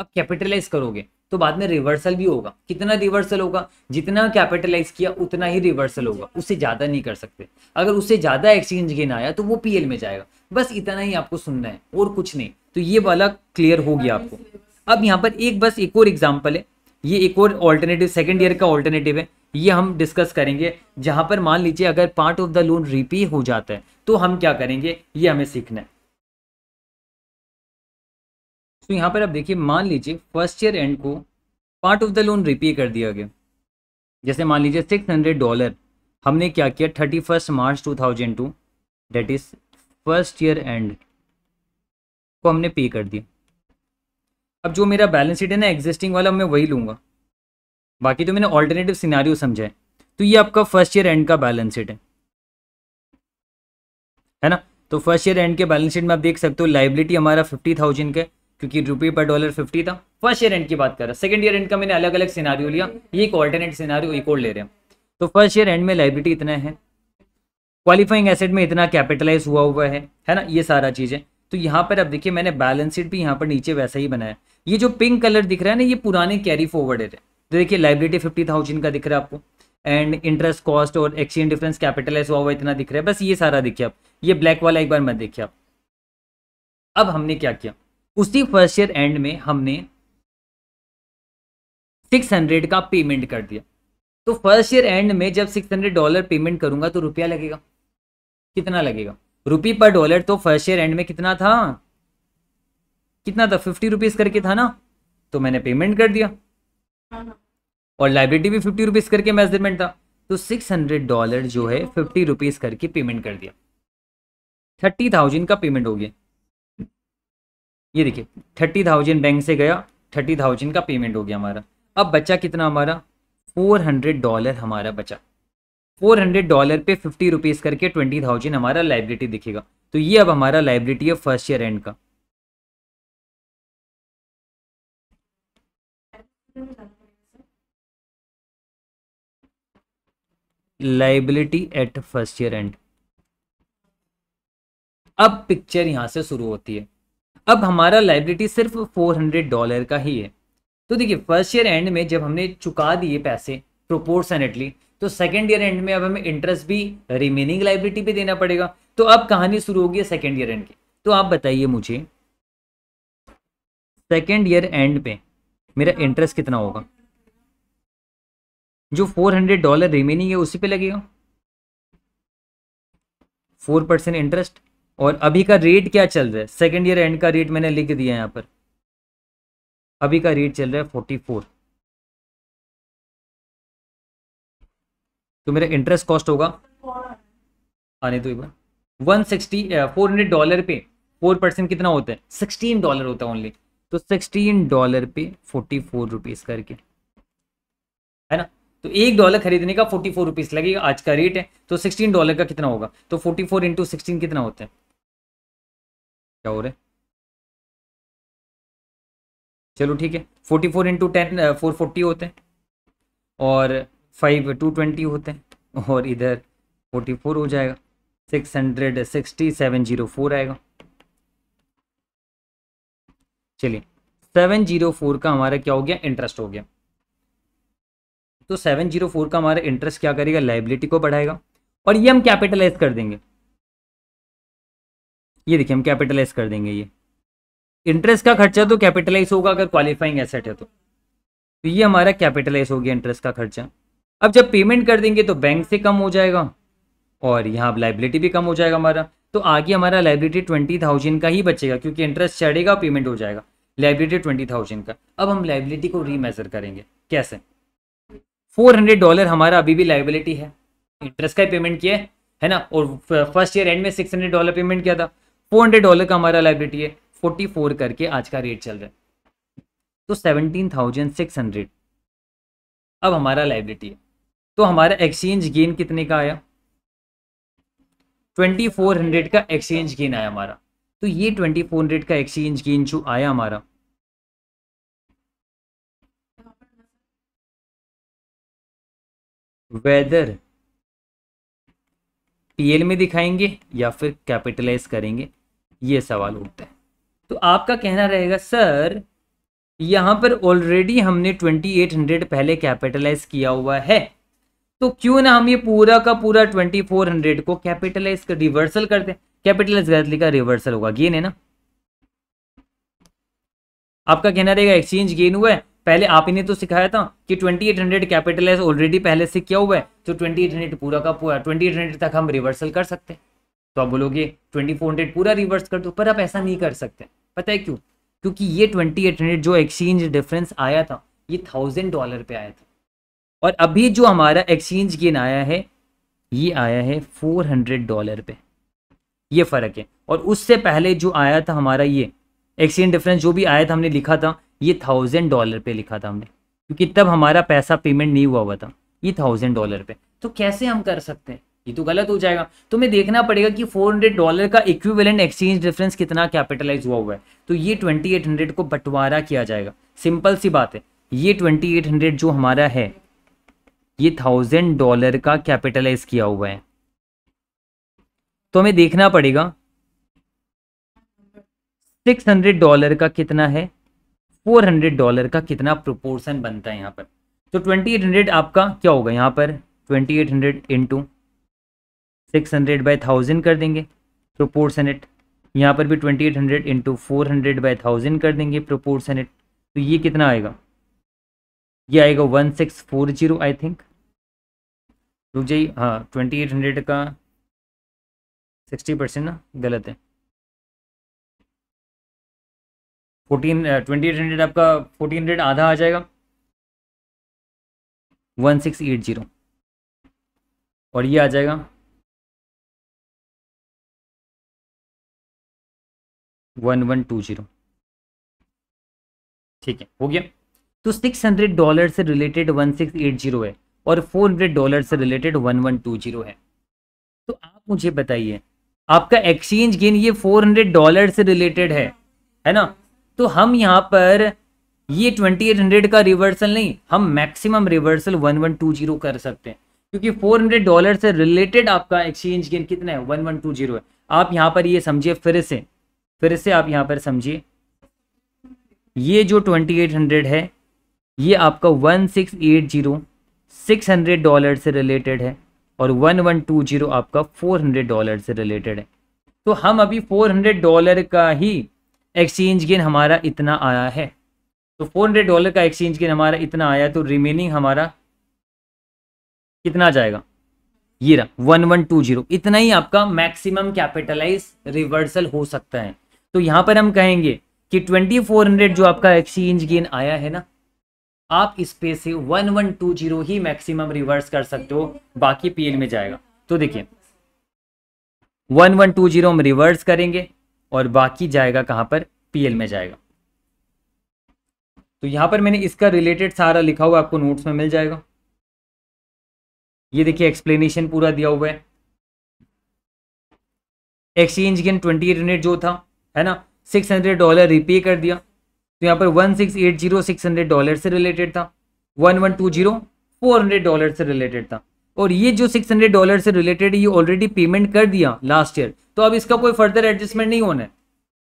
आप कैपिटलाइज करोगे तो बाद में रिवर्सल भी होगा कितना रिवर्सल होगा जितना कैपिटलाइज किया उतना ही रिवर्सल होगा उससे ज़्यादा नहीं कर सकते अगर उससे ज़्यादा एक्सचेंज गेन आया तो वो पीएल में जाएगा बस इतना ही आपको सुनना है और कुछ नहीं तो ये वाला क्लियर हो गया आपको अब यहाँ पर एक बस एक और एग्जाम्पल है ये एक और ऑल्टरनेटिव सेकेंड ईयर का ऑल्टरनेटिव है ये हम डिस्कस करेंगे जहां पर मान लीजिए अगर part of the loan repay हो जाता है तो हम क्या करेंगे ये हमें सीखना है तो यहाँ पर आप देखिए मान लीजिए फर्स्ट ईयर एंड को part of the loan repay कर दिया गया जैसे मान लीजिए सिक्स हंड्रेड डॉलर हमने क्या किया thirty first March two thousand two date is first year end को हमने पे कर दिया अब जो मेरा बैलेंस शीट है ना एग्जिस्टिंग वाला मैं वही लूँगा बाकी तो मैंने ऑल्टरनेटिव सिनारी समझा है तो ये आपका फर्स्ट ईयर एंड का बैलेंस शीट है है ना तो फर्स्ट ईयर एंड के बैलेंस शीट में आप देख सकते हो लाइबिलिटी हमारा फिफ्टी थाउजेंड का क्योंकि रुपये पर डॉलर फिफ्टी था फर्स्ट ईयर एंड की बात कर रहा सेकंड ईयर एंड का मैंने अलग अलग सिनारियो लिया ये एक ऑल्टरनेट सिनारियो एक और ले रहे हैं तो फर्स्ट ईयर एंड में लाइब्रिटी इतना है क्वालिफाइंग एसेट में इतना कैपिटलाइज हुआ हुआ है है ना ये सारा चीज़ें तो यहाँ पर अब देखिए मैंने बैलेंस शीट भी यहाँ पर नीचे वैसा ही बनाया ये जो पिंक कलर दिख रहा है ना ये पुराने कैरी फॉरवर्ड है तो देखिए लाइब्रिटी फिफ्टी थाउजेंड का दिख रहा है आपको एंड इंटरेस्ट कॉस्ट और एक्सचेंज डिफरेंस कैपिटलाइज हुआ हुआ इतना दिख रहा है बस ये सारा देखिए आप ये ब्लैक वाला एक बार मैं देखिए आप अब हमने क्या किया उसी फर्स्ट ईयर एंड में हमने सिक्स हंड्रेड का पेमेंट कर दिया तो फर्स्ट ईयर एंड में जब सिक्स हंड्रेड डॉलर पेमेंट करूंगा तो रुपया लगेगा कितना लगेगा रुपी पर डॉलर तो फर्स्ट ईयर एंड में कितना था कितना था फिफ्टी रुपीज करके था ना तो मैंने पेमेंट कर दिया और लाइब्रेटी भी फिफ्टी रुपीज करके मेजरमेंट था तो सिक्स हंड्रेड डॉलर जो है फिफ्टी रुपीज करके पेमेंट कर दिया थर्टी थाउजेंड का पेमेंट हो गया ये देखिए थर्टी थाउजेंड बैंक से गया थर्टी थाउजेंड का पेमेंट हो गया हमारा अब बचा कितना हमारा फोर हंड्रेड डॉलर हमारा बचा फोर हंड्रेड डॉलर पे फिफ्टी रुपीज़ करके ट्वेंटी थाउजेंड हमारा लाइब्रेटी दिखेगा तो ये अब हमारा लाइब्रेटी है फर्स्ट ईयर एंड का liability at first year end अब पिक्चर यहां से शुरू होती है अब हमारा लाइब्रेटी सिर्फ फोर हंड्रेड डॉलर का ही है तो देखिए फर्स्ट ईयर एंड में जब हमने चुका दिए पैसे प्रोपोर्शनेटली तो सेकेंड ईयर एंड में अब हमें इंटरेस्ट भी रिमेनिंग लाइब्रेटी पे देना पड़ेगा तो अब कहानी शुरू होगी सेकेंड ईयर एंड की तो आप बताइए मुझे सेकेंड ईयर एंड पे मेरा इंटरेस्ट कितना होगा जो फोर हंड्रेड डॉलर रिमेनिंग है उसी पे लगेगा फोर परसेंट इंटरेस्ट और अभी का रेट क्या चल रहा है सेकेंड ईयर एंड का रेट मैंने लिख दिया यहाँ पर अभी का रेट चल रहा है फोर्टी फोर तो मेरा इंटरेस्ट कॉस्ट होगा आने हाँ, तो एक बार one sixty four hundred dollar पे फोर परसेंट कितना होता है सिक्सटीन डॉलर होता है ओनली तो सिक्सटीन डॉलर पे फोर्टी फोर रुपीज़ करके है ना तो एक डॉलर खरीदने का फोर्टी फोर रुपीज़ लगेगा आज का रेट है तो सिक्सटीन डॉलर का कितना होगा तो फोर्टी फोर इंटू सिक्सटीन कितना होता है क्या हो रहा है चलो ठीक है forty four into ten four forty होते हैं और फाइव टू ट्वेंटी होते हैं और इधर फोर्टी फोर हो जाएगा six hundred sixty seven zero four आएगा चलिए सेवन जीरो फोर का हमारा क्या हो गया इंटरेस्ट हो गया तो सेवन जीरो फोर का हमारा इंटरेस्ट क्या करेगा लाइबिलिटी को बढ़ाएगा और ये हम कैपिटलाइज कर देंगे ये देखिए हम कैपिटलाइज कर देंगे ये इंटरेस्ट का खर्चा तो कैपिटलाइज होगा अगर क्वालिफाइंग एसेट है तो तो ये हमारा कैपिटलाइज हो गया इंटरेस्ट का खर्चा अब जब पेमेंट कर देंगे तो बैंक से कम हो जाएगा और यहाँ लाइबिलिटी भी कम हो जाएगा हमारा तो आगे हमारा लाइबिलिटी ट्वेंटी थाउजेंड का ही बचेगा क्योंकि इंटरेस्ट चढ़ेगा पेमेंट हो जाएगा लाइबिलिटी ट्वेंटी थाउजेंड का अब हम लाइबिलिटी को रीमेजर करेंगे कैसे फोर हंड्रेड डॉलर हमारा अभी भी लाइबिलिटी है इंटरेस्ट का ही पेमेंट किया है ना और फर्स्ट ईयर एंड में सिक्स हंड्रेड डॉलर पेमेंट किया था फोर हंड्रेड डॉलर का हमारा लाइब्रेटी है फोर्टी फोर करके आज का रेट चल रहा है तो सेवनटीन थाउजेंड सिक्स हंड्रेड अब हमारा लाइब्रेटी है तो हमारा एक्सचेंज गेन कितने का आया ट्वेंटी फोर हंड्रेड का एक्सचेंज गेन आया हमारा तो ये ट्वेंटी फोर हंड्रेड का एक्सचेंज गेन जो आया हमारा वेदर पीएल में दिखाएंगे या फिर कैपिटलाइज करेंगे ये सवाल उठता है तो आपका कहना रहेगा सर यहाँ पर ऑलरेडी हमने 2800 पहले कैपिटलाइज किया हुआ है तो क्यों ना हम ये पूरा का पूरा 2400 को कैपिटलाइज कर रिवर्सल करते हैं कैपिटलाइज गलत लिखा रिवर्सल होगा गेन है ना आपका कहना रहेगा एक्सचेंज गेन हुआ है पहले आपने तो सिखाया था कि 2800 कैपिटलाइज ऑलरेडी पहले से किया हुआ है तो 2800 पूरा का पूरा 2800 तक हम रिवर्सल कर सकते हैं तो आप बोलोगे ट्वेंटी फोर हंड्रेड पूरा रिवर्स कर दो पर आप ऐसा नहीं कर सकते पता है क्यों क्योंकि ये ट्वेंटी एट हंड्रेड जो एक्सचेंज डिफरेंस आया था ये थाउजेंड डॉलर पे आया था और अभी जो हमारा एक्सचेंज गेन आया है ये आया है फोर हंड्रेड डॉलर पे ये फ़र्क है और उससे पहले जो आया था हमारा ये एक्सचेंज डिफरेंस जो भी आया था हमने लिखा था ये थाउजेंड डॉलर पे लिखा था हमने क्योंकि तब हमारा पैसा पेमेंट नहीं हुआ हुआ था ये थाउजेंड डॉलर पे तो कैसे हम कर सकते हैं ये तो गलत हो जाएगा तुम्हें देखना पड़ेगा कि 400 डॉलर का इक्विवेलेंट एक्सचेंज डिफरेंस कितना कैपिटलाइज हुआ हुआ है तो ये 2800 को बंटवारा किया जाएगा सिंपल सी बात है ये 2800 जो हमारा है ये थाउजेंड डॉलर का कैपिटलाइज किया हुआ है तो हमें देखना पड़ेगा 600 डॉलर का कितना है 400 डॉलर का कितना प्रोपोर्शन बनता है यहाँ पर तो 2800 आपका क्या होगा यहाँ पर twenty eight hundred into six hundred by thousand कर देंगे प्रोपोर्सनेट यहाँ पर भी twenty eight hundred into four hundred by thousand कर देंगे प्रोपोर्सनेट तो ये कितना आएगा ये आएगा one six four zero I think रुक जाइए हाँ ट्वेंटी एट हंड्रेड का सिक्सटी परसेंट ना गलत है फोर्टीन ट्वेंटी एट हंड्रेड आपका फोर्टीन हंड्रेड आधा आ जाएगा वन सिक्स एट जीरो और ये आ जाएगा वन वन टू जीरो ठीक है हो गया तो सिक्स हंड्रेड डॉलर से related one six eight zero है और फोर हंड्रेड डॉलर से related one one two zero है तो आप मुझे बताइए आपका एक्सचेंज गेन ये फोर हंड्रेड डॉलर से रिलेटेड है है ना तो हम यहाँ पर ये ट्वेंटी एट हंड्रेड का रिवर्सल नहीं हम maximum reversal one one two zero कर सकते हैं क्योंकि फोर हंड्रेड डॉलर से रिलेटेड आपका एक्सचेंज गेन कितना है वन वन टू जीरो है आप यहाँ पर ये समझिए फिर से फिर से आप यहाँ पर समझिए ये जो 2800 है ये आपका 1680 हंड्रेड डॉलर से रिलेटेड है और 1120 आपका 400 डॉलर से रिलेटेड है तो हम अभी 400 डॉलर का ही एक्सचेंज गेन हमारा इतना आया है तो 400 डॉलर का एक्सचेंज गेन हमारा इतना आया तो रिमेनिंग हमारा कितना जाएगा ये रहा 1120 इतना ही आपका मैक्सिमम कैपिटलाइज रिवर्सल हो सकता है तो यहां पर हम कहेंगे कि 2400 जो आपका एक्सचेंज गेन आया है ना आप इस पे से 1120 ही मैक्सिमम रिवर्स कर सकते हो बाकी पीएल में जाएगा तो देखिए 1120 हम रिवर्स करेंगे और बाकी जाएगा कहां पर पीएल में जाएगा तो यहां पर मैंने इसका रिलेटेड सारा लिखा हुआ आपको नोट्स में मिल जाएगा ये देखिए एक्सप्लेनेशन पूरा दिया हुआ है एक्सचेंज गेन ट्वेंटी यूनिट जो था है ना सिक्स हंड्रेड डॉलर रिपे कर दिया तो यहाँ पर one six eight zero six hundred dollar से रिलेटेड था one one two zero four hundred dollar से रिलेटेड था और ये जो सिक्स हंड्रेड डॉलर से रिलेटेड ये ऑलरेडी पेमेंट कर दिया लास्ट ईयर तो अब इसका कोई फर्दर एडजस्टमेंट नहीं होना है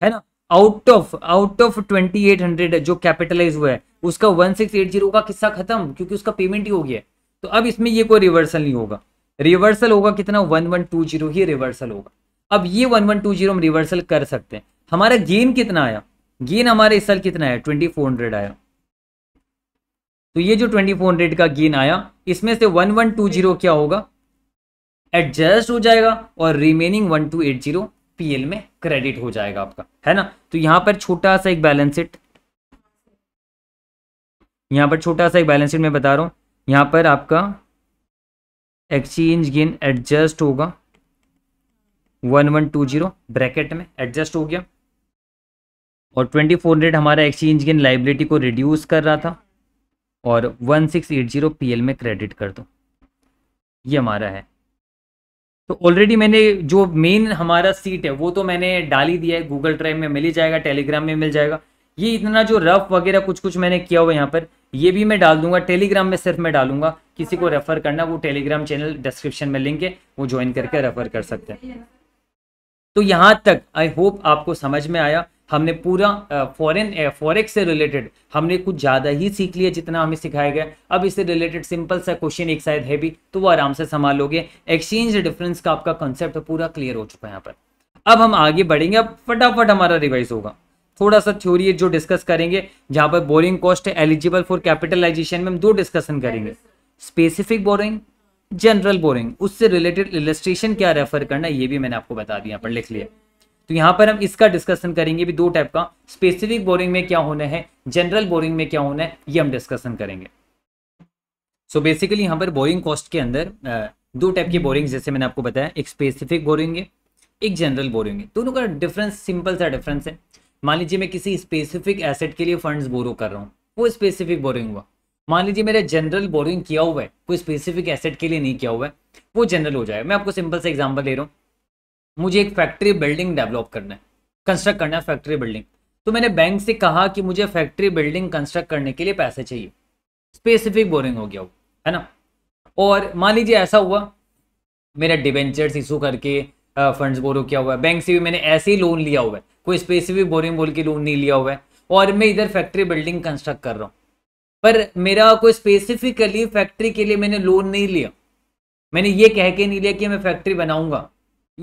है ना out of out of twenty eight hundred जो कैपिटलाइज हुआ है उसका वन सिक्स एट जीरो का किस्सा खत्म क्योंकि उसका पेमेंट ही हो गया तो अब इसमें ये कोई रिवर्सल नहीं होगा रिवर्सल होगा कितना वन वन टू जीरो ही रिवर्सल होगा अब ये वन वन टू जीरो हम रिवर्सल कर सकते हैं हमारा गेन कितना आया गेन हमारे इस साल कितना आया ट्वेंटी फोर हंड्रेड आया तो ये जो ट्वेंटी फोर हंड्रेड का गेन आया इसमें से वन वन टू जीरो क्या होगा एडजस्ट हो जाएगा और remaining one two eight zero P L में क्रेडिट हो जाएगा आपका है ना तो यहां पर छोटा सा एक बैलेंस शीट यहां पर छोटा सा एक बैलेंस शीट मैं बता रहा हूं यहां पर आपका एक्सचेंज गेन एडजस्ट होगा one one two zero bracket में एडजस्ट हो गया और ट्वेंटी फोर हंड्रेड हमारा एक्सचेंज गेन लाइबिलिटी को रिड्यूस कर रहा था और one six eight zero P L में क्रेडिट कर दो ये हमारा है तो ऑलरेडी मैंने जो मेन हमारा सीट है वो तो मैंने डाल ही दिया है गूगल ड्राइव में मिल ही जाएगा टेलीग्राम में मिल जाएगा ये इतना जो रफ वगैरह कुछ कुछ मैंने किया हुआ यहाँ पर ये भी मैं डाल दूंगा टेलीग्राम में सिर्फ मैं डालूंगा किसी को रेफर करना वो टेलीग्राम चैनल डिस्क्रिप्शन में लिंक है वो ज्वाइन करके रेफर कर सकते हैं तो यहाँ तक आई होप आपको समझ में आया हमने पूरा फॉरेन फॉरेक्स से रिलेटेड हमने कुछ ज़्यादा ही सीख लिया जितना हमें सिखाया गया अब इससे रिलेटेड सिंपल सा क्वेश्चन एक शायद है भी तो वो आराम से संभालोगे एक्सचेंज डिफरेंस का आपका कॉन्सेप्ट तो पूरा क्लियर हो चुका है यहाँ पर अब हम आगे बढ़ेंगे अब फटाफट हमारा रिवाइज होगा थोड़ा सा थ्योरी जो डिस्कस करेंगे जहाँ पर borrowing cost eligible for capitalisation में हम दो डिस्कशन करेंगे स्पेसिफिक बोरिंग जनरल बोरिंग उससे रिलेटेड इलेस्ट्रेशन क्या रेफर करना है ये भी मैंने आपको बता दिया पर लिख लिया तो यहाँ पर हम इसका डिस्कशन करेंगे भी दो टाइप का स्पेसिफिक बोरिंग में क्या होना है जनरल बोरिंग में क्या होना है ये हम डिस्कशन करेंगे सो बेसिकली यहाँ पर बोरिंग कॉस्ट के अंदर दो टाइप की बोरिंग जैसे मैंने आपको बताया एक स्पेसिफिक बोरिंग है एक जनरल बोरिंग है दोनों का डिफरेंस सिंपल सा डिफरेंस है मान लीजिए मैं किसी स्पेसिफिक एसेट के लिए फंड्स बोरो कर रहा हूँ वो स्पेसिफिक बोरिंग हुआ मान लीजिए मेरे जनरल बोरिंग किया हुआ है कोई स्पेसिफिक एसेट के लिए नहीं किया हुआ है वो जनरल हो जाएगा मैं आपको सिंपल से एग्जाम्पल ले रहा हूँ मुझे एक फैक्ट्री बिल्डिंग डेवलप करना है कंस्ट्रक्ट करना है फैक्ट्री बिल्डिंग तो मैंने बैंक से कहा कि मुझे फैक्ट्री बिल्डिंग कंस्ट्रक्ट करने के लिए पैसे चाहिए स्पेसिफिक बोरिंग हो गया वो है ना और मान लीजिए ऐसा हुआ मेरा डिवेंचर्स इशू करके फंड्स बोरो किया हुआ है बैंक से भी मैंने ऐसे ही लोन लिया हुआ है कोई स्पेसिफिक बोरिंग बोल के लोन नहीं लिया हुआ है और मैं इधर फैक्ट्री बिल्डिंग कंस्ट्रक्ट कर रहा हूँ पर मेरा कोई स्पेसिफिकली फैक्ट्री के लिए मैंने लोन नहीं लिया मैंने ये कह के नहीं लिया कि मैं फैक्ट्री बनाऊंगा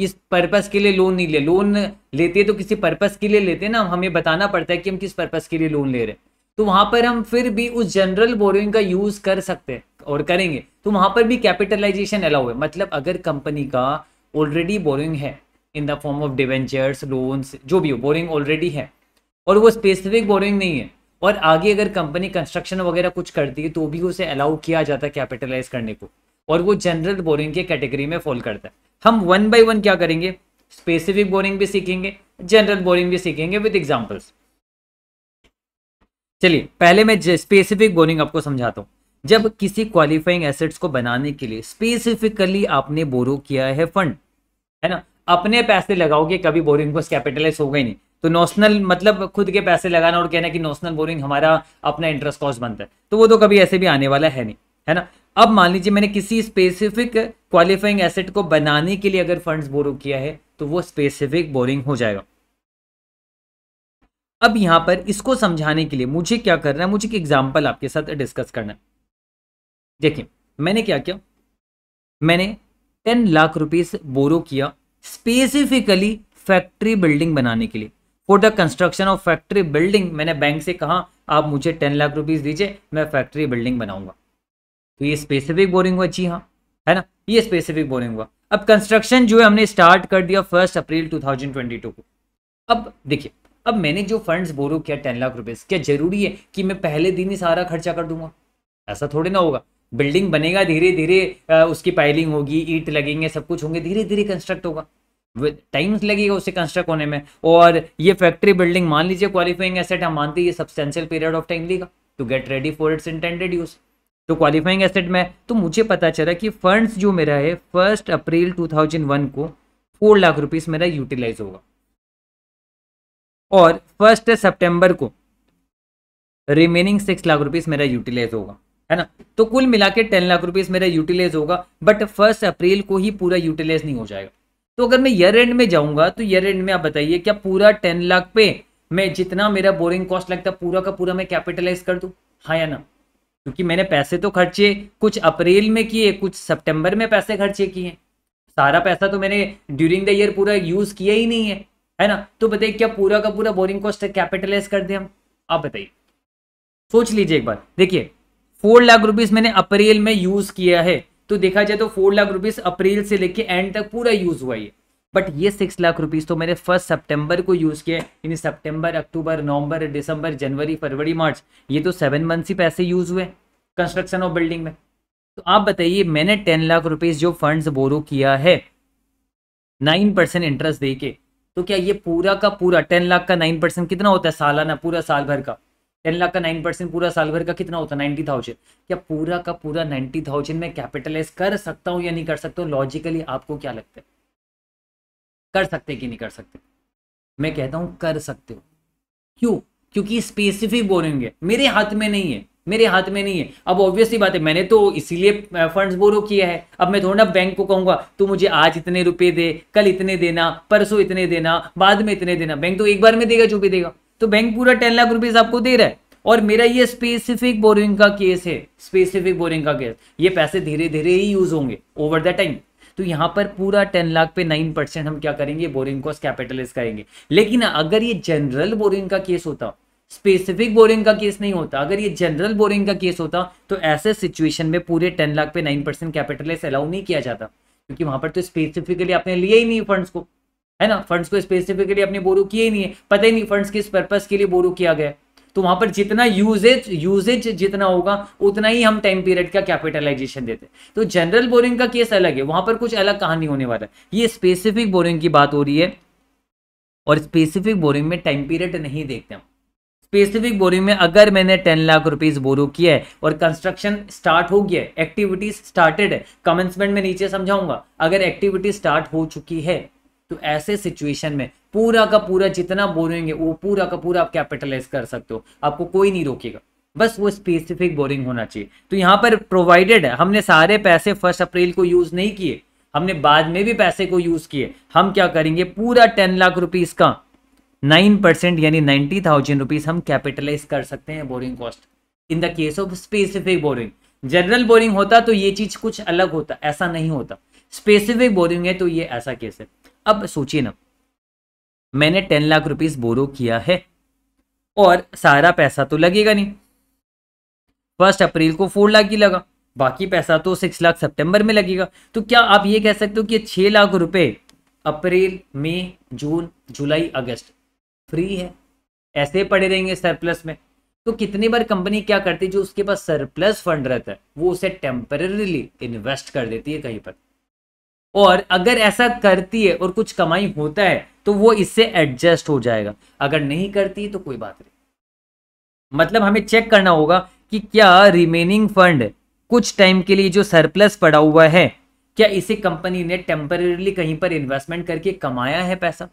इस पर्पस के लिए लोन नहीं लिया लोन लेते तो किसी पर्पस के लिए लेते ना हमें बताना पड़ता है कि हम किस पर्पस के लिए लोन ले रहे हैं तो वहां पर हम फिर भी उस जनरल बोरिंग का यूज कर सकते हैं और करेंगे तो वहां पर भी कैपिटलाइजेशन अलाउ है मतलब अगर कंपनी का ऑलरेडी बोरिंग है in the form of debentures loans जो भी हो बोरिंग ऑलरेडी है और वो स्पेसिफिक बोरिंग नहीं है और आगे अगर कंपनी कंस्ट्रक्शन वगैरह कुछ करती है तो भी उसे अलाउ किया जाता है कैपिटलाइज करने को और वो जनरल बोरिंग के कैटेगरी में फॉल करता है हम वन बाई वन क्या करेंगे स्पेसिफिक बोरिंग भी सीखेंगे जनरल बोरिंग भी सीखेंगे विद एग्जाम्पल्स चलिए पहले मैं स्पेसिफिक बोरिंग आपको समझाता हूँ जब किसी क्वालिफाइंग एसेट्स को बनाने के लिए स्पेसिफिकली आपने बोरो किया है फंड है ना अपने पैसे लगाओगे कभी बोरिंग को कैपिटलाइज होगा ही नहीं तो नोशनल मतलब खुद के पैसे लगाना और कहना कि नोशनल बोरिंग हमारा अपना इंटरेस्ट कॉस्ट बनता है तो वो तो कभी ऐसे भी आने वाला है नहीं है ना अब मान लीजिए मैंने किसी स्पेसिफिक क्वालिफाइंग एसेट को बनाने के लिए अगर फंड्स बोरो किया है तो वो स्पेसिफिक बोरिंग हो जाएगा अब यहां पर इसको समझाने के लिए मुझे क्या करना है मुझे एक एग्जाम्पल आपके साथ डिस्कस करना है देखिए मैंने क्या किया मैंने टेन लाख रुपीस बोरो किया स्पेसिफिकली फैक्ट्री बिल्डिंग बनाने के लिए for the construction of factory building मैंने बैंक से कहा आप मुझे टेन लाख रुपीज दीजिए मैं फैक्ट्री बिल्डिंग बनाऊंगा तो ये स्पेसिफिक बोरिंग हुआ जी हाँ है ना ये स्पेसिफिक बोरिंग हुआ अब कंस्ट्रक्शन जो है हमने स्टार्ट कर दिया फर्स्ट अप्रैल 2022 को अब देखिए अब मैंने जो फंड्स बोरो किया टेन लाख रुपीज क्या जरूरी है कि मैं पहले दिन ही सारा खर्चा कर दूंगा ऐसा थोड़े ना होगा बिल्डिंग बनेगा धीरे धीरे उसकी पाइलिंग होगी ईट लगेंगे सब कुछ होंगे धीरे धीरे कंस्ट्रक्ट होगा टाइम्स लगेगा उसे कंस्ट्रक्ट होने में और ये फैक्ट्री बिल्डिंग मान लीजिए क्वालिफाइंग एसेट हम मानते हैं ये सब्सटेंशियल पीरियड ऑफ टाइम लेगा to get ready for its intended use तो क्वालिफाइंग एसेट में तो मुझे पता चला कि फंड्स जो मेरा है फर्स्ट अप्रैल 2001 को फोर लाख रुपीस मेरा यूटिलाइज होगा और फर्स्ट सितंबर को रिमेनिंग सिक्स लाख रुपीस मेरा यूटिलाइज होगा है ना तो कुल मिला के टेन लाख रुपीस मेरा यूटिलाइज होगा बट फर्स्ट अप्रैल को ही पूरा यूटिलाइज नहीं हो जाएगा तो अगर मैं ईयर एंड में जाऊंगा तो ईयर एंड में आप बताइए क्या पूरा टेन लाख पे मैं जितना मेरा बोरिंग कॉस्ट लगता है पूरा का पूरा मैं कैपिटलाइज कर दूँ हाँ या ना क्योंकि मैंने पैसे तो खर्चे कुछ अप्रैल में किए कुछ सितंबर में पैसे खर्चे किए सारा पैसा तो मैंने ड्यूरिंग द ईयर पूरा यूज़ किया ही नहीं है है ना तो बताइए क्या पूरा का पूरा बोरिंग कॉस्ट कैपिटलाइज कर दें हम आप बताइए सोच लीजिए एक बार देखिए फोर लाख रुपीज़ मैंने अप्रैल में यूज़ किया है तो देखा जाए तो फोर लाख रुपीज अप्रैल से लेके एंड तक पूरा यूज हुआ ये बट ये सिक्स लाख रुपीज तो मैंने फर्स्ट सितंबर को यूज किया यानी सितंबर अक्टूबर नवंबर दिसंबर जनवरी फरवरी मार्च ये तो सेवन मंथ्स ही पैसे यूज हुए कंस्ट्रक्शन ऑफ बिल्डिंग में तो आप बताइए मैंने टेन लाख रुपीज जो फंड बोरो किया है नाइन परसेंट इंटरेस्ट दे तो क्या ये पूरा का पूरा टेन लाख का नाइन परसेंट कितना होता है सालाना पूरा साल भर का टेन लाख का नाइन परसेंट पूरा साल भर का कितना होता है नाइन्टी थाउजेंड क्या पूरा का पूरा नाइन्टी थाउजेंड में कैपिटलाइज कर सकता हूँ या नहीं कर सकता लॉजिकली आपको क्या लगता है कर सकते कि नहीं कर सकते मैं कहता हूँ कर सकते हो क्यों क्योंकि स्पेसिफिक है मेरे हाथ में नहीं है मेरे हाथ में नहीं है अब ऑब्वियसली बात है मैंने तो इसीलिए फंड्स बोरो किया है अब मैं थोड़ा ना बैंक को कहूंगा तू मुझे आज इतने रुपए दे कल इतने देना परसों इतने देना बाद में इतने देना बैंक तो एक बार में देगा जो भी देगा तो बैंक पूरा टेन लाख रुपीज आपको दे रहा है और मेरा ये स्पेसिफिक बोरिंग का केस है स्पेसिफिक बोरिंग का केस ये पैसे धीरे धीरे ही यूज होंगे ओवर द टाइम तो यहाँ पर पूरा टेन लाख पे नाइन परसेंट हम क्या करेंगे बोरिंग कॉस्ट कैपिटलाइज करेंगे लेकिन अगर ये जनरल बोरिंग का केस होता स्पेसिफिक बोरिंग का केस नहीं होता अगर ये जनरल बोरिंग का केस होता तो ऐसे सिचुएशन में पूरे टेन लाख पे नाइन परसेंट कैपिटलाइज अलाउ नहीं किया जाता क्योंकि वहां पर तो स्पेसिफिकली आपने लिया ही नहीं फंड्स को है ना फंड्स को स्पेसिफिकली अपने बोरू किए नहीं है पता ही नहीं फंड्स किस पर्पज के लिए बोरू किया गया तो वहां पर जितना यूजेज यूजेज जितना होगा उतना ही हम टाइम पीरियड का कैपिटलाइजेशन देते हैं तो जनरल बोरिंग का केस अलग है वहां पर कुछ अलग कहानी होने वाला है ये स्पेसिफिक बोरिंग की बात हो रही है और स्पेसिफिक बोरिंग में टाइम पीरियड नहीं देखते हम स्पेसिफिक बोरिंग में अगर मैंने टेन लाख रुपीज बोरो किया है और कंस्ट्रक्शन स्टार्ट हो गया है एक्टिविटीज स्टार्टेड है कमेंसमेंट में नीचे समझाऊंगा अगर एक्टिविटी स्टार्ट हो चुकी है तो ऐसे सिचुएशन में पूरा का पूरा जितना बोरेंगे वो पूरा का पूरा आप कैपिटलाइज कर सकते हो आपको कोई नहीं रोकेगा बस वो स्पेसिफिक बोरिंग होना चाहिए तो यहाँ पर प्रोवाइडेड है हमने सारे पैसे फर्स्ट अप्रैल को यूज नहीं किए हमने बाद में भी पैसे को यूज किए हम क्या करेंगे पूरा टेन लाख रुपीज का नाइन परसेंट यानी नाइनटी थाउजेंड रुपीज हम कैपिटलाइज कर सकते हैं borrowing cost in the case of specific borrowing general borrowing होता तो ये चीज कुछ अलग होता ऐसा नहीं होता स्पेसिफिक बोरिंग है तो ये ऐसा केस है अब सोचिए ना मैंने टेन लाख रुपीस बोरो किया है और सारा पैसा तो लगेगा नहीं फर्स्ट अप्रैल को फोर लाख ही लगा बाकी पैसा तो सिक्स लाख सितंबर में लगेगा तो क्या आप ये कह सकते हो कि छह लाख रुपए अप्रैल मई जून जुलाई अगस्त फ्री है ऐसे पड़े रहेंगे सरप्लस में तो कितनी बार कंपनी क्या करती है जो उसके पास सरप्लस फंड रहता है वो उसे टेम्परेली इन्वेस्ट कर देती है कहीं पर और अगर ऐसा करती है और कुछ कमाई होता है तो वो इससे एडजस्ट हो जाएगा अगर नहीं करती तो कोई बात नहीं मतलब हमें चेक करना होगा कि क्या रिमेनिंग फंड कुछ टाइम के लिए जो सरप्लस पड़ा हुआ है क्या इसे कंपनी ने टेम्परेली कहीं पर इन्वेस्टमेंट करके कमाया है पैसा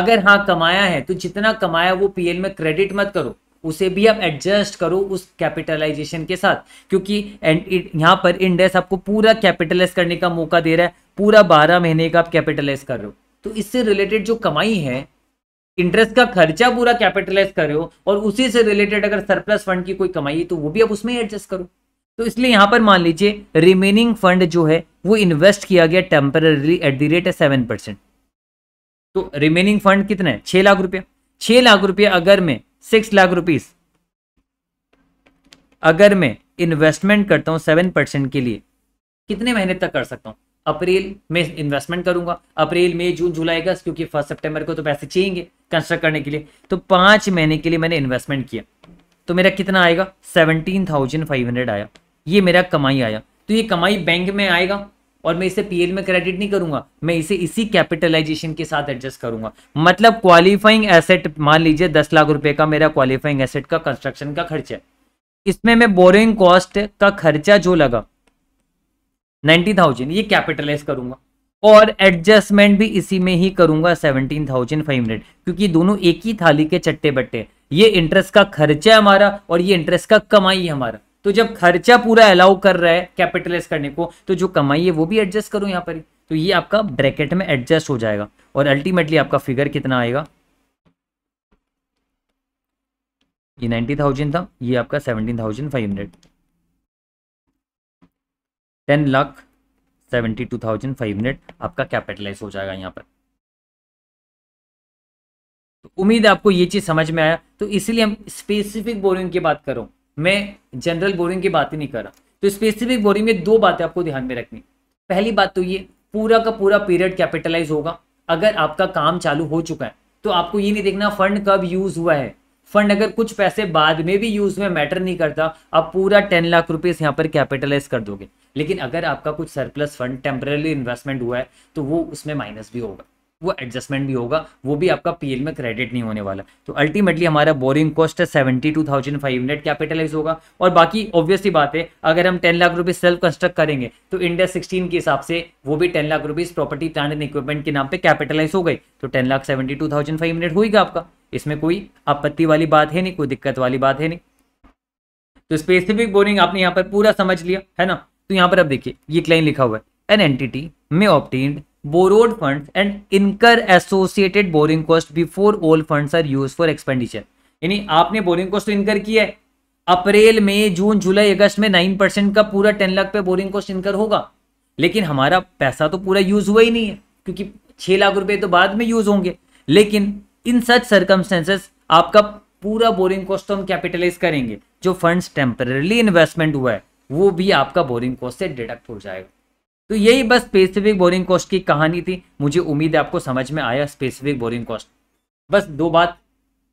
अगर हाँ कमाया है तो जितना कमाया वो पीएल में क्रेडिट मत करो उसे भी आप एडजस्ट करो उस कैपिटलाइजेशन के साथ क्योंकि यहाँ पर इंडेक्स आपको पूरा कैपिटलाइज करने का मौका दे रहा है पूरा बारह महीने का आप कैपिटलाइज कर रहे हो तो इससे रिलेटेड जो कमाई है इंटरेस्ट का खर्चा पूरा कैपिटलाइज कर रहे हो और उसी से रिलेटेड अगर सरप्लस फंड की कोई कमाई है तो वो भी आप उसमें एडजस्ट करो तो इसलिए यहां पर मान लीजिए रिमेनिंग फंड जो है वो इन्वेस्ट किया गया टेम्पररी एट द रेट है सेवन परसेंट तो रिमेनिंग फंड कितना है छह लाख रुपया छह लाख रुपया अगर मैं सिक्स लाख रुपीज अगर मैं इन्वेस्टमेंट करता हूं सेवन परसेंट के लिए कितने महीने तक कर सकता हूं अप्रैल में इन्वेस्टमेंट करूंगा अप्रैल मई जून जुलाई अगस्त क्योंकि फर्स्ट सितंबर को तो पैसे चाहिए कंस्ट्रक्ट करने के लिए तो पांच महीने के लिए मैंने इन्वेस्टमेंट किया तो मेरा कितना आएगा सेवनटीन थाउजेंड फाइव हंड्रेड आया ये मेरा कमाई आया तो ये कमाई बैंक में आएगा और मैं इसे पीएल में क्रेडिट नहीं करूंगा मैं इसे इसी कैपिटलाइजेशन के साथ एडजस्ट करूंगा मतलब क्वालिफाइंग एसेट मान लीजिए दस लाख रुपए का मेरा क्वालिफाइंग एसेट का कंस्ट्रक्शन का खर्चा इसमें मैं बोरिंग कॉस्ट का खर्चा जो लगा नाइनटी थाउजेंड ये कैपिटलाइज करूंगा और एडजस्टमेंट भी इसी में ही करूंगा सेवनटीन थाउजेंड फाइव हंड्रेड क्योंकि दोनों एक ही थाली के चट्टे बट्टे ये इंटरेस्ट का खर्चा है हमारा और ये इंटरेस्ट का कमाई है हमारा तो जब खर्चा पूरा अलाउ कर रहा है कैपिटलाइज करने को तो जो कमाई है वो भी एडजस्ट करो यहाँ पर तो ये आपका ब्रैकेट में एडजस्ट हो जाएगा और अल्टीमेटली आपका फिगर कितना आएगा ये नाइनटी थाउजेंड था ये आपका seventeen thousand five hundred ten lakh seventy two thousand five hundred आपका कैपिटलाइज हो जाएगा यहाँ पर तो उम्मीद है आपको ये चीज़ समझ में आया तो इसलिए हम स्पेसिफिक बोरिंग की बात करो मैं जनरल बोरिंग की बात ही नहीं कर रहा तो स्पेसिफिक बोरिंग में दो बातें आपको ध्यान में रखनी पहली बात तो ये पूरा का पूरा पीरियड कैपिटलाइज होगा अगर आपका काम चालू हो चुका है तो आपको ये नहीं देखना फंड कब यूज हुआ है फंड अगर कुछ पैसे बाद में भी यूज में मैटर नहीं करता आप पूरा टेन लाख रुपीस यहाँ पर कैपिटलाइज कर दोगे लेकिन अगर आपका कुछ सरप्लस फंड टेम्परली इन्वेस्टमेंट हुआ है तो वो उसमें माइनस भी होगा वो एडजस्टमेंट भी होगा वो भी आपका पीएल में क्रेडिट नहीं होने वाला तो अल्टीमेटली हमारा बोरिंग कॉस्ट है seventy two thousand five hundred capitalise होगा और बाकी ऑब्वियसली बात है अगर हम ten lakh rupees self construct करेंगे तो इंडिया सिक्सटीन के हिसाब से वो भी ten lakh rupees property plant and equipment के नाम पर कैपिटलाइज हो गई तो ten lakh seventy two thousand five hundred होगा आपका इसमें कोई आपत्ति वाली बात है नहीं कोई दिक्कत वाली बात है नहीं तो स्पेसिफिक बोरिंग आपने यहाँ पर पूरा समझ लिया है ना तो यहाँ पर आप देखिए ये क्लाइन लिखा हुआ है एन एंटिटी में obtained borrowed funds and incur associated borrowing cost before all funds are used for expenditure यानी आपने बोरिंग कॉस्ट तो इनकर किया है अप्रैल में जून जुलाई अगस्त में नाइन परसेंट का पूरा टेन लाख पे बोरिंग कॉस्ट इनकर होगा लेकिन हमारा पैसा तो पूरा यूज हुआ ही नहीं है क्योंकि छह लाख रुपए तो बाद में यूज होंगे लेकिन इन सच सर्कमस्टेंसेस आपका पूरा बोरिंग कॉस्ट तो हम कैपिटलाइज करेंगे जो फंड्स टेम्पररली इन्वेस्टमेंट हुआ है वो भी आपका बोरिंग कॉस्ट से डिडक्ट हो जाएगा तो यही बस स्पेसिफिक बोरिंग कॉस्ट की कहानी थी मुझे उम्मीद है आपको समझ में आया स्पेसिफिक बोरिंग कॉस्ट बस दो बात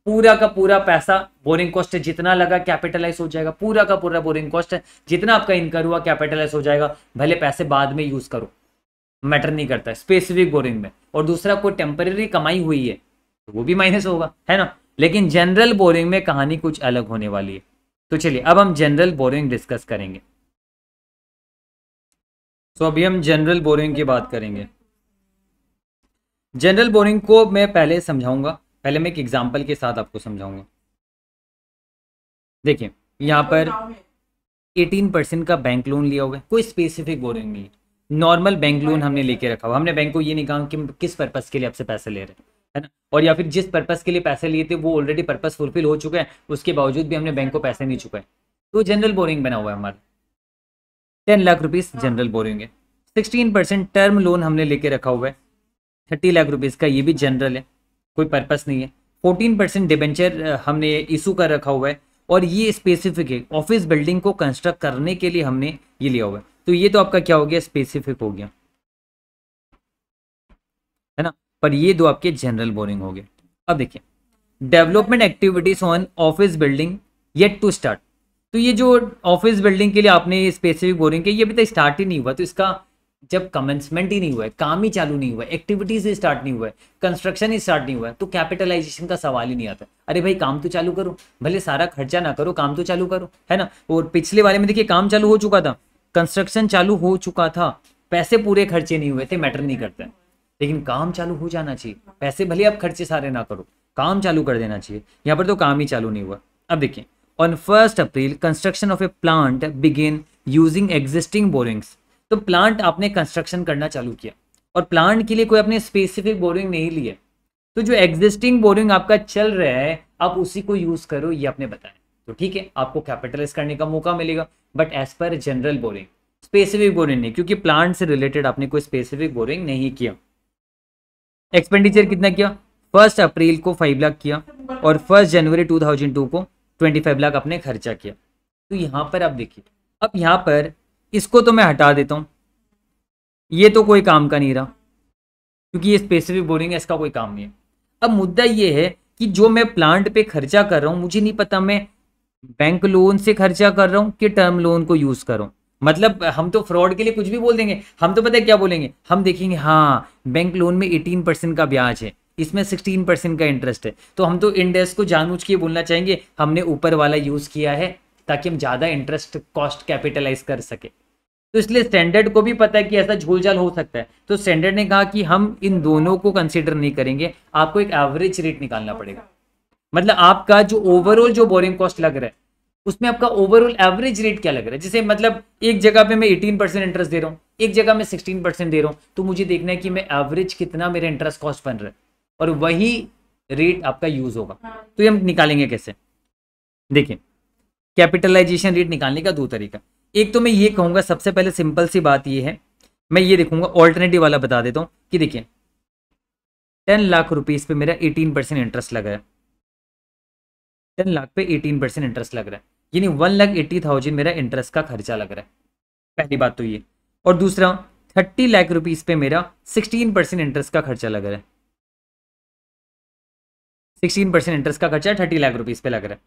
पूरा का पूरा पैसा बोरिंग कॉस्ट जितना लगा कैपिटलाइज हो जाएगा पूरा का पूरा बोरिंग कॉस्ट है जितना आपका इनकर हुआ कैपिटलाइज हो जाएगा भले पैसे बाद में यूज करो मैटर नहीं करता स्पेसिफिक बोरिंग में और दूसरा कोई टेम्परेरी कमाई हुई है तो वो भी माइनस होगा है ना लेकिन जनरल बोरिंग में कहानी कुछ अलग होने वाली है तो चलिए अब हम जनरल बोरिंग डिस्कस करेंगे सो अभी हम जनरल बोरिंग की बात करेंगे जनरल बोरिंग को मैं पहले समझाऊंगा पहले मैं एक एग्जाम्पल के साथ आपको समझाऊंगा देखिए यहाँ पर 18 परसेंट का बैंक लोन लिया होगा कोई स्पेसिफिक बोरिंग नहीं नॉर्मल बैंक लोन हमने लेके रखा हुआ हमने बैंक को ये नहीं कहा कि किस पर्पज़ के लिए आपसे पैसे ले रहे हैं है ना और या फिर जिस पर्पज़ के लिए पैसे लिए थे वो ऑलरेडी पर्पज़ फुलफिल हो चुका है उसके बावजूद भी हमने बैंक को पैसे नहीं चुकाए तो जनरल बोरिंग बना हुआ है हमारा ten lakh rupees general borrowing है सिक्सटीन परसेंट टर्म लोन हमने लेके रखा हुआ है थर्टी लाख रुपीज का ये भी जनरल है कोई पर्पस नहीं है फोर्टीन परसेंट डिबेंचर हमने इशू कर रखा हुआ है और ये स्पेसिफिक है ऑफिस बिल्डिंग को कंस्ट्रक्ट करने के लिए हमने ये लिया हुआ है तो ये तो आपका क्या हो गया स्पेसिफिक हो गया है ना पर ये दो आपके जनरल बोरिंग हो गए अब देखिए development activities on office building yet to start तो ये जो ऑफिस बिल्डिंग के लिए आपने स्पेसिफिक बोरिंग की ये अभी तक स्टार्ट ही नहीं हुआ तो इसका जब कमेंसमेंट ही नहीं हुआ है काम ही चालू नहीं हुआ है एक्टिविटीज ही स्टार्ट नहीं हुआ है कंस्ट्रक्शन ही स्टार्ट नहीं हुआ है तो कैपिटलाइजेशन का सवाल ही नहीं आता अरे भाई काम तो चालू करो भले सारा खर्चा ना करो काम तो चालू करो है ना और पिछले बारे में देखिए काम चालू हो चुका था कंस्ट्रक्शन चालू हो चुका था पैसे पूरे खर्चे नहीं हुए थे मैटर नहीं करते लेकिन काम चालू हो जाना चाहिए पैसे भले आप खर्चे सारे ना करो काम चालू कर देना चाहिए यहाँ पर तो काम ही चालू नहीं हुआ अब देखिए on first April construction of a plant begin using existing borrowings तो प्लांट आपने कंस्ट्रक्शन करना चालू किया और प्लांट के लिए कोई अपने स्पेसिफिक बोरिंग नहीं लिए तो जो एग्जिस्टिंग बोरिंग आपका चल रहा है आप उसी को यूज करो ये आपने बताया तो ठीक है आपको कैपिटलाइज करने का मौका मिलेगा but as per general borrowing specific borrowing नहीं क्योंकि प्लांट से रिलेटेड आपने कोई स्पेसिफिक बोरिंग नहीं किया एक्सपेंडिचर कितना किया फर्स्ट अप्रैल को फाइव लाख किया और फर्स्ट जनवरी टू को ट्वेंटी फाइव लाख आपने खर्चा किया तो यहाँ पर आप देखिए अब यहाँ पर इसको तो मैं हटा देता हूँ ये तो कोई काम का नहीं रहा क्योंकि ये स्पेसिफिक बोरिंग है इसका कोई काम नहीं है अब मुद्दा ये है कि जो मैं प्लांट पे खर्चा कर रहा हूँ मुझे नहीं पता मैं बैंक लोन से खर्चा कर रहा हूँ कि टर्म लोन को यूज़ कर रहा मतलब हम तो फ्रॉड के लिए कुछ भी बोल देंगे हम तो पता है क्या बोलेंगे हम देखेंगे हाँ बैंक लोन में एटीन परसेंट का ब्याज है इसमें सिक्सटीन परसेंट का इंटरेस्ट है तो हम तो इंडेक्स को जानबूझ के बोलना चाहेंगे हमने ऊपर वाला यूज़ किया है ताकि हम ज़्यादा इंटरेस्ट कॉस्ट कैपिटलाइज कर सके तो इसलिए स्टैंडर्ड को भी पता है कि ऐसा झोलझाल हो सकता है तो स्टैंडर्ड ने कहा कि हम इन दोनों को कंसिडर नहीं करेंगे आपको एक एवरेज रेट निकालना पड़ेगा मतलब आपका जो ओवरऑल जो बोरिंग कॉस्ट लग रहा है उसमें आपका ओवरऑल एवरेज रेट क्या लग रहा है जैसे मतलब एक जगह पे मैं 18 परसेंट इंटरेस्ट दे रहा हूँ एक जगह मैं 16 परसेंट दे रहा हूँ तो मुझे देखना है कि मैं एवरेज कितना मेरा इंटरेस्ट कॉस्ट बन रहा है और वही रेट आपका यूज होगा तो ये हम निकालेंगे कैसे देखिए कैपिटलाइजेशन रेट निकालने का दो तरीका एक तो मैं ये कहूंगा सबसे पहले सिंपल सी बात ये है मैं ये देखूंगा ऑल्टरनेटिव वाला बता देता हूँ कि देखिए टेन लाख रुपीज़ पे मेरा एटीन परसेंट इंटरेस्ट लगा है टेन लाख पे एटीन परसेंट इंटरेस्ट लग रहा है यानी वन लाख एट्टी थाउजेंड मेरा इंटरेस्ट का खर्चा लग रहा है पहली बात तो ये और दूसरा थर्टी लाख रुपीज़ पे मेरा सिक्सटीन परसेंट इंटरेस्ट का खर्चा लग रहा है सिक्सटीन परसेंट इंटरेस्ट का खर्चा थर्टी लाख रुपीज़ पे लग रहा है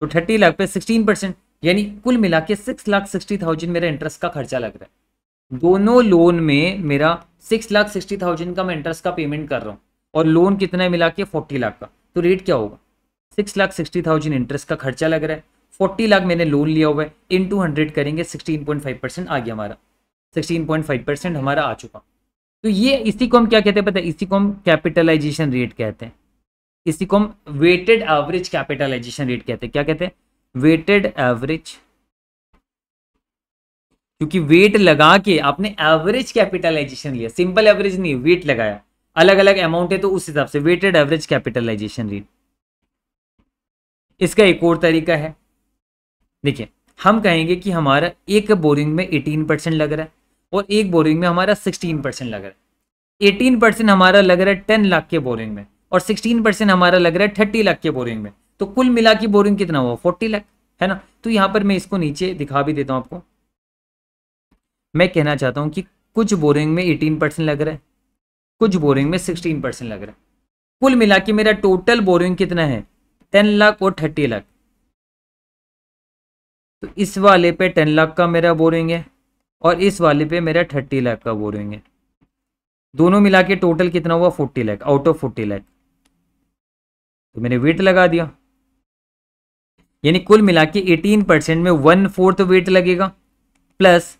तो थर्टी लाख पे सिक्सटीन परसेंट यानी कुल मिला के सिक्स लाख सिक्सटी थाउजेंड मेरा इंटरेस्ट का खर्चा लग रहा है दोनों लोन में मेरा सिक्स लाख सिक्सटी थाउजेंड का मैं इंटरेस्ट का पेमेंट कर रहा हूँ और लोन कितना है मिला के फोर्टी लाख का तो रेट क्या होगा six lakh sixty thousand interest का खर्चा लग रहा है फोर्टी लाख मैंने लोन लिया हुआ है इन टू हंड्रेड करेंगे सिक्सटीन पॉइंट फाइव परसेंट आ गया हमारा सिक्सटीन पॉइंट फाइव परसेंट हमारा आ चुका तो ये इसी को हम क्या कहते हैं पता है इसी को हम कैपिटलाइजेशन रेट कहते हैं इसी को हम वेटेड एवरेज कैपिटलाइजेशन रेट कहते हैं क्या कहते हैं वेटेड एवरेज क्योंकि वेट लगा के आपने एवरेज कैपिटलाइजेशन लिया सिंपल एवरेज नहीं वेट लगाया अलग अलग अमाउंट है तो उस हिसाब से वेटेड एवरेज कैपिटलाइजेशन रेट इसका एक और तरीका है देखिए हम कहेंगे कि हमारा एक बोरिंग में एटीन परसेंट लग रहा है और एक बोरिंग में हमारा सिक्सटीन परसेंट लग रहा है एटीन परसेंट हमारा लग रहा है टेन लाख के बोरिंग में और सिक्सटीन परसेंट हमारा लग रहा है थर्टी लाख के बोरिंग में तो कुल मिला की बोरिंग कितना हुआ फोर्टी लाख है ना तो यहाँ पर मैं इसको नीचे दिखा भी देता हूँ आपको मैं कहना चाहता हूँ कि कुछ बोरिंग में एटीन परसेंट लग रहा है कुछ बोरिंग में सिक्सटीन परसेंट लग रहा है कुल मिला के मेरा टोटल बोरिंग कितना है टेन लाख और थर्टी लाख तो इस वाले पे टेन लाख का मेरा बोरिंग है और इस वाले पे मेरा थर्टी लाख का बोरिंग है दोनों मिला के टोटल कितना हुआ forty lakh out of forty lakh तो मैंने वेट लगा दिया यानी कुल मिला के एटीन परसेंट में वन फोर्थ वेट लगेगा प्लस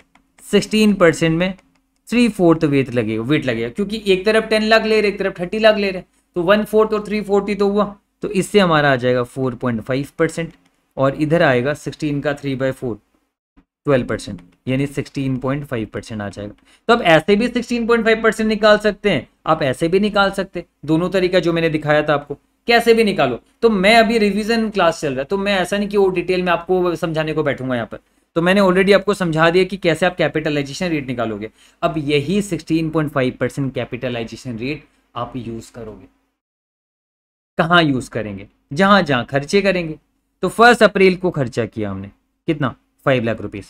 सिक्सटीन परसेंट में थ्री फोर्थ वेट लगेगा वेट लगेगा क्योंकि एक तरफ टेन लाख ले रहे एक तरफ थर्टी लाख ले रहे तो वन फोर्थ और थ्री फोर्टी तो हुआ तो इससे हमारा आ जाएगा फोर पॉइंट फाइव परसेंट और इधर आएगा सिक्सटीन का three by four twelve percent यानी सिक्सटीन पॉइंट फाइव परसेंट आ जाएगा तो आप ऐसे भी सिक्सटीन पॉइंट फाइव परसेंट निकाल सकते हैं आप ऐसे भी निकाल सकते हैं दोनों तरीका जो मैंने दिखाया था आपको कैसे भी निकालो तो मैं अभी रिविजन क्लास चल रहा है तो मैं ऐसा नहीं कि वो डिटेल में आपको समझाने को बैठूंगा यहाँ पर तो मैंने ऑलरेडी आपको समझा दिया कि कैसे आप कैपिटलाइजेशन रेट निकालोगे अब यही 16.5 परसेंट कैपिटलाइजेशन रेट आप यूज करोगे कहाँ यूज करेंगे जहां जहां खर्चे करेंगे तो फर्स्ट अप्रैल को खर्चा किया हमने कितना फाइव लाख रुपीज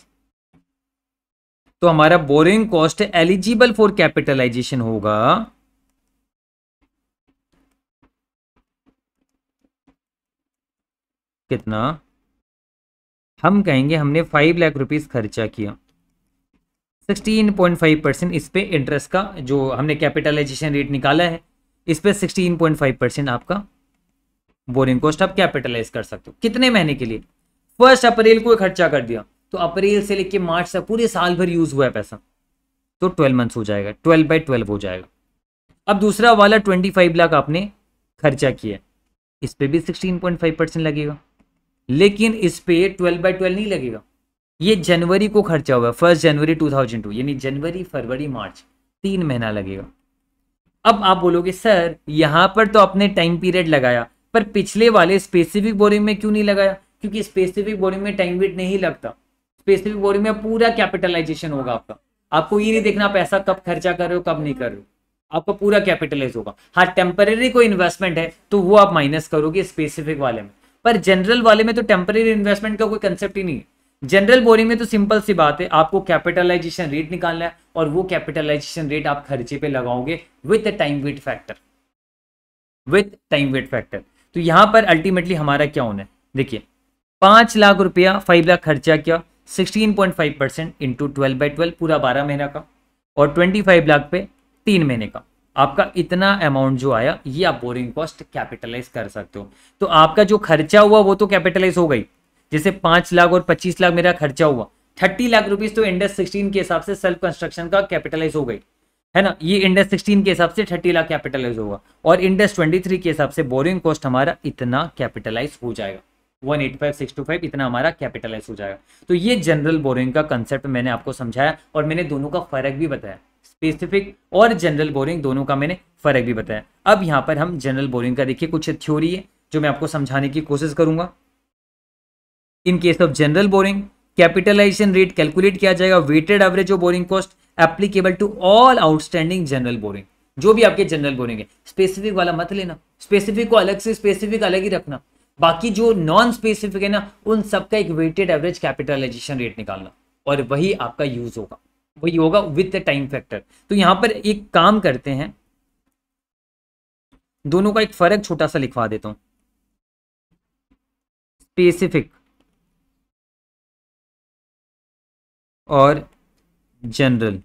तो हमारा borrowing cost eligible for capitalization होगा कितना हम कहेंगे हमने फाइव लाख रुपीज़ खर्चा किया सिक्सटीन पॉइंट फाइव परसेंट इस पर इंटरेस्ट का जो हमने कैपिटलाइजेशन रेट निकाला है इस पर सिक्सटीन पॉइंट फाइव परसेंट आपका बोरिंग कॉस्ट आप कैपिटलाइज कर सकते हो कितने महीने के लिए फर्स्ट अप्रैल को खर्चा कर दिया तो अप्रैल से लेके मार्च तक पूरे साल भर यूज हुआ है पैसा तो ट्वेल्व मंथ्स हो जाएगा ट्वेल्व बाई ट्वेल्व हो जाएगा अब दूसरा वाला ट्वेंटी फाइव लाख आपने खर्चा किया इस पर भी सिक्सटीन पॉइंट फाइव परसेंट लगेगा लेकिन इस पे ट्वेल्व बाई ट्वेल्व नहीं लगेगा ये जनवरी को खर्चा हुआ फर्स्ट जनवरी टू थाउजेंड टू यानी जनवरी फरवरी मार्च तीन महीना लगेगा अब आप बोलोगे सर यहाँ पर तो आपने टाइम पीरियड लगाया पर पिछले वाले स्पेसिफिक बोरिंग में क्यों नहीं लगाया क्योंकि स्पेसिफिक बोरिंग में टाइम पीरियड नहीं लगता स्पेसिफिक बोरिंग में पूरा कैपिटलाइजेशन होगा आपका आपको ये नहीं देखना पैसा कब खर्चा कर रहे हो कब नहीं कर रहे हो आपका पूरा कैपिटलाइज होगा हाँ टेम्पररी कोई इन्वेस्टमेंट है तो वो आप माइनस करोगे स्पेसिफिक वाले में पर जनरल वाले में तो टेम्पररी इन्वेस्टमेंट का कोई कंसेप्ट ही नहीं है जनरल बोरिंग में तो सिंपल सी बात है आपको कैपिटलाइजेशन रेट निकालना है और वो कैपिटलाइजेशन रेट आप खर्चे पे लगाओगे with time weight factor with time weight factor तो यहां पर अल्टीमेटली हमारा क्या होना है देखिए पांच लाख रुपया फाइव लाख खर्चा क्या sixteen point five percent into twelve by twelve पूरा बारह महीना का और ट्वेंटी फाइव लाख पे तीन महीने का आपका इतना अमाउंट जो आया ये आप बोरिंग कॉस्ट कैपिटलाइज कर सकते हो तो आपका जो खर्चा हुआ वो तो कैपिटलाइज हो गई जैसे पांच लाख और पच्चीस लाख मेरा खर्चा हुआ थर्टी लाख रुपीज तो इंडस सिक्सटीन के हिसाब से सेल्फ कंस्ट्रक्शन का कैपिटलाइज हो गई है ना ये इंडस सिक्सटीन के हिसाब से थर्टी लाख कैपिटलाइज होगा और इंडस ट्वेंटी थ्री के हिसाब से बोरिंग कॉस्ट हमारा इतना कैपिटलाइज हो जाएगा one eight five six two five इतना हमारा कैपिटलाइज हो जाएगा तो ये जनरल बोरिंग का कंसेप्ट मैंने आपको समझाया और मैंने दोनों का फर्क भी बताया स्पेसिफिक और जनरल बोरिंग दोनों का मैंने फ़र्क भी बताया अब यहाँ पर हम जनरल बोरिंग का देखिए कुछ थ्योरी है जो मैं आपको समझाने की कोशिश करूंगा in case of general borrowing capitalization rate calculate किया जाएगा weighted average of borrowing cost applicable to all outstanding general borrowing जो भी आपके जनरल बोरिंग है स्पेसिफिक वाला मत लेना स्पेसिफिक को अलग से स्पेसिफिक अलग ही रखना बाकी जो नॉन स्पेसिफिक है ना उन सबका एक वेटेड एवरेज कैपिटलाइजेशन रेट निकालना और वही आपका यूज होगा वही होगा विद द टाइम फैक्टर तो यहां पर एक काम करते हैं दोनों का एक फर्क छोटा सा लिखवा देता हूं स्पेसिफिक और जनरल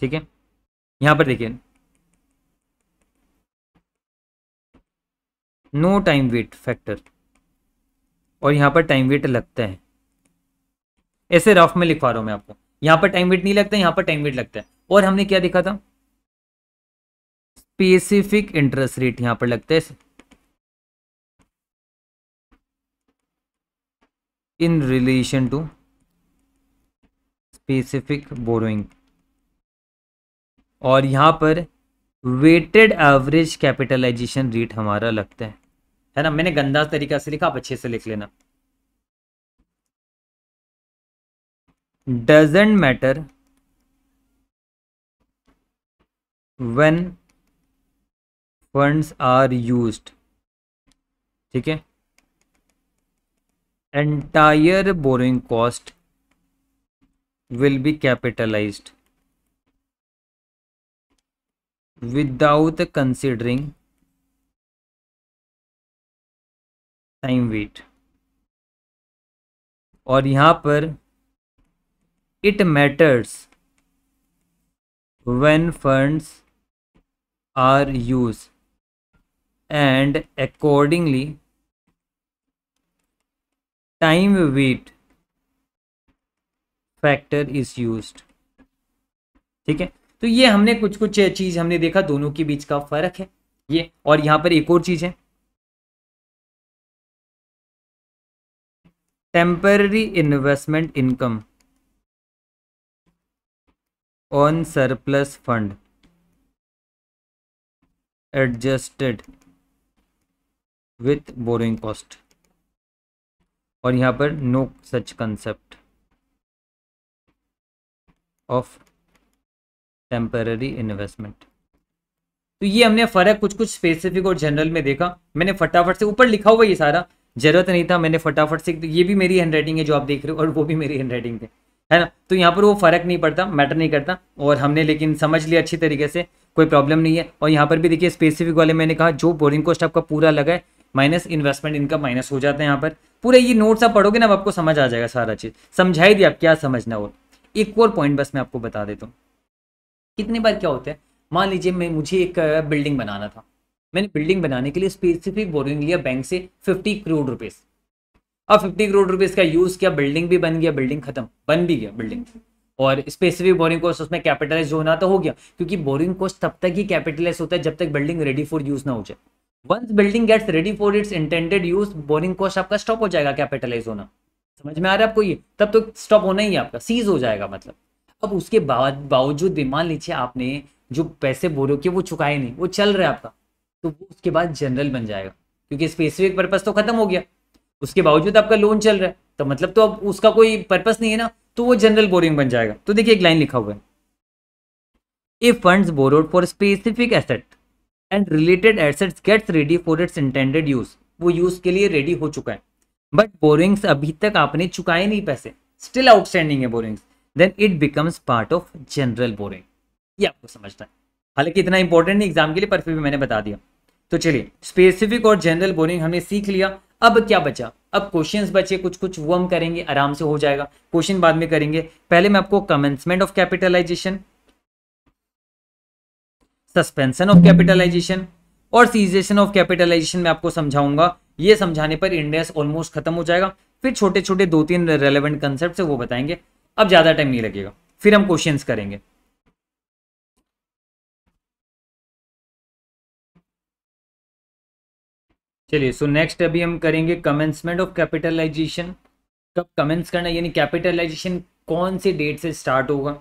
ठीक है यहां पर देखिए नो टाइम वेट फैक्टर और यहाँ पर टाइम वेट लगता है ऐसे रफ में लिखवा रहा हूँ मैं आपको यहाँ पर टाइम वेट नहीं लगता यहाँ पर टाइम वेट लगता है और हमने क्या देखा था स्पेसिफिक इंटरेस्ट रेट यहाँ पर लगता है in relation to specific borrowing और यहाँ पर वेटेड एवरेज कैपिटलाइजेशन रेट हमारा लगता है है ना मैंने गंदा तरीका से लिखा आप अच्छे से लिख लेना doesn't matter when funds are use ठीक है entire borrowing cost will be capitalized without considering time weight और यहां पर it matters when funds are use and accordingly time weight factor is use ठीक है तो ये हमने कुछ कुछ चीज हमने देखा दोनों के बीच का फर्क है ये और यहां पर एक और चीज है temporary investment income on surplus fund adjusted with borrowing cost और यहां पर no such concept of temporary investment तो ये हमने फर्क कुछ कुछ स्पेसिफिक और जनरल में देखा मैंने फटाफट से ऊपर लिखा हुआ ये सारा जरूरत नहीं था मैंने फटाफट से तो ये भी मेरी हैंड राइटिंग है जो आप देख रहे हो और वो भी मेरी हैंड राइटिंग है है ना तो यहाँ पर वो फ़र्क नहीं पड़ता मैटर नहीं करता और हमने लेकिन समझ लिया अच्छी तरीके से कोई प्रॉब्लम नहीं है और यहाँ पर भी देखिए स्पेसिफिक वाले मैंने कहा जो बोरिंग कॉस्ट आपका पूरा लगा है माइनस इन्वेस्टमेंट इनका माइनस हो जाता है यहाँ पर पूरे ये नोट्स आप पढ़ोगे ना आपको समझ आ जाएगा सारा चीज़ समझाई दी आप क्या समझना हो एक और पॉइंट बस मैं आपको बता देता हूँ कितनी बार क्या होता है मान लीजिए मैं मुझे एक बिल्डिंग बनाना था मैंने बिल्डिंग बनाने के लिए स्पेसिफिक बोरिंग लिया बैंक से फिफ्टी करोड़ रुपीज अब फिफ्टी करोड़ रुपीज का यूज किया बिल्डिंग भी बन गया बिल्डिंग खत्म बन भी गया बिल्डिंग और स्पेसिफिक बोरिंग कॉस्ट उसमें कैपिटलाइज होना तो हो गया क्योंकि बोरिंग कॉस्ट तब तक ही कैपिटलाइज होता है जब तक बिल्डिंग रेडी फॉर यूज ना हो जाए once building gets ready for its intended use borrowing cost आपका स्टॉप हो जाएगा कैपिटलाइज होना समझ में आ रहा है आपको ये तब तो स्टॉप होना ही आपका सीज हो जाएगा मतलब अब उसके बावजूद भी मान लीजिए आपने जो पैसे बोरो के वो चुकाए नहीं वो चल रहा है आपका तो वो उसके बाद जनरल बन जाएगा क्योंकि स्पेसिफिक पर्पज तो खत्म हो गया उसके बावजूद आपका लोन चल रहा है तो मतलब तो अब उसका कोई पर्पज नहीं है ना तो वो जनरल बोरिंग बन जाएगा तो देखिए एक लाइन लिखा हुआ है a funds borrowed for specific asset and related assets gets ready for its intended use वो यूज के लिए रेडी हो चुका है बट बोरिंग्स अभी तक आपने चुकाए नहीं पैसे स्टिल आउटस्टैंडिंग है borrowings then it becomes part of general borrowing ये आपको समझना है हालांकि इतना इंपॉर्टेंट नहीं एग्जाम के लिए पर फिर भी मैंने बता दिया तो चलिए स्पेसिफिक और जनरल बोरिंग हमने सीख लिया अब क्या बचा अब क्वेश्चंस बचे कुछ कुछ वो हम करेंगे आराम से हो जाएगा क्वेश्चन बाद में करेंगे पहले मैं आपको commencement of capitalization suspension of capitalization और सीजेशन ऑफ कैपिटलाइजेशन में आपको समझाऊंगा ये समझाने पर इंडेक्स ऑलमोस्ट खत्म हो जाएगा फिर छोटे छोटे दो तीन रेलिवेंट कंसेप्ट वो बताएंगे अब ज्यादा टाइम नहीं लगेगा फिर हम क्वेश्चन करेंगे चलिए सो नेक्स्ट अभी हम करेंगे कमेंसमेंट ऑफ कैपिटलाइजेशन कब कमेंस करना यानी कैपिटलाइजेशन कौन से डेट से स्टार्ट होगा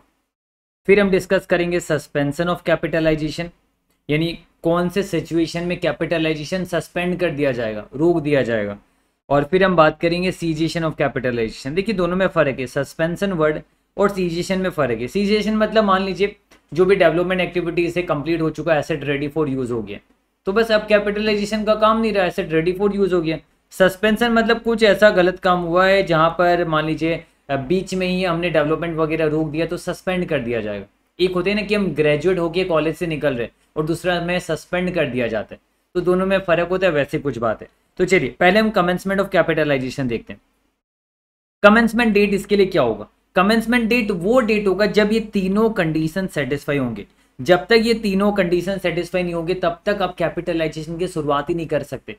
फिर हम डिस्कस करेंगे सस्पेंशन ऑफ कैपिटलाइजेशन यानी कौन से सिचुएशन में कैपिटलाइजेशन सस्पेंड कर दिया जाएगा रोक दिया जाएगा और फिर हम बात करेंगे सीजेशन ऑफ कैपिटलाइजेशन देखिए दोनों में फ़र्क है सस्पेंशन वर्ड और सीजेशन में फ़र्क है सीजेशन मतलब मान लीजिए जो भी डेवलपमेंट एक्टिविटीज है कंप्लीट हो चुका है एसेट रेडी फॉर यूज़ हो गया तो बस अब कैपिटलाइजेशन का काम नहीं रहा एसेट रेडी फॉर यूज हो गया सस्पेंशन मतलब कुछ ऐसा गलत काम हुआ है जहां पर मान लीजिए बीच में ही हमने डेवलपमेंट वगैरह रोक दिया तो सस्पेंड कर दिया जाएगा एक होते हैं ना कि हम ग्रेजुएट होके कॉलेज से निकल रहे और दूसरा हमें सस्पेंड कर दिया जाता है तो दोनों में फर्क होता है वैसे कुछ बात है तो चलिए पहले हम कमेंसमेंट ऑफ कैपिटलाइजेशन देखते हैं कमेंसमेंट डेट इसके लिए क्या होगा कमेंसमेंट डेट वो डेट होगा जब ये तीनों कंडीशन सेटिस्फाई होंगे जब तक ये तीनों कंडीशन सेटिस्फाई नहीं होगी तब तक आप कैपिटलाइजेशन की शुरुआत ही नहीं कर सकते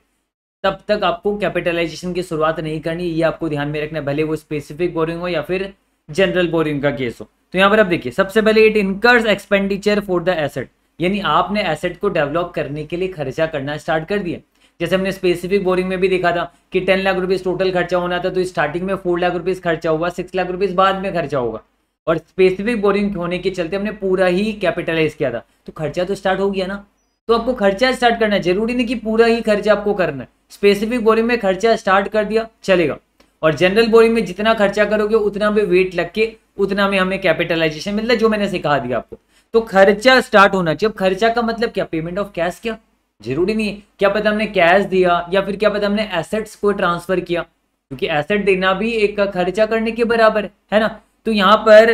तब तक आपको कैपिटलाइजेशन की शुरुआत नहीं करनी ये आपको ध्यान में रखना भले वो स्पेसिफिक बोरिंग हो या फिर जनरल बोरिंग का केस हो तो यहाँ पर आप देखिए सबसे पहले it incurs expenditure for the asset यानी आपने एसेट को डेवलप करने के लिए खर्चा करना स्टार्ट कर दिया जैसे हमने स्पेसिफिक बोरिंग में भी देखा था कि टेन लाख रुपीज टोटल खर्चा होना था तो स्टार्टिंग में फोर लाख रुपीज खर्चा हुआ सिक्स लाख रुपीज बाद में खर्चा होगा और स्पेसिफिक बोरिंग होने के चलते हमने पूरा ही कैपिटलाइज किया था तो खर्चा तो स्टार्ट हो गया ना तो आपको खर्चा स्टार्ट करना है जरूरी नहीं कि पूरा ही खर्चा आपको करना है स्पेसिफिक बोरिंग में खर्चा स्टार्ट कर दिया चलेगा और जनरल बोरिंग में जितना खर्चा करोगे उतना भी वेट लग के उतना में हमें कैपिटलाइजेशन मिलता है जो मैंने सिखा दिया आपको तो खर्चा स्टार्ट होना चाहिए अब खर्चा का मतलब क्या पेमेंट ऑफ कैश क्या जरूरी नहीं है क्या पता हमने कैश दिया या फिर क्या पता हमने एसेट्स को ट्रांसफर किया क्योंकि एसेट देना भी एक खर्चा करने के बराबर है ना तो यहाँ पर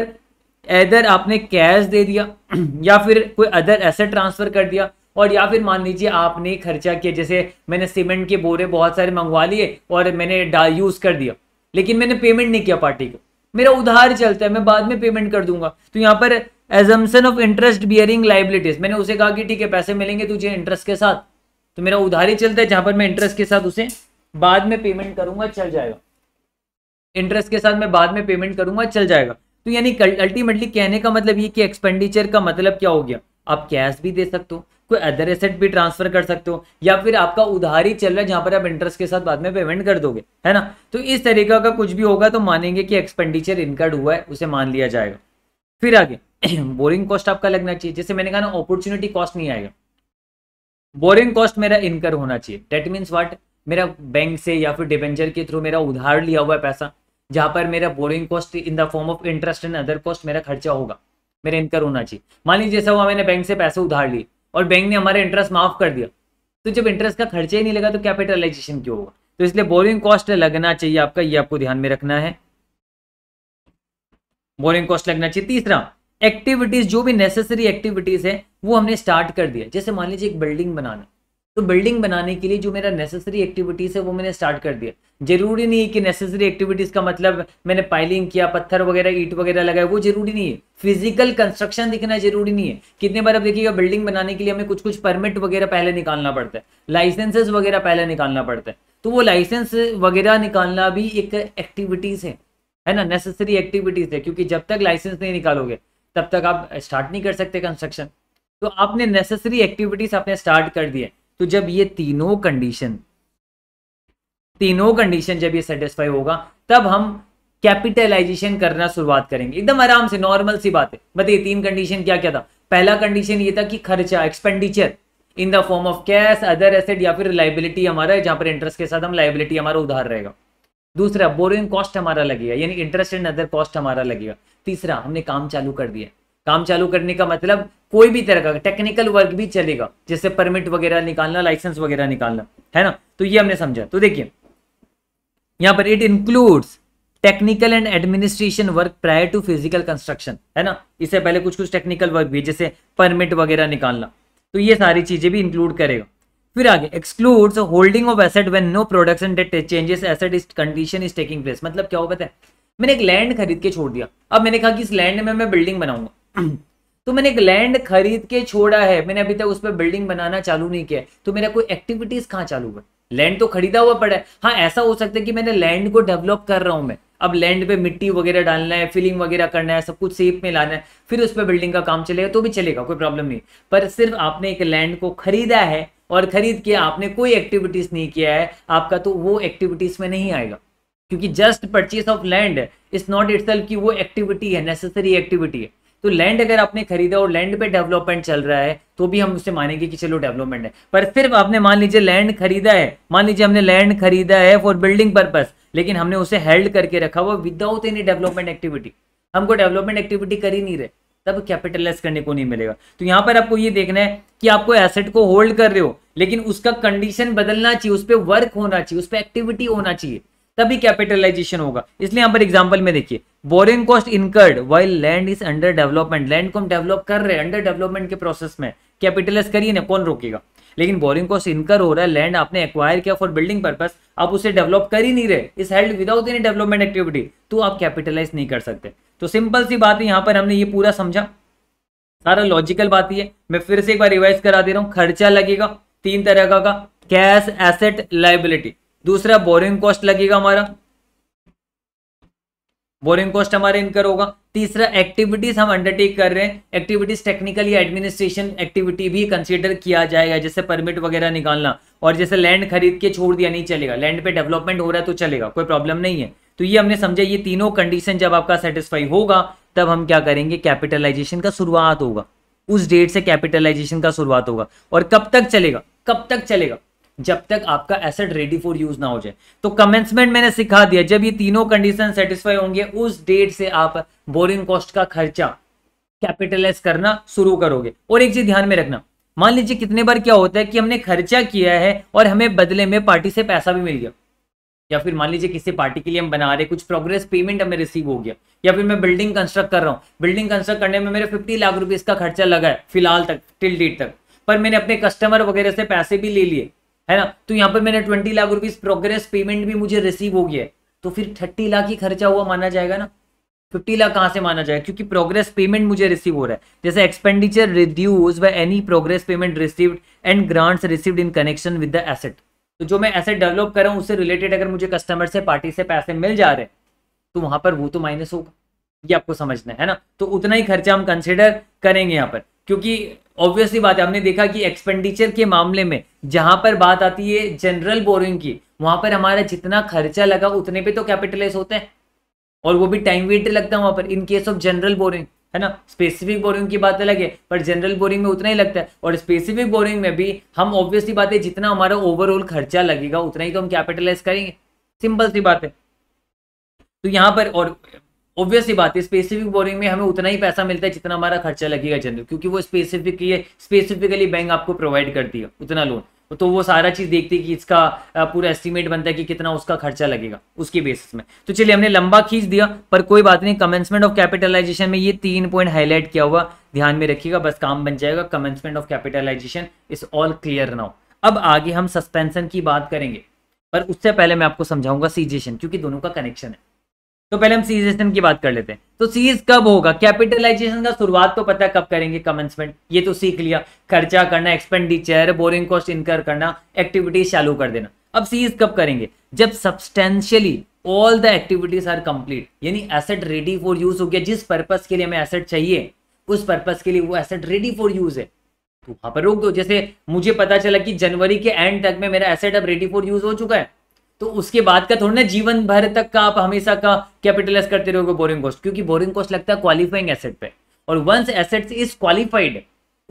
एदर आपने कैश दे दिया या फिर कोई अदर एसेट ट्रांसफर कर दिया और या फिर मान लीजिए आपने खर्चा किया जैसे मैंने सीमेंट के बोरे बहुत सारे मंगवा लिए और मैंने यूज़ कर दिया लेकिन मैंने पेमेंट नहीं किया पार्टी को मेरा उधार चलता है मैं बाद में पेमेंट कर दूंगा तो यहाँ पर assumption of interest bearing liabilities मैंने उसे कहा कि ठीक है पैसे मिलेंगे तुझे इंटरेस्ट के साथ तो मेरा उधार ही चलता है जहां पर मैं इंटरेस्ट के साथ उसे बाद में पेमेंट करूंगा चल जाएगा इंटरेस्ट के साथ मैं बाद में पेमेंट करूंगा चल जाएगा तो यानी अल्टीमेटली कहने का मतलब ये कि एक्सपेंडिचर का मतलब क्या हो गया आप कैश भी दे सकते हो कोई अदर एसेट भी ट्रांसफर कर सकते हो या फिर आपका उधार ही चल रहा है जहां पर आप इंटरेस्ट के साथ बाद में पेमेंट कर दोगे है ना तो इस तरीका का कुछ भी होगा तो मानेंगे कि एक्सपेंडिचर इनकर्ड हुआ है उसे मान लिया जाएगा फिर आगे बोरिंग कॉस्ट आपका लगना चाहिए जैसे मैंने कहा ना अपॉर्चुनिटी कॉस्ट नहीं आएगा बोरिंग कॉस्ट मेरा इनकर होना चाहिए डेट मीन्स वाट मेरा बैंक से या फिर डिबेंचर के थ्रू मेरा उधार लिया हुआ है पैसा जहाँ पर मेरा borrowing cost in the form of interest and other cost मेरा खर्चा होगा मेरा इनकर होना चाहिए मान लीजिए जैसा हुआ मैंने बैंक से पैसे उधार लिए और बैंक ने हमारा इंटरेस्ट माफ कर दिया तो जब इंटरेस्ट का खर्चा ही नहीं लगा तो कैपिटलाइजेशन क्यों होगा तो इसलिए बोरिंग कॉस्ट लगना चाहिए आपका ये आपको ध्यान में रखना है बोरिंग कॉस्ट लगना चाहिए तीसरा एक्टिविटीज जो भी नेसेसरी एक्टिविटीज है वो हमने स्टार्ट कर दिया जैसे मान लीजिए एक बिल्डिंग बनाना तो बिल्डिंग बनाने के लिए जो मेरा नेसेसरी एक्टिविटीज़ है वो मैंने स्टार्ट कर दिया जरूरी नहीं है कि नेसेसरी एक्टिविटीज़ का मतलब मैंने पाइलिंग किया पत्थर वगैरह ईट वगैरह लगाया वो जरूरी नहीं है फिजिकल कंस्ट्रक्शन दिखना जरूरी नहीं है कितने बार आप देखिएगा बिल्डिंग बनाने के लिए हमें कुछ कुछ परमिट वगैरह पहले निकालना पड़ता है लाइसेंसेज वगैरह पहले निकालना पड़ता है तो वो लाइसेंस वगैरह निकालना भी एक एक्टिविटीज़ है है ना नेसेसरी एक्टिविटीज़ है क्योंकि जब तक लाइसेंस नहीं निकालोगे तब तक आप स्टार्ट नहीं कर सकते कंस्ट्रक्शन तो आपने नेसेसरी एक्टिविटीज़ आपने स्टार्ट कर दिया तो जब ये तीनों कंडीशन तीनों कंडीशन जब ये सेटिस्फाई होगा तब हम कैपिटलाइजेशन करना शुरुआत करेंगे एकदम आराम से नॉर्मल सी बात है बताइए तीन कंडीशन क्या क्या था पहला कंडीशन ये था कि खर्चा expenditure in the form of cash other asset या फिर लाइबिलिटी हमारा जहां पर इंटरेस्ट के साथ हम लाइबिलिटी हमारा उधार रहेगा दूसरा बोरिंग कॉस्ट हमारा लगेगा यानी इंटरेस्ट एंड अदर कॉस्ट हमारा लगेगा तीसरा हमने काम चालू कर दिया काम चालू करने का मतलब कोई भी तरह का टेक्निकल वर्क भी चलेगा जैसे परमिट वगैरह निकालना लाइसेंस वगैरह निकालना है ना तो ये हमने समझा तो देखिए यहाँ पर it includes technical and administration work prior to physical construction है ना इससे पहले कुछ कुछ टेक्निकल वर्क भी जैसे परमिट वगैरह निकालना तो ये सारी चीजें भी इंक्लूड करेगा फिर आगे excludes holding of asset when no production changes asset is condition is taking place मतलब क्या हो पता है मैंने एक लैंड खरीद के छोड़ दिया अब मैंने कहा कि इस लैंड में मैं बिल्डिंग बनाऊंगा तो मैंने एक लैंड खरीद के छोड़ा है मैंने अभी तक उस पर बिल्डिंग बनाना चालू नहीं किया तो मेरा कोई एक्टिविटीज कहाँ चालू हुआ लैंड तो खरीदा हुआ पड़ा है हाँ ऐसा हो सकता है कि मैंने लैंड को डेवलप कर रहा हूँ मैं अब लैंड पे मिट्टी वगैरह डालना है फिलिंग वगैरह करना है सब कुछ सेफ में लाना है फिर उस पर बिल्डिंग का काम चलेगा तो भी चलेगा कोई प्रॉब्लम नहीं पर सिर्फ आपने एक लैंड को खरीदा है और खरीद के आपने कोई एक्टिविटीज नहीं किया है आपका तो वो एक्टिविटीज में नहीं आएगा क्योंकि just purchase of land is not it की वो एक्टिविटी है नेसेसरी एक्टिविटी है तो लैंड अगर आपने खरीदा और लैंड पे डेवलपमेंट चल रहा है तो भी हम उसे मानेंगे कि चलो डेवलपमेंट है पर सिर्फ आपने मान लीजिए लैंड खरीदा है मान लीजिए हमने लैंड खरीदा है फॉर बिल्डिंग पर्पज लेकिन हमने उसे हेल्ड करके रखा हुआ विदाउट एनी डेवलपमेंट एक्टिविटी हमको डेवलपमेंट एक्टिविटी कर ही नहीं रहे तब कैपिटलाइज करने को नहीं मिलेगा तो यहां पर आपको ये देखना है कि आपको एसेट को होल्ड कर रहे हो लेकिन उसका कंडीशन बदलना चाहिए उस पर वर्क होना चाहिए उस पर एक्टिविटी होना चाहिए तभी कैपिटलाइजेशन होगा इसलिए यहां पर एग्जाम्पल में देखिए borrowing cost incurred while land is under development land को हम डेवलप कर रहे हैं अंडर डेवलपमेंट के प्रोसेस में कैपिटलाइज करिए ना कौन रोकेगा लेकिन बोरिंग कॉस्ट इनकर हो रहा है लैंड आपने एक्वायर किया फॉर बिल्डिंग पर्पज आप उसे डेवलप कर ही नहीं रहे is held without any development activity तो आप कैपिटलाइज नहीं कर सकते तो सिंपल सी बात है यहां पर हमने ये पूरा समझा सारा लॉजिकल बात ही है मैं फिर से एक बार रिवाइज करा दे रहा हूं खर्चा लगेगा तीन तरह का कैश एसेट लाइबिलिटी दूसरा बोरिंग कॉस्ट लगेगा हमारा बोरिंग कॉस्ट हमारे इनकर होगा तीसरा एक्टिविटीज हम अंडरटेक कर रहे हैं एक्टिविटीज टेक्निकल या एडमिनिस्ट्रेशन एक्टिविटी भी कंसीडर किया जाएगा जैसे परमिट वगैरह निकालना और जैसे लैंड खरीद के छोड़ दिया नहीं चलेगा लैंड पे डेवलपमेंट हो रहा है तो चलेगा कोई प्रॉब्लम नहीं है तो ये हमने समझा ये तीनों कंडीशन जब आपका सेटिस्फाई होगा तब हम क्या करेंगे कैपिटलाइजेशन का शुरुआत होगा उस डेट से कैपिटलाइजेशन का शुरुआत होगा और कब तक चलेगा कब तक चलेगा जब तक आपका एसेट रेडी फॉर यूज ना हो जाए तो कमेंसमेंट मैंने सिखा दिया जब ये तीनों कंडीशन सेटिस्फाई होंगे उस डेट से आप बोरिंग कॉस्ट का खर्चा कैपिटलाइज करना शुरू करोगे और एक चीज ध्यान में रखना मान लीजिए कितने बार क्या होता है कि हमने खर्चा किया है और हमें बदले में पार्टी से पैसा भी मिल गया या फिर मान लीजिए किसी पार्टी के लिए हम बना रहे कुछ प्रोग्रेस पेमेंट हमें रिसीव हो गया या फिर मैं बिल्डिंग कंस्ट्रक्ट कर रहा हूँ बिल्डिंग कंस्ट्रक्ट करने में मेरे फिफ्टी लाख रुपीज का खर्चा लगा है फिलहाल तक टिल डेट तक पर मैंने अपने कस्टमर वगैरह से पैसे भी ले लिए है ना तो यहाँ पर मैंने twenty lakh rupees progress payment भी मुझे रिसीव हो गया है तो फिर थर्टी लाख ही खर्चा हुआ माना जाएगा ना फिफ्टी लाख कहाँ से माना जाएगा क्योंकि प्रोग्रेस पेमेंट मुझे रिसीव हो रहा है जैसे expenditure reduce by any progress payment received and grants received in connection with the asset तो जो मैं एसेट डेवलप कर रहा हूँ उससे रिलेटेड अगर मुझे कस्टमर से पार्टी से पैसे मिल जा रहे तो वहां पर वो तो माइनस होगा ये आपको समझना है ना तो उतना ही खर्चा हम कंसिडर करेंगे यहाँ पर क्योंकि ऑब्वियसली बात है हमने देखा कि एक्सपेंडिचर के मामले में जहां पर बात आती है जनरल बोरिंग की वहां पर हमारा जितना खर्चा लगा उतने पे तो कैपिटलाइज होते हैं और वो भी टाइम वेट लगता है वहां पर in case of general borrowing है ना स्पेसिफिक बोरिंग की बात अलग है पर जनरल बोरिंग में उतना ही लगता है और स्पेसिफिक बोरिंग में भी हम ऑब्वियसली बात है जितना हमारा ओवरऑल खर्चा लगेगा उतना ही तो हम कैपिटलाइज करेंगे सिंपल सी बात है तो यहाँ पर और ऑब्वियस ही बात है स्पेसिफिक बोरिंग में हमें उतना ही पैसा मिलता है जितना हमारा खर्चा लगेगा जनरल क्योंकि वो स्पेसिफिक ये स्पेसिफिकली बैंक आपको प्रोवाइड करती है उतना लोन तो वो सारा चीज़ देखती है कि इसका पूरा एस्टिमेट बनता है कि कितना उसका खर्चा लगेगा उसके बेसिस में तो चलिए हमने लंबा खींच दिया पर कोई बात नहीं कमेंसमेंट ऑफ कैपिटलाइजेशन में ये तीन पॉइंट हाईलाइट किया हुआ ध्यान में रखिएगा बस काम बन जाएगा commencement of capitalization is all clear now अब आगे हम सस्पेंशन की बात करेंगे पर उससे पहले मैं आपको समझाऊंगा सीजेशन क्योंकि दोनों का कनेक्शन है तो पहले हम सीजेशन की बात कर लेते हैं तो सीज कब होगा कैपिटलाइजेशन का शुरुआत तो पता है कब करेंगे कमेंसमेंट ये तो सीख लिया खर्चा करना एक्सपेंडिचर बोरिंग कॉस्ट इनकर करना एक्टिविटीज चालू कर देना अब सीज कब करेंगे जब substantially all the activities are complete यानी एसेट रेडी फॉर यूज हो गया जिस पर्पज के लिए हमें एसेट चाहिए उस पर्पज के लिए वो एसेट रेडी फॉर यूज है तो वहां पर रोक दो जैसे मुझे पता चला कि जनवरी के एंड तक में मेरा एसेट अब रेडी फॉर यूज हो चुका है तो उसके बाद का थोड़ा ना जीवन भर तक का आप हमेशा का कैपिटलाइज करते रहोगे बोरिंग कॉस्ट क्योंकि बोरिंग कॉस्ट लगता है क्वालिफाइंग एसेट पे और वंस एसेट्स इज क्वालिफाइड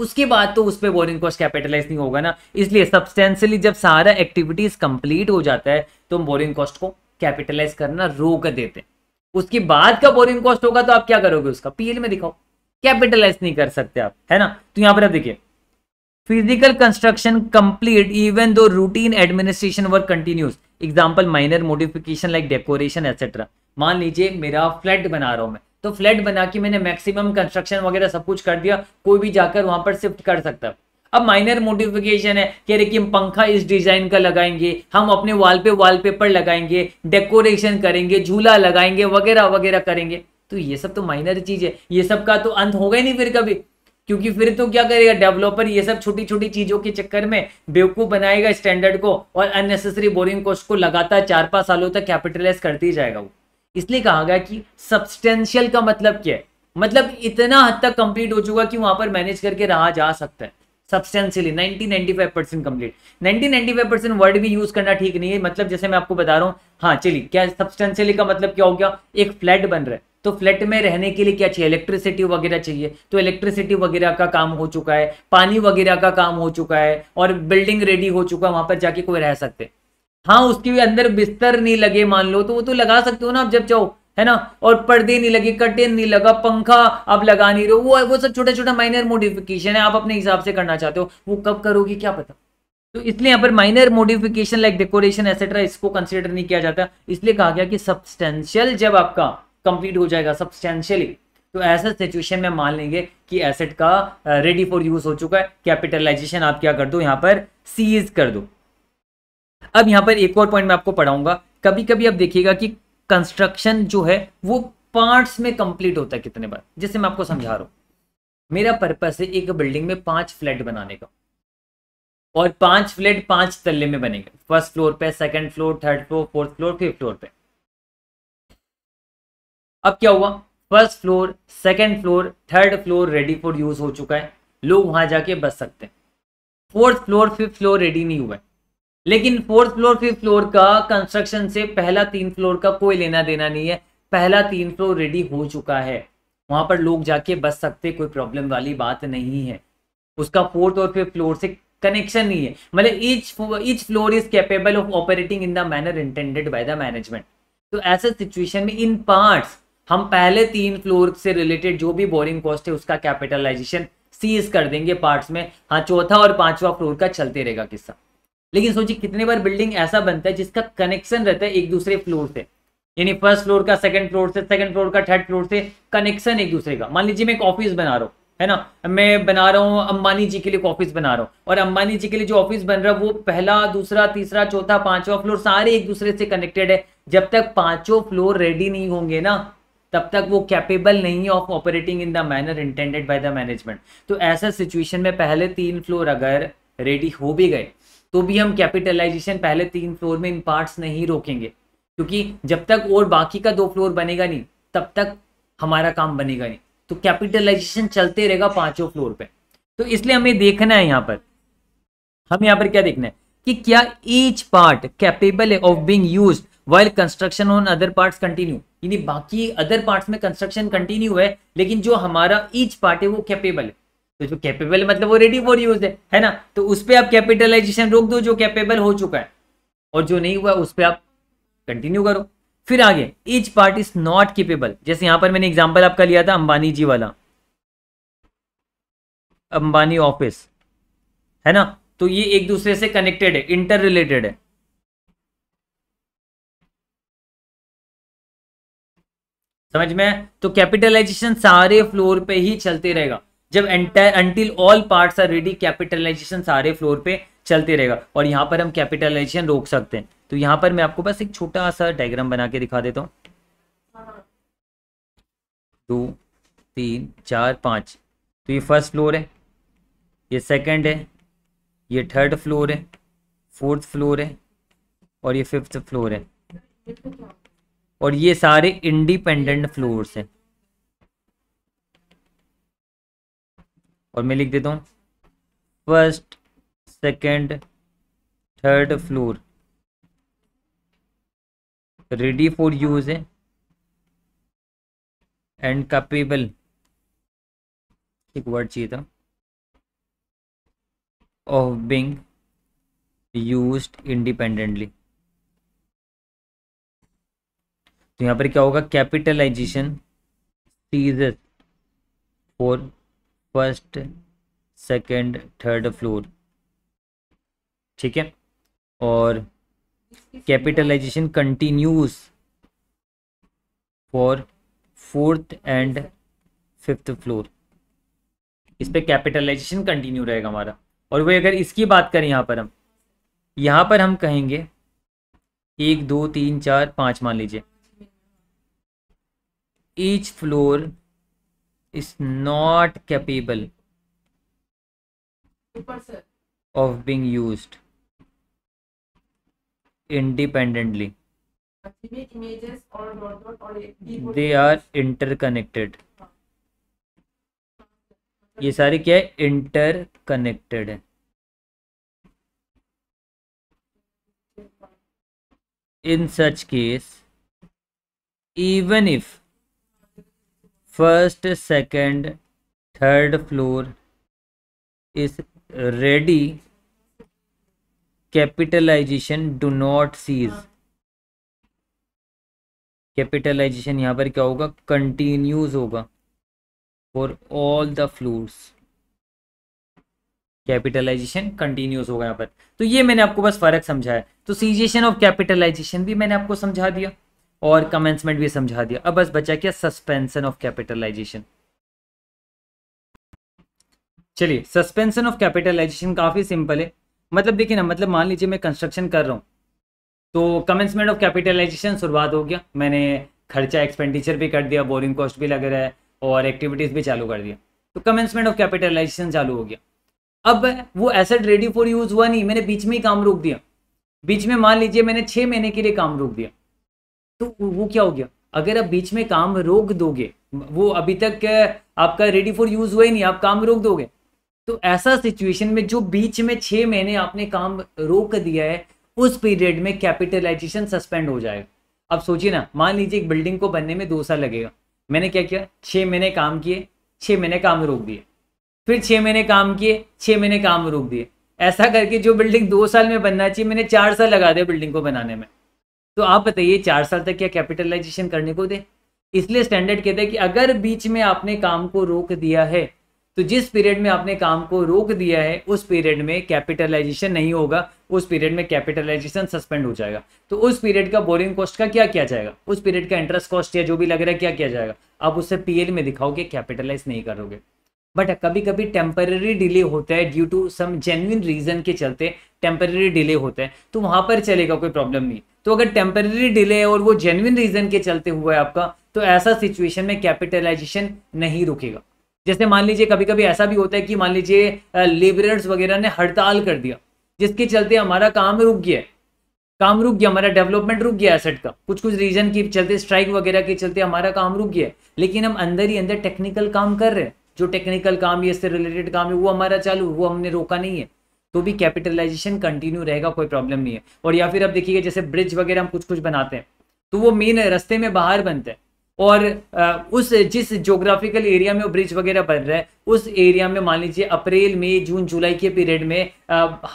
उसके बाद तो उस पर बोरिंग कॉस्ट कैपिटलाइज नहीं होगा ना इसलिए सब्सटेंशली जब सारा एक्टिविटीज कंप्लीट हो जाता है तो हम बोरिंग कॉस्ट को कैपिटलाइज करना रोक देते हैं उसके बाद का बोरिंग कॉस्ट होगा तो आप क्या करोगे उसका पीएल में दिखाओ कैपिटलाइज नहीं कर सकते आप है ना तो यहां पर आप देखिए physical construction complete even though routine administration work continues example minor modification like decoration etcetera मान लीजिए मेरा फ्लैट बना रहा हूँ मैं तो फ्लैट बना के मैंने मैक्सिमम कंस्ट्रक्शन वगैरह सब कुछ कर दिया कोई भी जाकर वहां पर शिफ्ट कर सकता है अब माइनर मोडिफिकेशन है कह रहे कि हम पंखा इस डिजाइन का लगाएंगे हम अपने वॉल पे वॉलपेपर लगाएंगे डेकोरेशन करेंगे झूला लगाएंगे वगैरह वगैरह करेंगे तो ये सब तो माइनर चीज है ये सब का तो अंत होगा ही नहीं फिर कभी क्योंकि फिर तो क्या करेगा डेवलपर ये सब छोटी छोटी चीजों के चक्कर में बेवकूफ बनाएगा स्टैंडर्ड को और अननेसेसरी बोरिंग कॉस्ट को लगातार चार पांच सालों तक कैपिटलाइज कर ही जाएगा वो इसलिए कहा गया कि सब्सटेंशियल का मतलब क्या है मतलब इतना हद तक कंप्लीट हो चुका कि वहां पर मैनेज करके रहा जा सकता है substantially ninety five percent complete ninety five percent word भी यूज करना ठीक नहीं है मतलब जैसे मैं आपको बता रहा हूँ हाँ चलिए क्या सब्सटेंशियली का मतलब क्या हो गया एक फ्लैट बन रहा है तो फ्लैट में रहने के लिए क्या चाहिए इलेक्ट्रिसिटी वगैरह चाहिए तो इलेक्ट्रिसिटी वगैरह का काम हो चुका है पानी वगैरह का काम हो चुका है और बिल्डिंग रेडी हो चुका है वहां पर जाके कोई रह सकते हाँ उसके भी अंदर बिस्तर नहीं लगे मान लो तो वो तो लगा सकते हो ना आप जब चाहो है ना और पर्दे नहीं लगे कटेन नहीं लगा पंखा आप लगा नहीं रहे वो वो सब छोटा छोटा माइनर मोडिफिकेशन है आप अपने हिसाब से करना चाहते हो वो कब करोगे क्या पता तो इसलिए यहाँ पर minor modification like decoration etcetera इसको कंसिडर नहीं किया जाता इसलिए कहा गया कि सब्सटेंशियल जब आपका कंप्लीट हो जाएगा सब्सटेंशियली तो ऐसे सिचुएशन में मान लेंगे कि एसेट का रेडी फॉर यूज हो चुका है कैपिटलाइजेशन आप क्या कर दो यहां पर सीज कर दो अब यहां पर एक और पॉइंट मैं आपको पढ़ाऊंगा कभी कभी आप देखिएगा कि कंस्ट्रक्शन जो है वो पार्ट्स में कंप्लीट होता है कितने बार जैसे मैं आपको समझा रहा हूं मेरा पर्पस है एक बिल्डिंग में पांच फ्लैट बनाने का और पांच फ्लैट पांच तल्ले में बनेंगे फर्स्ट फ्लोर पे second floor third floor fourth floor fifth floor पे अब क्या हुआ first floor second floor third floor ready for use हो चुका है लोग वहां जाके बस सकते हैं fourth floor fifth floor ready नहीं हुआ है लेकिन फोर्थ फ्लोर फिफ्थ फ्लोर का कंस्ट्रक्शन से पहला तीन फ्लोर का कोई लेना देना नहीं है पहला तीन फ्लोर रेडी हो चुका है वहां पर लोग जाके बस सकते कोई प्रॉब्लम वाली बात नहीं है उसका फोर्थ और फिफ्थ फ्लोर से कनेक्शन नहीं है मतलब each each floor is capable of operating in the manner intended by the management तो ऐसे सिचुएशन में इन पार्ट्स हम पहले तीन फ्लोर से रिलेटेड जो भी बोरिंग कॉस्ट है उसका कैपिटलाइजेशन सीज कर देंगे पार्ट्स में हाँ चौथा और पांचवा फ्लोर का चलते रहेगा किस्सा लेकिन सोचिए कितने बार बिल्डिंग ऐसा बनता है जिसका कनेक्शन रहता है एक दूसरे फ्लोर से यानी फर्स्ट फ्लोर का सेकंड फ्लोर से सेकंड फ्लोर का थर्ड फ्लोर से कनेक्शन एक दूसरे का मान लीजिए मैं एक ऑफिस बना रहा हूँ है ना मैं बना रहा हूँ अंबानी जी के लिए ऑफिस बना रहा हूँ और अंबानी जी के लिए जो ऑफिस बन रहा है वो पहला दूसरा तीसरा चौथा पांचवा फ्लोर सारे एक दूसरे से कनेक्टेड है जब तक पांचों फ्लोर रेडी नहीं होंगे ना तब तक वो कैपेबल नहीं है of operating in the manner intended by the management तो ऐसा सिचुएशन में पहले तीन फ्लोर अगर रेडी हो भी गए तो भी हम कैपिटलाइजेशन पहले तीन फ्लोर में इन पार्ट्स नहीं रोकेंगे क्योंकि जब तक और बाकी का दो फ्लोर बनेगा नहीं तब तक हमारा काम बनेगा नहीं तो कैपिटलाइजेशन चलते रहेगा पांचों फ्लोर पे तो इसलिए हमें देखना है यहाँ पर हम यहाँ पर क्या देखना है कि क्या each part capable of being use while construction on other part continue यानी बाकी अदर पार्ट्स में कंस्ट्रक्शन कंटिन्यू है लेकिन जो हमारा ईच पार्ट है वो कैपेबल है तो जो कैपेबल मतलब वो रेडी फॉर यूज है है ना तो उस पर आप कैपिटलाइजेशन रोक दो जो कैपेबल हो चुका है और जो नहीं हुआ उस पर आप कंटिन्यू करो फिर आगे each part is not capable जैसे यहां पर मैंने एग्जाम्पल आपका लिया था अंबानी जी वाला अंबानी ऑफिस है ना तो ये एक दूसरे से कनेक्टेड है इंटर रिलेटेड है समझ में तो कैपिटलाइजेशन सारे फ्लोर पे ही चलते रहेगा जब until all parts are ready capitalization सारे फ्लोर पे चलते रहेगा और यहाँ पर हम कैपिटलाइजेशन रोक सकते हैं तो यहाँ पर मैं आपको बस एक छोटा सा डायग्राम बना के दिखा देता हूँ दो तीन चार पाँच तो ये फर्स्ट फ्लोर है ये सेकंड है ये थर्ड फ्लोर है फोर्थ फ्लोर है और ये फिफ्थ फ्लोर है और ये सारे इंडिपेंडेंट फ्लोर्स हैं और मैं लिख देता हूँ first second third floor ready for use है एंड कैपेबल एक वर्ड चाहिए था ऑफ बिंग यूज इंडिपेंडेंटली यहां तो यहाँ पर क्या होगा capitalization ceases for first second third floor ठीक है और capitalization continues for fourth and fifth floor इस पर कैपिटलाइजेशन कंटिन्यू रहेगा हमारा और वही अगर इसकी बात करें यहाँ पर हम यहाँ पर हम कहेंगे एक दो तीन चार पाँच मान लीजिए each floor is not capable of being used independently they are interconnected ये सारी क्या है इंटर कनेक्टेड है in such case even if first second third floor is ready capitalization do not cease capitalization यहाँ पर क्या होगा कंटिन्यूज होगा for all the floors capitalization continues होगा यहाँ पर तो ये मैंने आपको बस फर्क समझा है तो सीजेशन ऑफ कैपिटलाइजेशन भी मैंने आपको समझा दिया और कमेंसमेंट भी समझा दिया अब बस बचा क्या सस्पेंशन ऑफ कैपिटलाइजेशन चलिए सस्पेंशन ऑफ कैपिटलाइजेशन काफी सिंपल है मतलब देखिए ना मतलब मान लीजिए मैं कंस्ट्रक्शन कर रहा हूँ तो कमेंसमेंट ऑफ कैपिटलाइजेशन शुरुआत हो गया मैंने खर्चा एक्सपेंडिचर भी कर दिया बोरिंग कॉस्ट भी लग रहा है और एक्टिविटीज भी चालू कर दिया तो कमेंसमेंट ऑफ कैपिटलाइजेशन चालू हो गया अब वो एसेट रेडी फॉर यूज हुआ नहीं मैंने बीच में ही काम रोक दिया बीच में मान लीजिए मैंने छह महीने के लिए काम रोक दिया तो वो क्या हो गया अगर आप बीच में काम रोक दोगे वो अभी तक आपका रेडी फॉर यूज हुआ ही नहीं आप काम रोक दोगे तो ऐसा सिचुएशन में जो बीच में छः महीने आपने काम रोक दिया है उस पीरियड में कैपिटलाइजेशन सस्पेंड हो जाएगा अब सोचिए ना मान लीजिए एक बिल्डिंग को बनने में दो साल लगेगा मैंने क्या किया छः महीने काम किए छः महीने काम रोक दिए फिर छः महीने काम किए छः महीने काम रोक दिए ऐसा करके जो बिल्डिंग दो साल में बनना चाहिए मैंने चार साल लगा दिया बिल्डिंग को बनाने में तो आप बताइए चार साल तक क्या कैपिटलाइजेशन करने को दे इसलिए स्टैंडर्ड कहते हैं कि अगर बीच में आपने काम को रोक दिया है तो जिस पीरियड में आपने काम को रोक दिया है उस पीरियड में कैपिटलाइजेशन नहीं होगा उस पीरियड में कैपिटलाइजेशन सस्पेंड हो जाएगा तो उस पीरियड का बोरिंग कॉस्ट का क्या किया जाएगा उस पीरियड का इंटरेस्ट कॉस्ट या जो भी लग रहा है क्या किया जाएगा आप उसे पीएल में दिखाओगे कैपिटलाइज नहीं करोगे बट कभी कभी टेम्पररी डिले होता है due to some genuine reason के चलते टेम्पररी डिले होता है तो वहां पर चलेगा कोई प्रॉब्लम नहीं तो अगर टेम्पररी डिले और वो जेन्यन रीजन के चलते हुआ है आपका तो ऐसा सिचुएशन में कैपिटलाइजेशन नहीं रुकेगा जैसे मान लीजिए कभी कभी ऐसा भी होता है कि मान लीजिए लेबरर्स वगैरह ने हड़ताल कर दिया जिसके चलते हमारा काम रुक गया काम रुक गया हमारा डेवलपमेंट रुक गया एसेट का कुछ कुछ रीजन के चलते स्ट्राइक वगैरह के चलते हमारा काम रुक गया लेकिन हम अंदर ही अंदर टेक्निकल काम कर रहे हैं जो टेक्निकल काम ये इससे रिलेटेड काम है वो हमारा चालू वो हमने रोका नहीं है तो भी कैपिटलाइजेशन कंटिन्यू रहेगा कोई प्रॉब्लम नहीं है और या फिर अब देखिए जैसे ब्रिज वगैरह हम कुछ कुछ बनाते हैं तो वो मेन रस्ते में बाहर बनते हैं और उस जिस जोग्राफिकल एरिया में वो ब्रिज वगैरह बन रहा है उस एरिया में मान लीजिए अप्रैल मई जून जुलाई के पीरियड में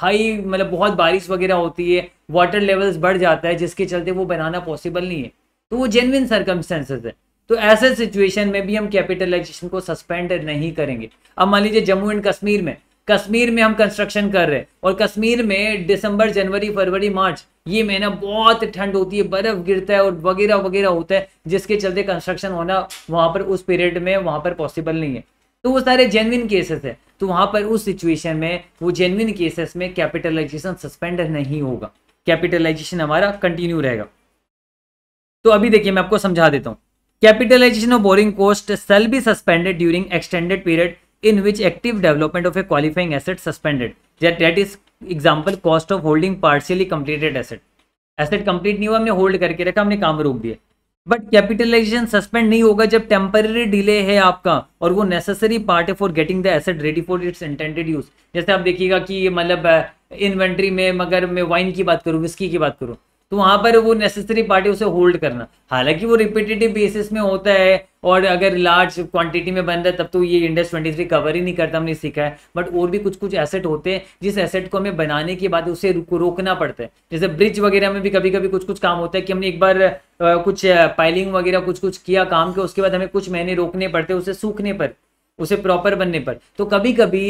हाई मतलब बहुत बारिश वगैरह होती है वाटर लेवल्स बढ़ जाता है जिसके चलते वो बनाना पॉसिबल नहीं है तो वो जेनविन सर्कमस्टेंसेज है तो ऐसे सिचुएशन में भी हम कैपिटलाइजेशन को सस्पेंड नहीं करेंगे अब मान लीजिए जम्मू एंड कश्मीर में कश्मीर में हम कंस्ट्रक्शन कर रहे हैं और कश्मीर में दिसंबर जनवरी फरवरी मार्च ये महीना बहुत ठंड होती है बर्फ गिरता है और वगैरह वगैरह होता है जिसके चलते कंस्ट्रक्शन होना वहां पर उस पीरियड में वहां पर पॉसिबल नहीं है तो वो सारे जेनविन केसेस है तो वहां पर उस सिचुएशन में वो जेनविन केसेस में कैपिटलाइजेशन सस्पेंड नहीं होगा कैपिटलाइजेशन हमारा कंटिन्यू रहेगा तो अभी देखिए मैं आपको समझा देता हूँ capitalization of borrowing cost shall be suspended during extended period in which active development of a qualifying asset suspended that, is example cost of holding partially completed asset asset complete नहीं हुआ हमने होल्ड करके रखा हमने काम रोक दिया but capitalisation suspend नहीं होगा जब टेम्पररी डिले है आपका और वो नेसेसरी पार्ट है for getting the asset ready for its intended use जैसे आप देखिएगा कि मतलब इन्वेंट्री uh, में मगर मैं वाइन की बात करूँ विस्की की बात करूँ तो वहाँ पर वो नेसेसरी पार्टी उसे होल्ड करना हालांकि वो रिपीटेटिव बेसिस में होता है और अगर लार्ज क्वांटिटी में बन रहा है तब तो ये इंडेक्स 23 कवर ही नहीं करता हमने सीखा है बट और भी कुछ कुछ एसेट होते हैं जिस एसेट को हमें बनाने के बाद उसे रोकना पड़ता है जैसे ब्रिज वगैरह में भी कभी कभी कुछ कुछ काम होता है कि हमने एक बार आ, कुछ पाइलिंग वगैरह कुछ कुछ किया काम के उसके बाद हमें कुछ महीने रोकने पड़ते उसे सूखने पर उसे प्रॉपर बनने पर तो कभी कभी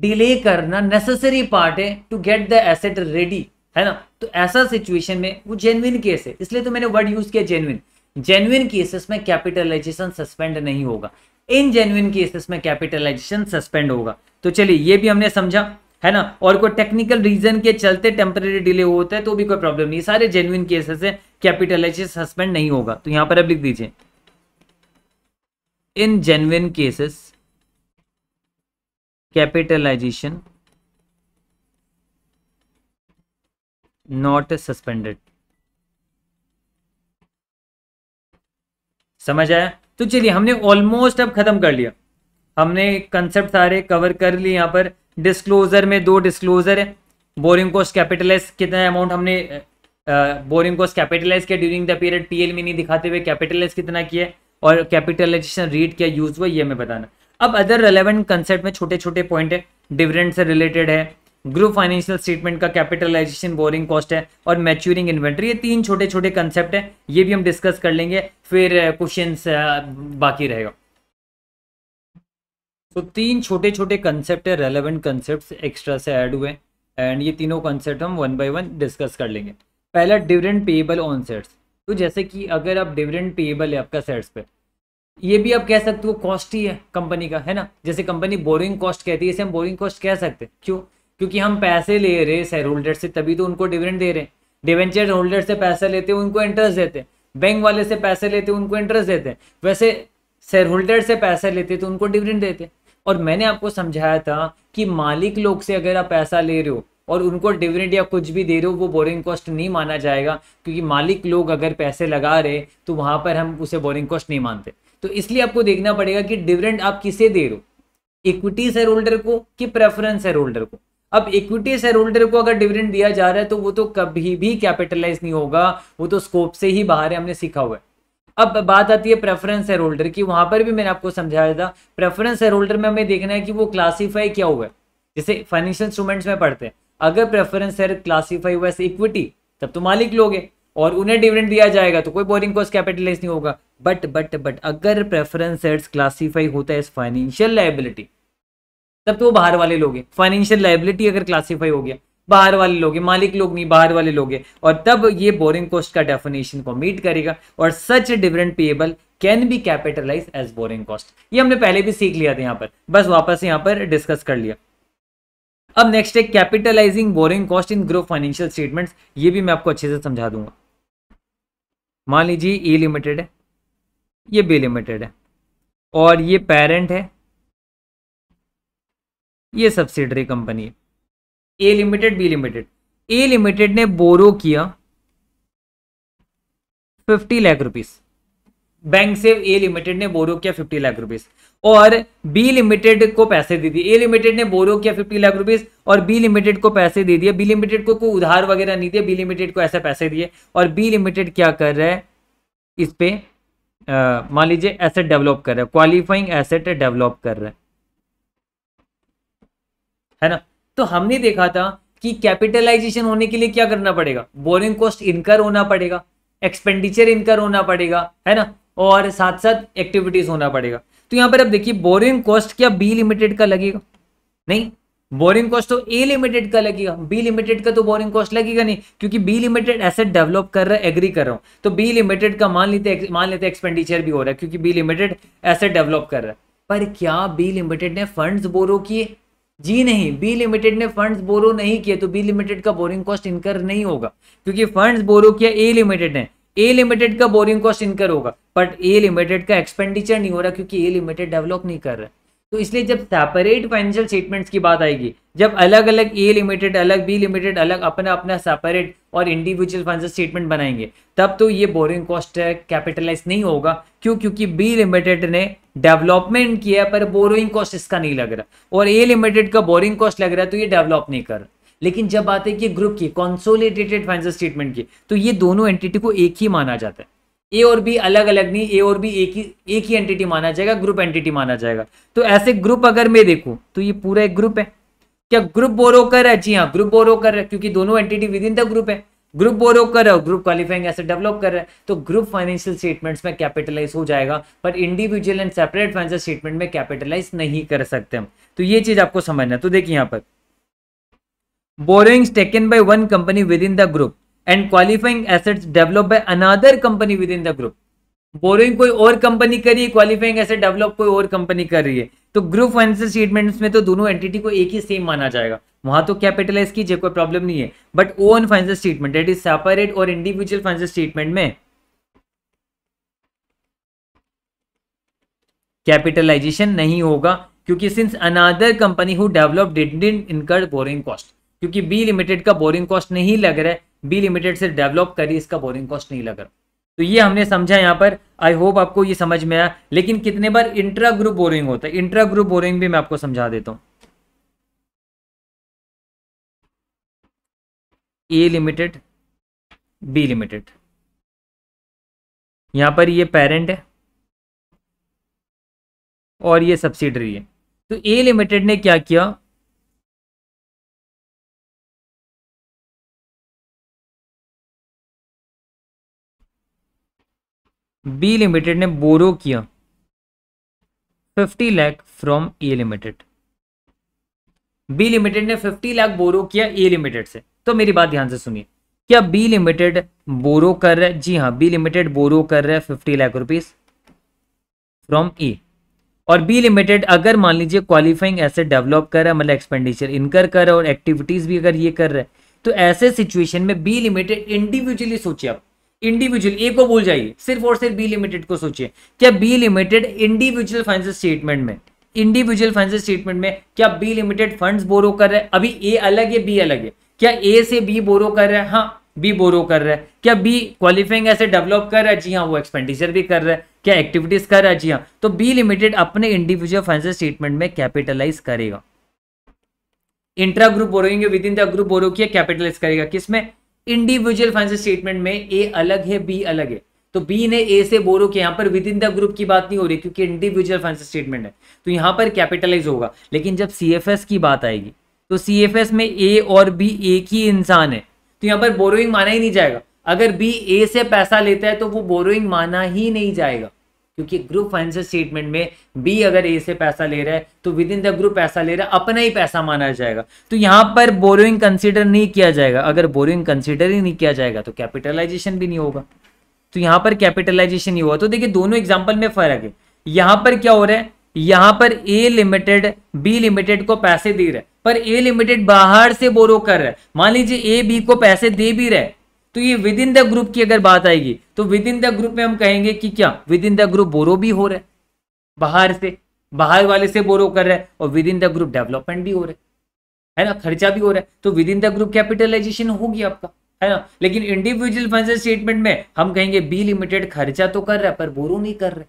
डिले करना नेसेसरी पार्ट है to get the asset ready है ना तो ऐसा सिचुएशन में वो जेनविन केस है इसलिए तो मैंने वर्ड यूज किया जेनविन जेनविन केसेस में कैपिटलाइजेशन सस्पेंड नहीं होगा इन जेनविन केसेस में कैपिटलाइजेशन सस्पेंड होगा तो चलिए ये भी हमने समझा है ना और कोई टेक्निकल रीजन के चलते टेम्पररी डिले होता है तो भी कोई प्रॉब्लम नहीं सारे जेन्युन केसेस है कैपिटलाइजेशन सस्पेंड नहीं होगा तो यहां पर अब लिख दीजिए in genuine cases capitalisation not suspended समझ आया तो चलिए हमने ऑलमोस्ट अब खत्म कर लिया हमने कंसेप्ट सारे कवर कर लिए यहां पर डिस्क्लोजर में दो डिस्क्लोजर है बोरिंग कॉस्ट कैपिटलाइज कितना अमाउंट हमने बोरिंग कॉस्ट कैपिटलाइज किया ड्यूरिंग द पीरियड पीएल में नहीं दिखाते हुए कैपिटलाइज कितना किया और कैपिटलाइजेशन रेट क्या यूज हुआ ये हमें बताना अब अदर रिलेवेंट कंसेप्ट में छोटे छोटे पॉइंट है डिविडेंड से रिलेटेड है ग्रुप फाइनेंशियल स्टेटमेंट का कैपिटलाइजेशन बोरिंग कॉस्ट है और मैच्योरिंग इन्वेंट्री ये तीन छोटे छोटे कंसेप्ट हैं ये भी हम डिस्कस कर लेंगे फिर क्वेश्चन uh, uh, बाकी रहेगा तो तीन छोटे छोटे कंसेप्ट है रेलेवेंट कंसेप्ट एक्स्ट्रा से ऐड हुए एंड ये तीनों कंसेप्ट हम वन बाय वन डिस्कस कर लेंगे पहला डिविडेंड पेएबल ऑन सेट्स तो जैसे कि अगर आप डिविडेंड पेएबल है आपका सेट्स पे ये भी आप कह सकते हो कॉस्ट ही है कंपनी का है ना जैसे कंपनी बोरिंग कॉस्ट कहती है इसे हम बोरिंग कॉस्ट कह सकते हैं क्यों क्योंकि हम पैसे ले रहे हैं शेयर होल्डर से तभी तो उनको डिविडेंड दे रहे हैं डिवेंचर होल्डर से पैसा लेते हैं उनको इंटरेस्ट देते हैं बैंक वाले से पैसे लेते हैं उनको इंटरेस्ट देते हैं वैसे शेयर होल्डर से पैसा लेते तो उनको डिविडेंड देते हैं और मैंने आपको समझाया था कि मालिक लोग से अगर आप पैसा ले रहे हो और उनको डिविडेंड या कुछ भी दे रहे हो वो बोरिंग कॉस्ट नहीं माना जाएगा क्योंकि मालिक लोग अगर पैसे लगा रहे तो वहाँ पर हम उसे बोरिंग कॉस्ट नहीं मानते तो इसलिए आपको देखना पड़ेगा कि डिविडेंड आप किसे दे रहे हो इक्विटी शेयर होल्डर को कि प्रेफरेंस शेयर होल्डर को अब इक्विटी शेयर होल्डर को अगर डिविडेंड दिया जा रहा है तो वो तो कभी भी कैपिटलाइज नहीं होगा वो तो स्कोप से ही बाहर है हमने सीखा हुआ है अब बात आती है प्रेफरेंस शेयर होल्डर की वहां पर भी मैंने आपको समझाया था प्रेफरेंस शेयर होल्डर में हमें देखना है कि वो क्लासीफाई क्या हुआ है जैसे फाइनेंशियल इंस्ट्रूमेंट्स में पढ़ते हैं अगर प्रेफरेंस शेयर क्लासीफाई हुआ एस इक्विटी तब तो मालिक लोग हैं और उन्हें डिविडेंड दिया जाएगा तो कोई बोरिंग कॉस्ट कैपिटलाइज नहीं होगा बट बट बट अगर प्रेफरेंस शेयर्स क्लासीफाई होता है एज फाइनेंशियल लाइबिलिटी तब तो वो बाहर वाले लोग हैं फाइनेंशियल लाइबिलिटी अगर क्लासीफाई हो गया बाहर वाले लोग मालिक लोग नहीं बाहर वाले लोग हैं और तब ये बोरिंग कॉस्ट का डेफिनेशन को मीट करेगा और such dividend payable can be capitalise as borrowing cost ये हमने पहले भी सीख लिया था यहाँ पर बस वापस यहाँ पर डिस्कस कर लिया अब नेक्स्ट है capitalising borrowing cost in group financial statement ये भी मैं आपको अच्छे से समझा दूंगा मान लीजिए ए e लिमिटेड है ये बी लिमिटेड है और ये पेरेंट है ये subsidiary company A limited B limited A limited ने बोरो किया फिफ्टी लाख रुपीस बैंक से ए लिमिटेड ने बोरो किया फिफ्टी लाख रुपीस और बी लिमिटेड को पैसे दे दिए ए लिमिटेड ने बोरो किया फिफ्टी लाख रुपीस और बी लिमिटेड को पैसे दे दिए बी लिमिटेड को कोई उधार वगैरह नहीं दिया बी लिमिटेड को ऐसे पैसे दिए और बी लिमिटेड क्या कर रहा है इस पे मान लीजिए एसेट डेवलप कर रहा है क्वालिफाइंग एसेट डेवलप कर रहा है है ना तो हमने देखा था कि कैपिटलाइजेशन होने के लिए क्या करना पड़ेगा बोरिंग कॉस्ट इनकर होना पड़ेगा एक्सपेंडिचर इनकर होना पड़ेगा है ना और साथ साथ एक्टिविटीज होना पड़ेगा तो यहां पर अब देखिए बोरिंग कॉस्ट क्या बी लिमिटेड का लगेगा नहीं बोरिंग कॉस्ट तो ए लिमिटेड का लगेगा बी लिमिटेड का तो बोरिंग कॉस्ट लगेगा नहीं क्योंकि बी लिमिटेड एसेट डेवलप कर रहा है एग्री कर रहा हूं तो बी लिमिटेड का मान लेते मान लेते एक्सपेंडिचर भी हो रहा है क्योंकि बी लिमिटेड एसेट डेवलप कर रहा है पर क्या बी लिमिटेड ने फंड्स बोरो किए जी नहीं बी लिमिटेड ने फंड्स बोरो नहीं किए तो बी लिमिटेड का बोरिंग कॉस्ट इनकर नहीं होगा क्योंकि फंड्स बोरो किया ए लिमिटेड ने ए लिमिटेड का बोरिंग कॉस्ट इनकर होगा बट ए लिमिटेड का एक्सपेंडिचर नहीं हो रहा क्योंकि ए लिमिटेड डेवलप नहीं कर रहा है तो इसलिए जब सेपरेट फाइनेंशियल स्टेटमेंट्स की बात आएगी जब अलग अलग ए लिमिटेड अलग बी लिमिटेड अलग अपना अपना सेपरेट और इंडिविजुअल फाइनेंशियल स्टेटमेंट बनाएंगे तब तो ये बोरिंग कॉस्ट कैपिटलाइज नहीं होगा क्यों क्योंकि बी लिमिटेड ने डेवलपमेंट किया पर बोरिंग कॉस्ट इसका नहीं लग रहा और ए लिमिटेड का बोरिंग कॉस्ट लग रहा है तो ये डेवलप नहीं कर रहा लेकिन जब बात है कि ग्रुप की कॉन्सोलिडेटेड फाइनेंशियल स्टेटमेंट की तो ये दोनों एंटिटी को एक ही माना जाता है ए और बी अलग अलग नहीं ए और बी एक ही एक ही एंटिटी माना जाएगा ग्रुप एंटिटी माना जाएगा तो ऐसे ग्रुप अगर मैं देखूं तो ये पूरा एक ग्रुप है क्या ग्रुप बोरो कर है जी हाँ ग्रुप बोरो कर रहा है क्योंकि दोनों entity within the group है ग्रुप बोरो कर रहा है ग्रुप क्वालिफाइंग ऐसे डेवलप कर रहा है तो ग्रुप फाइनेंशियल स्टेटमेंट्स में कैपिटलाइज हो जाएगा पर individual and separate financial statement में कैपिटलाइज नहीं कर सकते हम तो ये चीज आपको समझना है तो देखिए यहाँ पर borrowings taken by one company within the group and qualifying assets develop by another company within the group borrowing कोई और कंपनी कर रही है क्वालिफाइंग एसेट डेवलप कोई और कंपनी कर रही है तो ग्रुप फाइनेंशियल स्टेटमेंट्स में तो दोनों एंटिटी को एक ही सेम माना जाएगा वहां तो कैपिटलाइज कीजिए कोई प्रॉब्लम नहीं है but own financial statement that is separate और इंडिविजुअल फाइनेंशियल स्टेटमेंट में कैपिटलाइजेशन नहीं होगा क्योंकि since another company who develop did incur borrowing cost क्योंकि बी लिमिटेड का बोरिंग कॉस्ट नहीं लग रहा है बी लिमिटेड से डेवलप करी इसका बोरिंग कॉस्ट नहीं लगा तो ये हमने समझा यहाँ पर आई होप आपको ये समझ में आया लेकिन कितने बार इंट्रा ग्रुप बोरिंग होता है इंट्रा ग्रुप बोरिंग भी मैं आपको समझा देता हूँ ए लिमिटेड बी लिमिटेड यहाँ पर ये पेरेंट है और ये सब्सिडरी है तो ए लिमिटेड ने क्या किया बी लिमिटेड ने बोरो किया 50 lakh from A limited B limited ने 50 लाख बोरो किया ए लिमिटेड से तो मेरी बात ध्यान से सुनिए क्या बी लिमिटेड बोरो कर रहा है जी हाँ बी लिमिटेड बोरो कर रहा है fifty lakh rupees from A और बी लिमिटेड अगर मान लीजिए क्वालिफाइंग ऐसे डेवलप कर रहा है मतलब एक्सपेंडिचर इनकर कर रहा है और एक्टिविटीज भी अगर ये कर रहा है तो ऐसे सिचुएशन में बी लिमिटेड इंडिविजुअली सोचिए आप इंडिविजुअल ए को भूल जाइए सिर्फ और सिर्फ बी लिमिटेड को सोचिए क्या B limited individual finance statement में इंडिविजुअल फाइनेंस स्टेटमेंट में क्या बी लिमिटेड फंड बोरो कर रहे हैं अभी ए अलग है बी अलग है क्या ए से बी बोरो कर रहे हैं हाँ बी बोरो कर रहा है क्या बी क्वालिफाइंग ऐसे डेवलप कर रहा है जी हाँ वो एक्सपेंडिचर भी कर रहा है क्या एक्टिविटीज कर रहा है जी हाँ तो बी लिमिटेड अपने इंडिविजुअल फाइनेंस स्टेटमेंट में कैपिटलाइज करेगा intra group borrowing within the group borrow किया कैपिटलाइज करेगा किसमें इंडिविजुअल फाइनेंशियल स्टेटमेंट में ए अलग है बी अलग है तो बी ने ए से बोरो कि यहां पर विद इन द ग्रुप की बात नहीं हो रही क्योंकि इंडिविजुअल फाइनेंशियल स्टेटमेंट है तो यहां पर कैपिटलाइज होगा लेकिन जब सी की बात आएगी तो सी में ए और बी एक ही इंसान है तो यहां पर बोरोइंग माना ही नहीं जाएगा अगर बी ए से पैसा लेता है तो वो बोरोइंग माना ही नहीं जाएगा क्योंकि ग्रुप फाइनेंशियल स्टेटमेंट में बी अगर ए से पैसा ले रहा है तो विद इन द ग्रुप पैसा ले रहा है अपना ही पैसा माना जाएगा तो यहाँ पर बोरोइंग कंसिडर नहीं किया जाएगा अगर बोरोइंग कंसिडर ही नहीं किया जाएगा तो कैपिटलाइजेशन भी नहीं होगा तो यहाँ पर कैपिटलाइजेशन ही हुआ तो देखिए दोनों एग्जाम्पल में फर्क है यहाँ पर क्या हो रहा है यहाँ पर ए लिमिटेड बी लिमिटेड को पैसे दे रहा है पर ए लिमिटेड बाहर से बोरो कर रहा है मान लीजिए ए बी को पैसे दे भी रहा है तो ये विद इन द ग्रुप की अगर बात आएगी तो विद इन द ग्रुप में हम कहेंगे कि क्या within the group borrow भी हो रहा है बाहर से बाहर वाले से बोरो कर रहा है और within the group development भी हो रहा है ना खर्चा भी हो रहा है तो within the group capitalisation होगी आपका है ना लेकिन इंडिविजुअल फाइनेंशियल स्टेटमेंट में हम कहेंगे बी लिमिटेड खर्चा तो कर रहा है पर बोरो नहीं कर रहे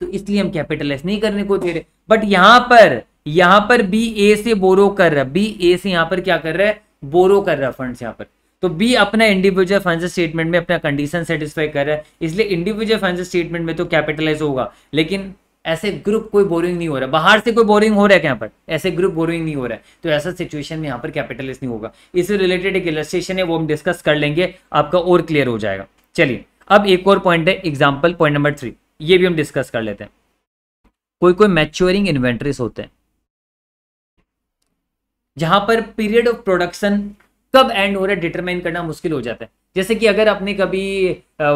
तो इसलिए हम कैपिटलाइज नहीं करने को दे रहे बट यहां पर यहां पर बी ए से बोरो कर रहा है बी ए से यहां पर क्या कर रहा है बोरो कर रहा है फंड यहां पर तो बी अपना इंडिविजुअल फाइनेंशियल स्टेटमेंट में अपना कंडीशन सेटिस्फाई कर रहा है इसलिए इंडिविजुअल फाइनेंशियल स्टेटमेंट में तो कैपिटलाइज होगा लेकिन ऐसे ग्रुप कोई बोरिंग नहीं हो रहा बाहर से कोई बोरिंग हो रहा है यहाँ पर ऐसे ग्रुप बोरिंग नहीं हो रहा है तो ऐसा सिचुएशन में यहाँ पर कैपिटलाइज नहीं होगा इससे रिलेटेड एक इलस्ट्रेशन है वो हम डिस्कस कर लेंगे आपका और क्लियर हो जाएगा चलिए अब एक और पॉइंट है एग्जाम्पल पॉइंट नंबर थ्री ये भी हम डिस्कस कर लेते हैं कोई कोई मैच्योरिंग इन्वेंट्रीज होते हैं जहां पर पीरियड ऑफ प्रोडक्शन कब एंड हो रहा है डिटरमाइन करना मुश्किल हो जाता है जैसे कि अगर आपने कभी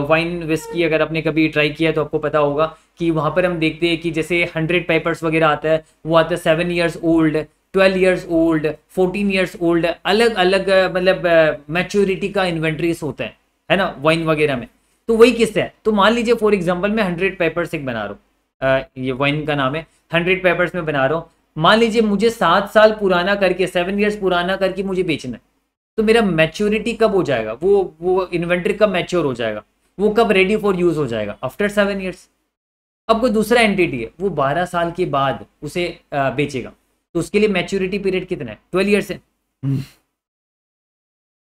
वाइन विस्की अगर आपने कभी ट्राई किया तो आपको पता होगा कि वहाँ पर हम देखते हैं कि जैसे हंड्रेड पेपर्स वगैरह आता है वो आता है seven years old twelve years old fourteen years old अलग अलग मतलब मैच्योरिटी का इन्वेंट्रीज होता है है ना वाइन वगैरह में तो वही किस्सा है तो मान लीजिए फॉर एग्जाम्पल मैं हंड्रेड पेपर्स एक बना रहा हूँ ये वाइन का नाम है हंड्रेड पेपर्स में बना रहा हूँ मान लीजिए मुझे सात साल पुराना करके सेवन ईयर्स पुराना करके मुझे बेचना है तो मेरा मैच्योरिटी कब हो जाएगा वो वो इन्वेंट्री कब मैच्योर हो जाएगा वो कब रेडी फॉर यूज़ हो जाएगा आफ्टर सेवन ईयर्स अब कोई दूसरा एंटिटी है वो बारह साल के बाद उसे बेचेगा तो उसके लिए मैच्योरिटी पीरियड कितना है ट्वेल्व ईयर्स है हम्म।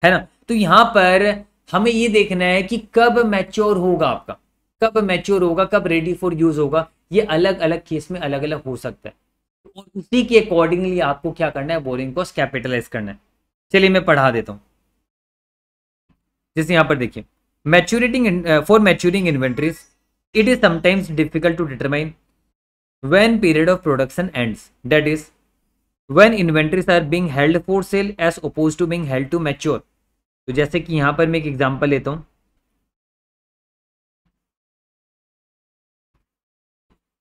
है ना तो यहाँ पर हमें ये देखना है कि कब मैच्योर होगा आपका कब मैच्योर होगा कब रेडी फॉर यूज होगा ये अलग अलग केस में अलग अलग हो सकता है और उसी के अकॉर्डिंगली आपको क्या करना है बोरिंग कॉस्ट कैपिटलाइज करना है चलिए मैं पढ़ा देता हूँ जैसे यहाँ पर देखिए maturing for maturing inventories it is sometimes difficult to determine when period of production ends that is when inventories are being held for sale as oppose to being held to mature तो जैसे कि यहां पर मैं एक example लेता हूं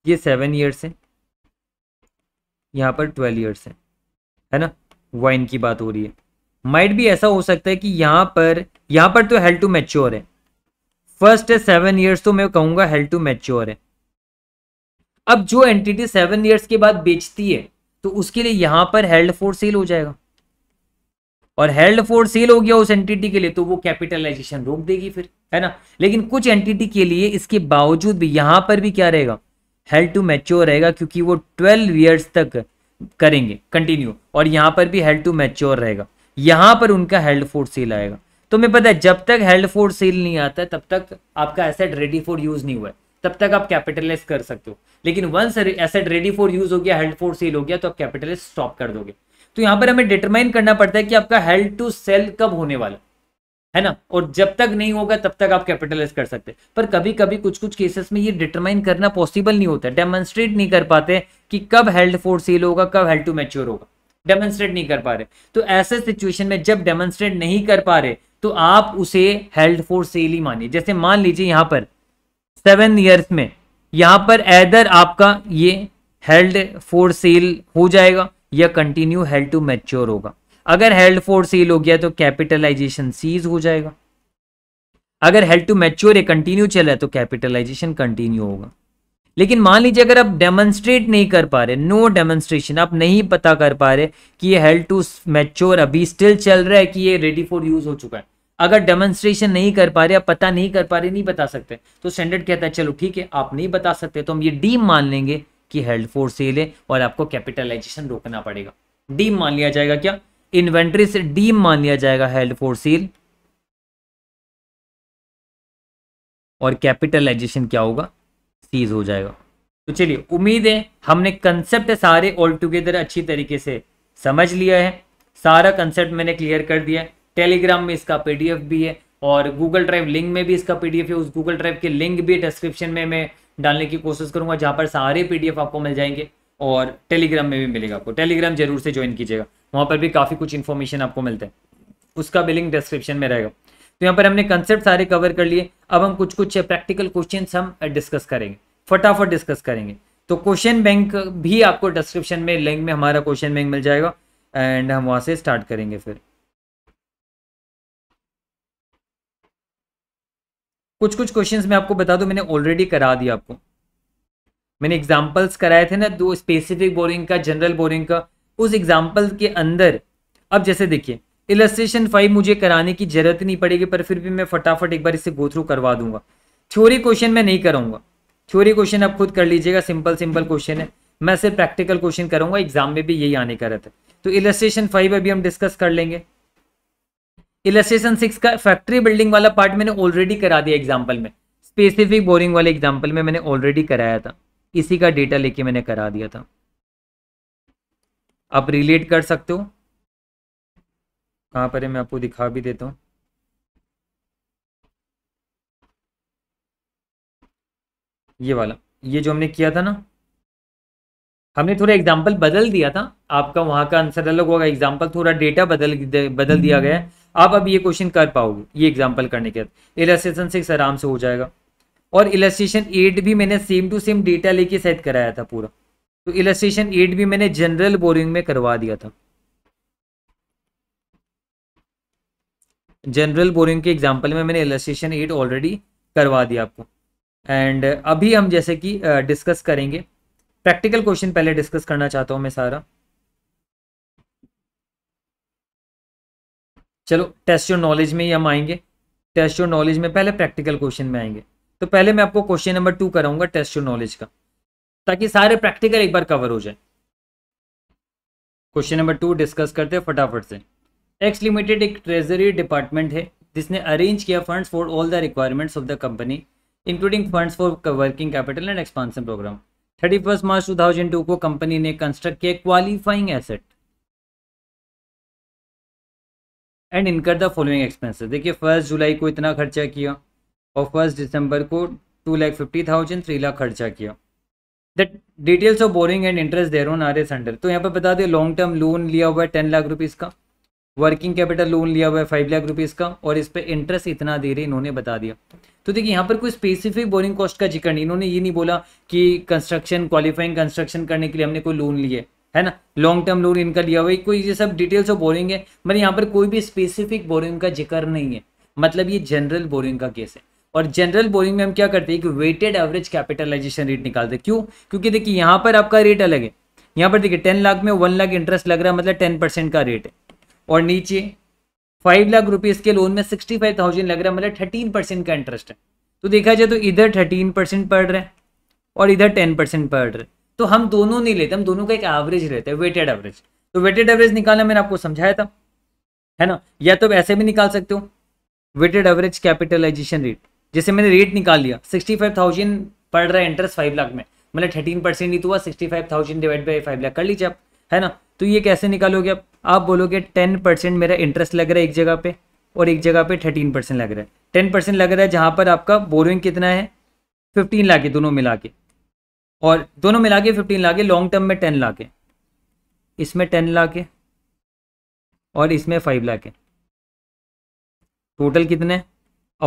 ये सेवन ईयर्स है यहाँ पर ट्वेल्व ईयर्स है है ना वाइन की बात हो रही है माइट भी ऐसा हो सकता है कि यहाँ पर यहाँ पर तो हेल्थ टू मैच्योर है फर्स्ट है सेवन ईयर्स तो मैं कहूँगा हेल्थ टू मैच्योर है अब जो एंटिटी सेवन ईयर्स के बाद बेचती है तो उसके लिए यहाँ पर हेल्ड फोर सेल हो जाएगा और हेल्ड फोर सेल हो गया उस एंटिटी के लिए तो वो कैपिटलाइजेशन रोक देगी फिर है ना लेकिन कुछ एंटिटी के लिए इसके बावजूद भी यहाँ पर भी क्या रहेगा हेल्ड टू मैच्योर रहेगा क्योंकि वो ट्वेल्व ईयर्स तक करेंगे कंटिन्यू और यहाँ पर भी हेल्ड टू मैच्योर रहेगा यहां पर उनका हेल्ड फोर सेल आएगा तो मैं पता है जब तक हेल्ड फोर सेल नहीं आता तब तक आपका एसेट रेडी फॉर यूज नहीं हुआ है तब तक आप कैपिटलाइज कर सकते हो लेकिन once asset ready for use हो गया हेल्ड फॉर सेल हो गया तो आप कैपिटलाइज स्टॉप कर दोगे तो यहां पर हमें डिटरमाइन करना पड़ता है कि आपका हेल्ड टू सेल कब होने वाला है ना और जब तक नहीं होगा तब तक आप कैपिटलाइज कर सकते पर कभी कभी कुछ कुछ केसेस में ये डिटरमाइन करना पॉसिबल नहीं होता डेमोन्स्ट्रेट नहीं कर पाते कि कब हेल्ड फोर सेल होगा कब हेल्ड टू मेच्योर होगा डेमोन्स्ट्रेट नहीं कर पा रहे तो ऐसे सिचुएशन में जब डेमोन्स्ट्रेट नहीं कर पा रहे तो आप उसे हेल्ड फॉर सेल ही मानिए जैसे मान लीजिए यहां पर सेवन ईयर्स में यहां पर एदर आपका ये हेल्ड फॉर सेल हो जाएगा या कंटिन्यू हेल्ड टू मैच्योर होगा अगर हेल्ड फॉर सेल हो गया तो कैपिटलाइजेशन सीज हो जाएगा अगर हेल्ड टू मैच्योर या कंटिन्यू चला है तो कैपिटलाइजेशन कंटिन्यू होगा लेकिन मान लीजिए अगर आप डेमोन्स्ट्रेट नहीं कर पा रहे नो no डेमोन्स्ट्रेशन आप नहीं पता कर पा रहे कि ये हेल्ड टू मैच्योर अभी स्टिल चल रहा है कि ये रेडी फॉर यूज हो चुका है अगर डेमोन्स्ट्रेशन नहीं कर पा रहे आप पता नहीं कर पा रहे नहीं बता सकते तो स्टैंडर्ड कहता है चलो ठीक है आप नहीं बता सकते तो हम ये डीम मान लेंगे कि हेल्ड फॉर सेल है और आपको कैपिटलाइजेशन रोकना पड़ेगा डीम मान लिया जाएगा क्या इन्वेंट्री से डीम मान लिया जाएगा हेल्ड फॉर सेल और कैपिटलाइजेशन क्या होगा सीज हो जाएगा तो चलिए उम्मीद है हमने कंसेप्ट सारे ऑल टुगेदर अच्छी तरीके से समझ लिया है सारा कंसेप्ट मैंने क्लियर कर दिया है टेलीग्राम में इसका पीडीएफ भी है और गूगल ड्राइव लिंक में भी इसका पीडीएफ है उस गूगल ड्राइव के लिंक भी डिस्क्रिप्शन में मैं डालने की कोशिश करूंगा जहाँ पर सारे पीडीएफ आपको मिल जाएंगे और टेलीग्राम में भी मिलेगा आपको टेलीग्राम जरूर से ज्वाइन कीजिएगा वहाँ पर भी काफ़ी कुछ इन्फॉर्मेशन आपको मिलता है उसका भी लिंक डिस्क्रिप्शन में रहेगा तो यहाँ पर हमने कंसेप्ट सारे कवर कर लिए अब हम कुछ कुछ प्रैक्टिकल क्वेश्चन हम डिस्कस करेंगे फटाफट डिस्कस करेंगे तो क्वेश्चन बैंक भी आपको डिस्क्रिप्शन में लिंक में हमारा क्वेश्चन बैंक मिल जाएगा एंड हम वहाँ से स्टार्ट करेंगे फिर कुछ कुछ क्वेश्चंस मैं आपको बता दूं मैंने ऑलरेडी करा दिया आपको मैंने एग्जांपल्स कराए थे ना दो स्पेसिफिक बोरिंग का जनरल बोरिंग का उस एग्जांपल के अंदर अब जैसे देखिए इलस्ट्रेशन फाइव मुझे कराने की जरूरत नहीं पड़ेगी पर फिर भी मैं फटाफट एक बार इसे गो थ्रू करवा दूंगा थ्योरी क्वेश्चन मैं नहीं कराऊंगा थ्योरी क्वेश्चन आप खुद कर लीजिएगा सिंपल सिंपल क्वेश्चन है मैं सिर्फ प्रैक्टिकल क्वेश्चन करूंगा एग्जाम में भी यही आने का रहता है तो इलस्ट्रेशन फाइव अभी हम डिस्कस कर लेंगे इलस्ट्रेशन सिक्स का फैक्ट्री बिल्डिंग वाला पार्ट मैंने ऑलरेडी करा दिया एग्जाम्पल में स्पेसिफिक बोरिंग वाले एग्जाम्पल में मैंने ऑलरेडी कराया था इसी का डेटा लेके मैंने करा दिया था आप रिलेट कर सकते हो कहाँ पर है मैं आपको दिखा भी देता हूँ ये वाला ये जो हमने किया था ना हमने थोड़ा एग्जाम्पल बदल दिया था आपका वहां का आंसर अलग होगा एग्जाम्पल थोड़ा डेटा बदल बदल दिया हम्म। गया है आप अब ये क्वेश्चन कर पाओगे ये एग्जाम्पल करने के बाद इलेस्ट्रेशन सिक्स आराम से हो जाएगा और इलास्ट्रेशन एट भी मैंने सेम टू सेम डेटा लेके सेट कराया था पूरा तो इलास्ट्रेशन एट भी मैंने जनरल बोरिंग में करवा दिया था जनरल बोरिंग के एग्जाम्पल में मैंने एलस्ट्रेशन एट ऑलरेडी करवा दिया आपको एंड अभी हम जैसे कि डिस्कस करेंगे प्रैक्टिकल क्वेश्चन पहले डिस्कस करना चाहता हूँ मैं सारा चलो टेस्ट योर नॉलेज में ही हम आएंगे टेस्ट योर नॉलेज में पहले प्रैक्टिकल क्वेश्चन में आएंगे तो पहले मैं आपको क्वेश्चन नंबर टू कराऊंगा टेस्ट योर नॉलेज का ताकि सारे प्रैक्टिकल एक बार कवर हो जाए क्वेश्चन नंबर टू डिस्कस करते हैं फटाफट से एक्स लिमिटेड एक ट्रेजरी डिपार्टमेंट है जिसने अरेंज किया funds for all the requirements of the company including funds for working capital and expansion programme thirty first March two thousand two को company ने कंस्ट्रक्ट किया qualifying asset and incur the following expenses देखिए first जुलाई को इतना खर्चा किया और फर्स्ट दिसंबर को two lakh fifty thousand three lakh खर्चा किया the details of boring and interest thereon are as under तो यहाँ पर बता दें लॉन्ग टर्म लोन लिया हुआ है टेन लाख रुपीज़ का वर्किंग कैपिटल लोन लिया हुआ है फाइव लाख रुपीज़ का और इस पर इंटरेस्ट इतना दे रहे इन्होंने बता दिया तो देखिए यहाँ पर कोई स्पेसिफिक बोरिंग कॉस्ट का जिक्र नहीं इन्होंने ये नहीं बोला कि कंस्ट्रक्शन क्वालिफाइंग कंस्ट्रक्शन करने के लिए हमने कोई लोन लिया है ना लॉन्ग टर्म लोन इनका लिया हुआ है कोई ये सब डिटेल्स ऑफ बोरिंग है मगर यहाँ पर कोई भी स्पेसिफिक बोरिंग का जिक्र नहीं है मतलब ये जनरल बोरिंग का केस है और जनरल बोरिंग में हम क्या करते हैं कि वेटेड एवरेज कैपिटलाइजेशन रेट निकालते हैं क्यों क्योंकि देखिए यहाँ पर आपका रेट अलग है यहाँ पर देखिए टेन लाख में वन लाख इंटरेस्ट लग रहा है मतलब टेन परसेंट का रेट है और नीचे फाइव लाख रुपीज़ के लोन में सिक्सटी फाइव थाउजेंड लग रहा है मतलब थर्टीन परसेंट का इंटरेस्ट है तो देखा जाए तो इधर थर्टीन परसेंट पड़ रहा है और इधर टेन परसेंट पड़ रहा है तो हम दोनों नहीं लेते हम दोनों का एक एवरेज लेते हैं वेटेड एवरेज तो वेटेड एवरेज निकालना मैंने आपको समझाया था है ना या तो ऐसे भी निकाल सकते हो वेटेड एवरेज कैपिटलाइजेशन रेट जैसे मैंने रेट निकाल लिया सिक्सटी फाइव थाउजेंड पड़ रहा है इंटरेस्ट फाइव लाख में मतलब थर्टीन परसेंट ही तो हुआ sixty five thousand divide by five lakh कर लीजिए आप है ना तो ये कैसे निकालोगे आप आप बोलोगे टेन परसेंट मेरा इंटरेस्ट लग रहा है एक जगह पे और एक जगह पे थर्टीन परसेंट लग रहा है टेन परसेंट लग रहा है जहाँ पर आपका बोरिंग कितना है फिफ्टीन लाख है दोनों मिला के और दोनों मिला के फिफ्टीन लाख लॉन्ग टर्म में टेन लाख है इसमें टेन लाख है और इसमें फाइव लाख है टोटल कितने है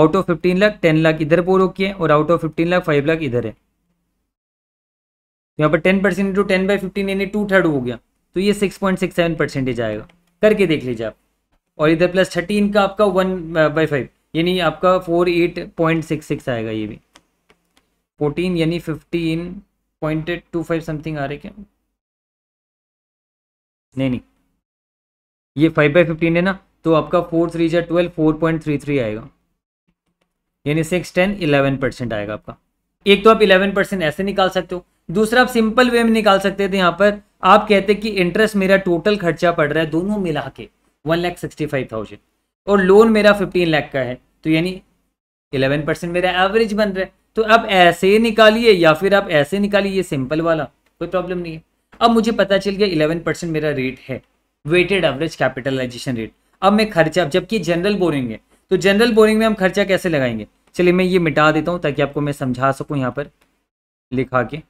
out of fifteen lakh ten lakh इधर बोरो किए और out of fifteen lakh five lakh इधर है तो यहाँ पर ten percent into ten by fifteen यानी टू थर्ड हो गया तो ये six point six seven percentage आएगा करके देख लीजिए आप और इधर प्लस थर्टीन का आपका वन बाई फाइव यानी आपका four eight point six six आएगा ये भी फोर्टीन यानी fifteen point two five something आ रहे क्या नहीं नहीं ये फाइव बाई फिफ्टीन है ना तो आपका फोर थ्री या twelve four point three three आएगा यानी सिक्स टेन इलेवन परसेंट आएगा आपका एक तो आप इलेवन परसेंट ऐसे निकाल सकते हो दूसरा आप सिंपल वे में निकाल सकते थे तो यहाँ पर आप कहते कि इंटरेस्ट मेरा टोटल खर्चा पड़ रहा है दोनों मिला के one lakh sixty five thousand और लोन मेरा फिफ्टीन लाख का है तो यानी इलेवन परसेंट मेरा एवरेज बन रहा है तो आप ऐसे निकालिए या फिर आप ऐसे निकालिए सिंपल वाला कोई प्रॉब्लम नहीं है अब मुझे पता चल गया इलेवन परसेंट मेरा रेट है वेटेड एवरेज कैपिटलाइजेशन रेट अब मैं खर्चा जबकि जनरल बोरिंग है तो जनरल बोरिंग में हम खर्चा कैसे लगाएंगे चलिए मैं ये मिटा देता हूँ ताकि आपको मैं समझा सकूँ यहाँ पर लिखा के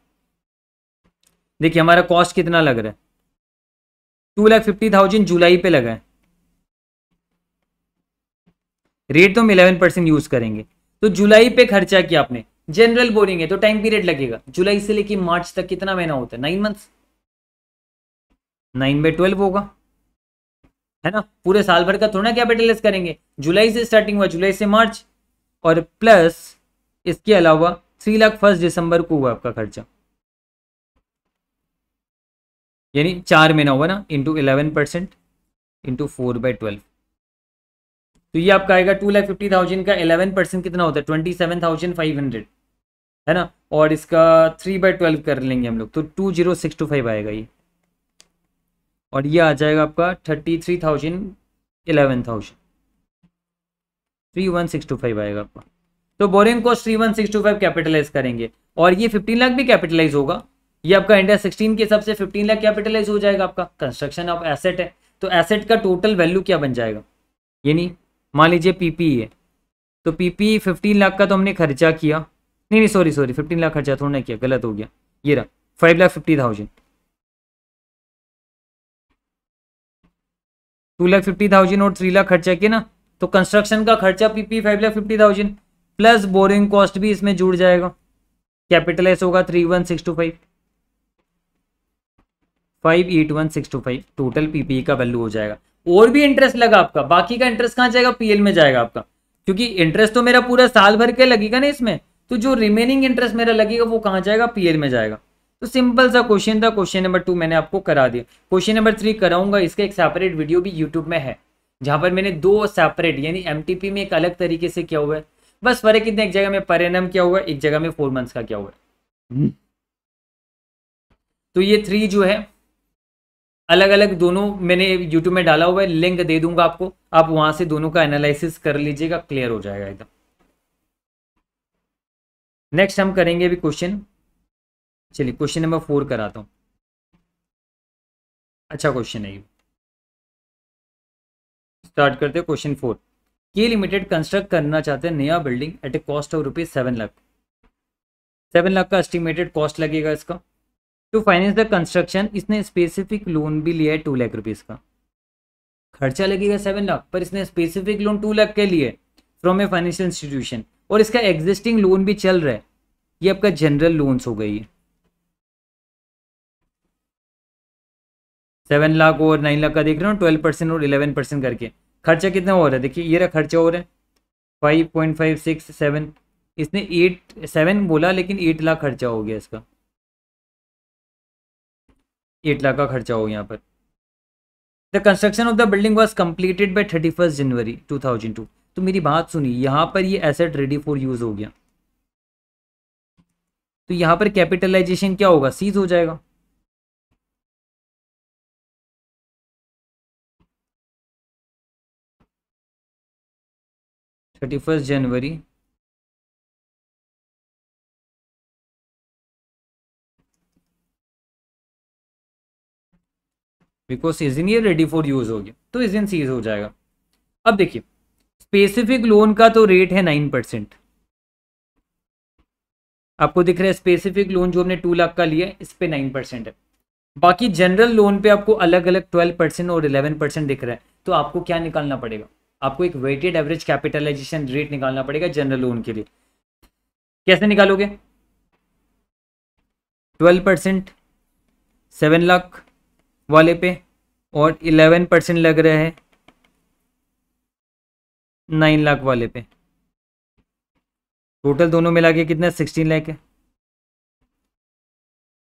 देखिए हमारा कॉस्ट कितना लग रहा है टू लाख फिफ्टी थाउजेंड जुलाई पे लगा है रेट तो हम इलेवन परसेंट यूज करेंगे तो जुलाई पे खर्चा किया आपने जनरल बोरिंग है तो टाइम पीरियड लगेगा जुलाई से लेके मार्च तक कितना महीना होता है nine month nine by twelve होगा है ना पूरे साल भर का थोड़ा कैपिटलाइज करेंगे जुलाई से स्टार्टिंग हुआ जुलाई से मार्च और प्लस इसके अलावा थ्री लाख फर्स्ट दिसंबर को हुआ आपका खर्चा यानी चार महीना होगा ना into eleven percent into four by twelve तो ये आपका आएगा टू लाख फिफ्टी थाउजेंड का इलेवन परसेंट कितना होता है twenty seven thousand five hundred है ना और इसका थ्री बाई ट्वेल्व कर लेंगे हम लोग तो two zero six two five आएगा ये और ये आ जाएगा आपका thirty three thousand eleven thousand three one six two five आएगा आपका तो borrowing cost three one six two five capitalize करेंगे और ये फिफ्टीन लाख भी कैपिटलाइज होगा ये आपका इंडिया सिक्सटीन के हिसाब से फिफ्टीन लाख कैपिटलाइज हो जाएगा आपका कंस्ट्रक्शन ऑफ एसेट है तो एसेट का टोटल वैल्यू क्या बन जाएगा ये नहीं मान लीजिए पीपीई e है तो पीपीई फिफ्टीन लाख का तो हमने खर्चा किया नहीं नहीं सॉरी सॉरी फिफ्टीन लाख खर्चा थोड़ा ना किया गलत हो गया ये रहा five lakh fifty thousand two lakh fifty thousand और थ्री लाख खर्चा किया ना तो कंस्ट्रक्शन का खर्चा PP five lakh fifty thousand plus borrowing cost भी इसमें जुड़ जाएगा कैपिटलाइज होगा three one six two five five eight one six two five total PPE का वैल्यू हो जाएगा और भी इंटरेस्ट लगा आपका बाकी का इंटरेस्ट कहाँ जाएगा पीएल में जाएगा आपका क्योंकि इंटरेस्ट तो मेरा पूरा साल भर के लगेगा ना इसमें तो जो रिमेनिंग इंटरेस्ट मेरा लगेगा वो कहाँ जाएगा पीएल में जाएगा तो सिंपल सा क्वेश्चन था क्वेश्चन नंबर टू मैंने आपको करा दिया क्वेश्चन नंबर थ्री कराऊंगा इसका एक सेपरेट वीडियो भी यूट्यूब में है जहाँ पर मैंने दो सेपरेट यानी एम में एक अलग तरीके से किया हुआ है बस फर्क इतना एक जगह में परिणाम क्या हुआ एक जगह में फोर मंथ्स का क्या हुआ हम्म। तो ये थ्री जो है अलग अलग दोनों मैंने यूट्यूब में डाला हुआ है लिंक दे दूंगा आपको आप वहां से दोनों का एनालिसिस कर लीजिएगा क्लियर हो जाएगा एकदम नेक्स्ट हम करेंगे अभी क्वेश्चन चलिए क्वेश्चन नंबर फोर कराता हूँ अच्छा क्वेश्चन है ये स्टार्ट करते हैं क्वेश्चन फोर के लिमिटेड कंस्ट्रक्ट करना चाहते हैं नया building at a cost of rupees seven lakh seven lakh का एस्टिमेटेड कॉस्ट लगेगा इसका टू फाइनेंस द कंस्ट्रक्शन इसने स्पेसिफिक लोन भी लिया है टू लाख रुपीज का खर्चा लगेगा सेवन लाख पर इसने स्पेसिफिक लोन टू लाख के लिए फ्रॉम ए फाइनेंशियल इंस्टीट्यूशन और इसका एग्जिस्टिंग लोन भी चल रहा है ये आपका जनरल लोन्स हो गई है सेवन लाख और नाइन लाख का देख रहे हो ट्वेल्व परसेंट और इलेवन परसेंट करके खर्चा कितना हो रहा है देखिए ये रहा खर्चा हो रहा है five point five six seven इसने एट सेवन बोला लेकिन एट लाख खर्चा हो गया इसका एट लाख का खर्चा हो यहाँ पर the construction of the building was completed by thirty first January two thousand two तो मेरी बात सुनी यहाँ पर ये एसेट रेडी फॉर यूज हो गया तो यहाँ पर कैपिटलाइजेशन क्या होगा सीज हो जाएगा थर्टी फर्स्ट जनवरी बिकॉज सीजन ये रेडी फॉर यूज हो गया तो सीजन सीज हो जाएगा अब देखिए स्पेसिफिक लोन का तो रेट है नाइन परसेंट आपको दिख रहा है स्पेसिफिक लोन जो हमने टू लाख का लिया है इस पे नाइन परसेंट है बाकी जनरल लोन पे आपको अलग अलग ट्वेल्व परसेंट और इलेवन परसेंट दिख रहा है तो आपको क्या निकालना पड़ेगा आपको एक वेटेड एवरेज कैपिटलाइजेशन रेट निकालना पड़ेगा जनरल लोन के लिए कैसे निकालोगे ट्वेल्व परसेंट सेवन लाख वाले पे और इलेवन परसेंट लग रहा है नाइन लाख वाले पे टोटल दोनों मिला के कितना सिक्सटीन लाख है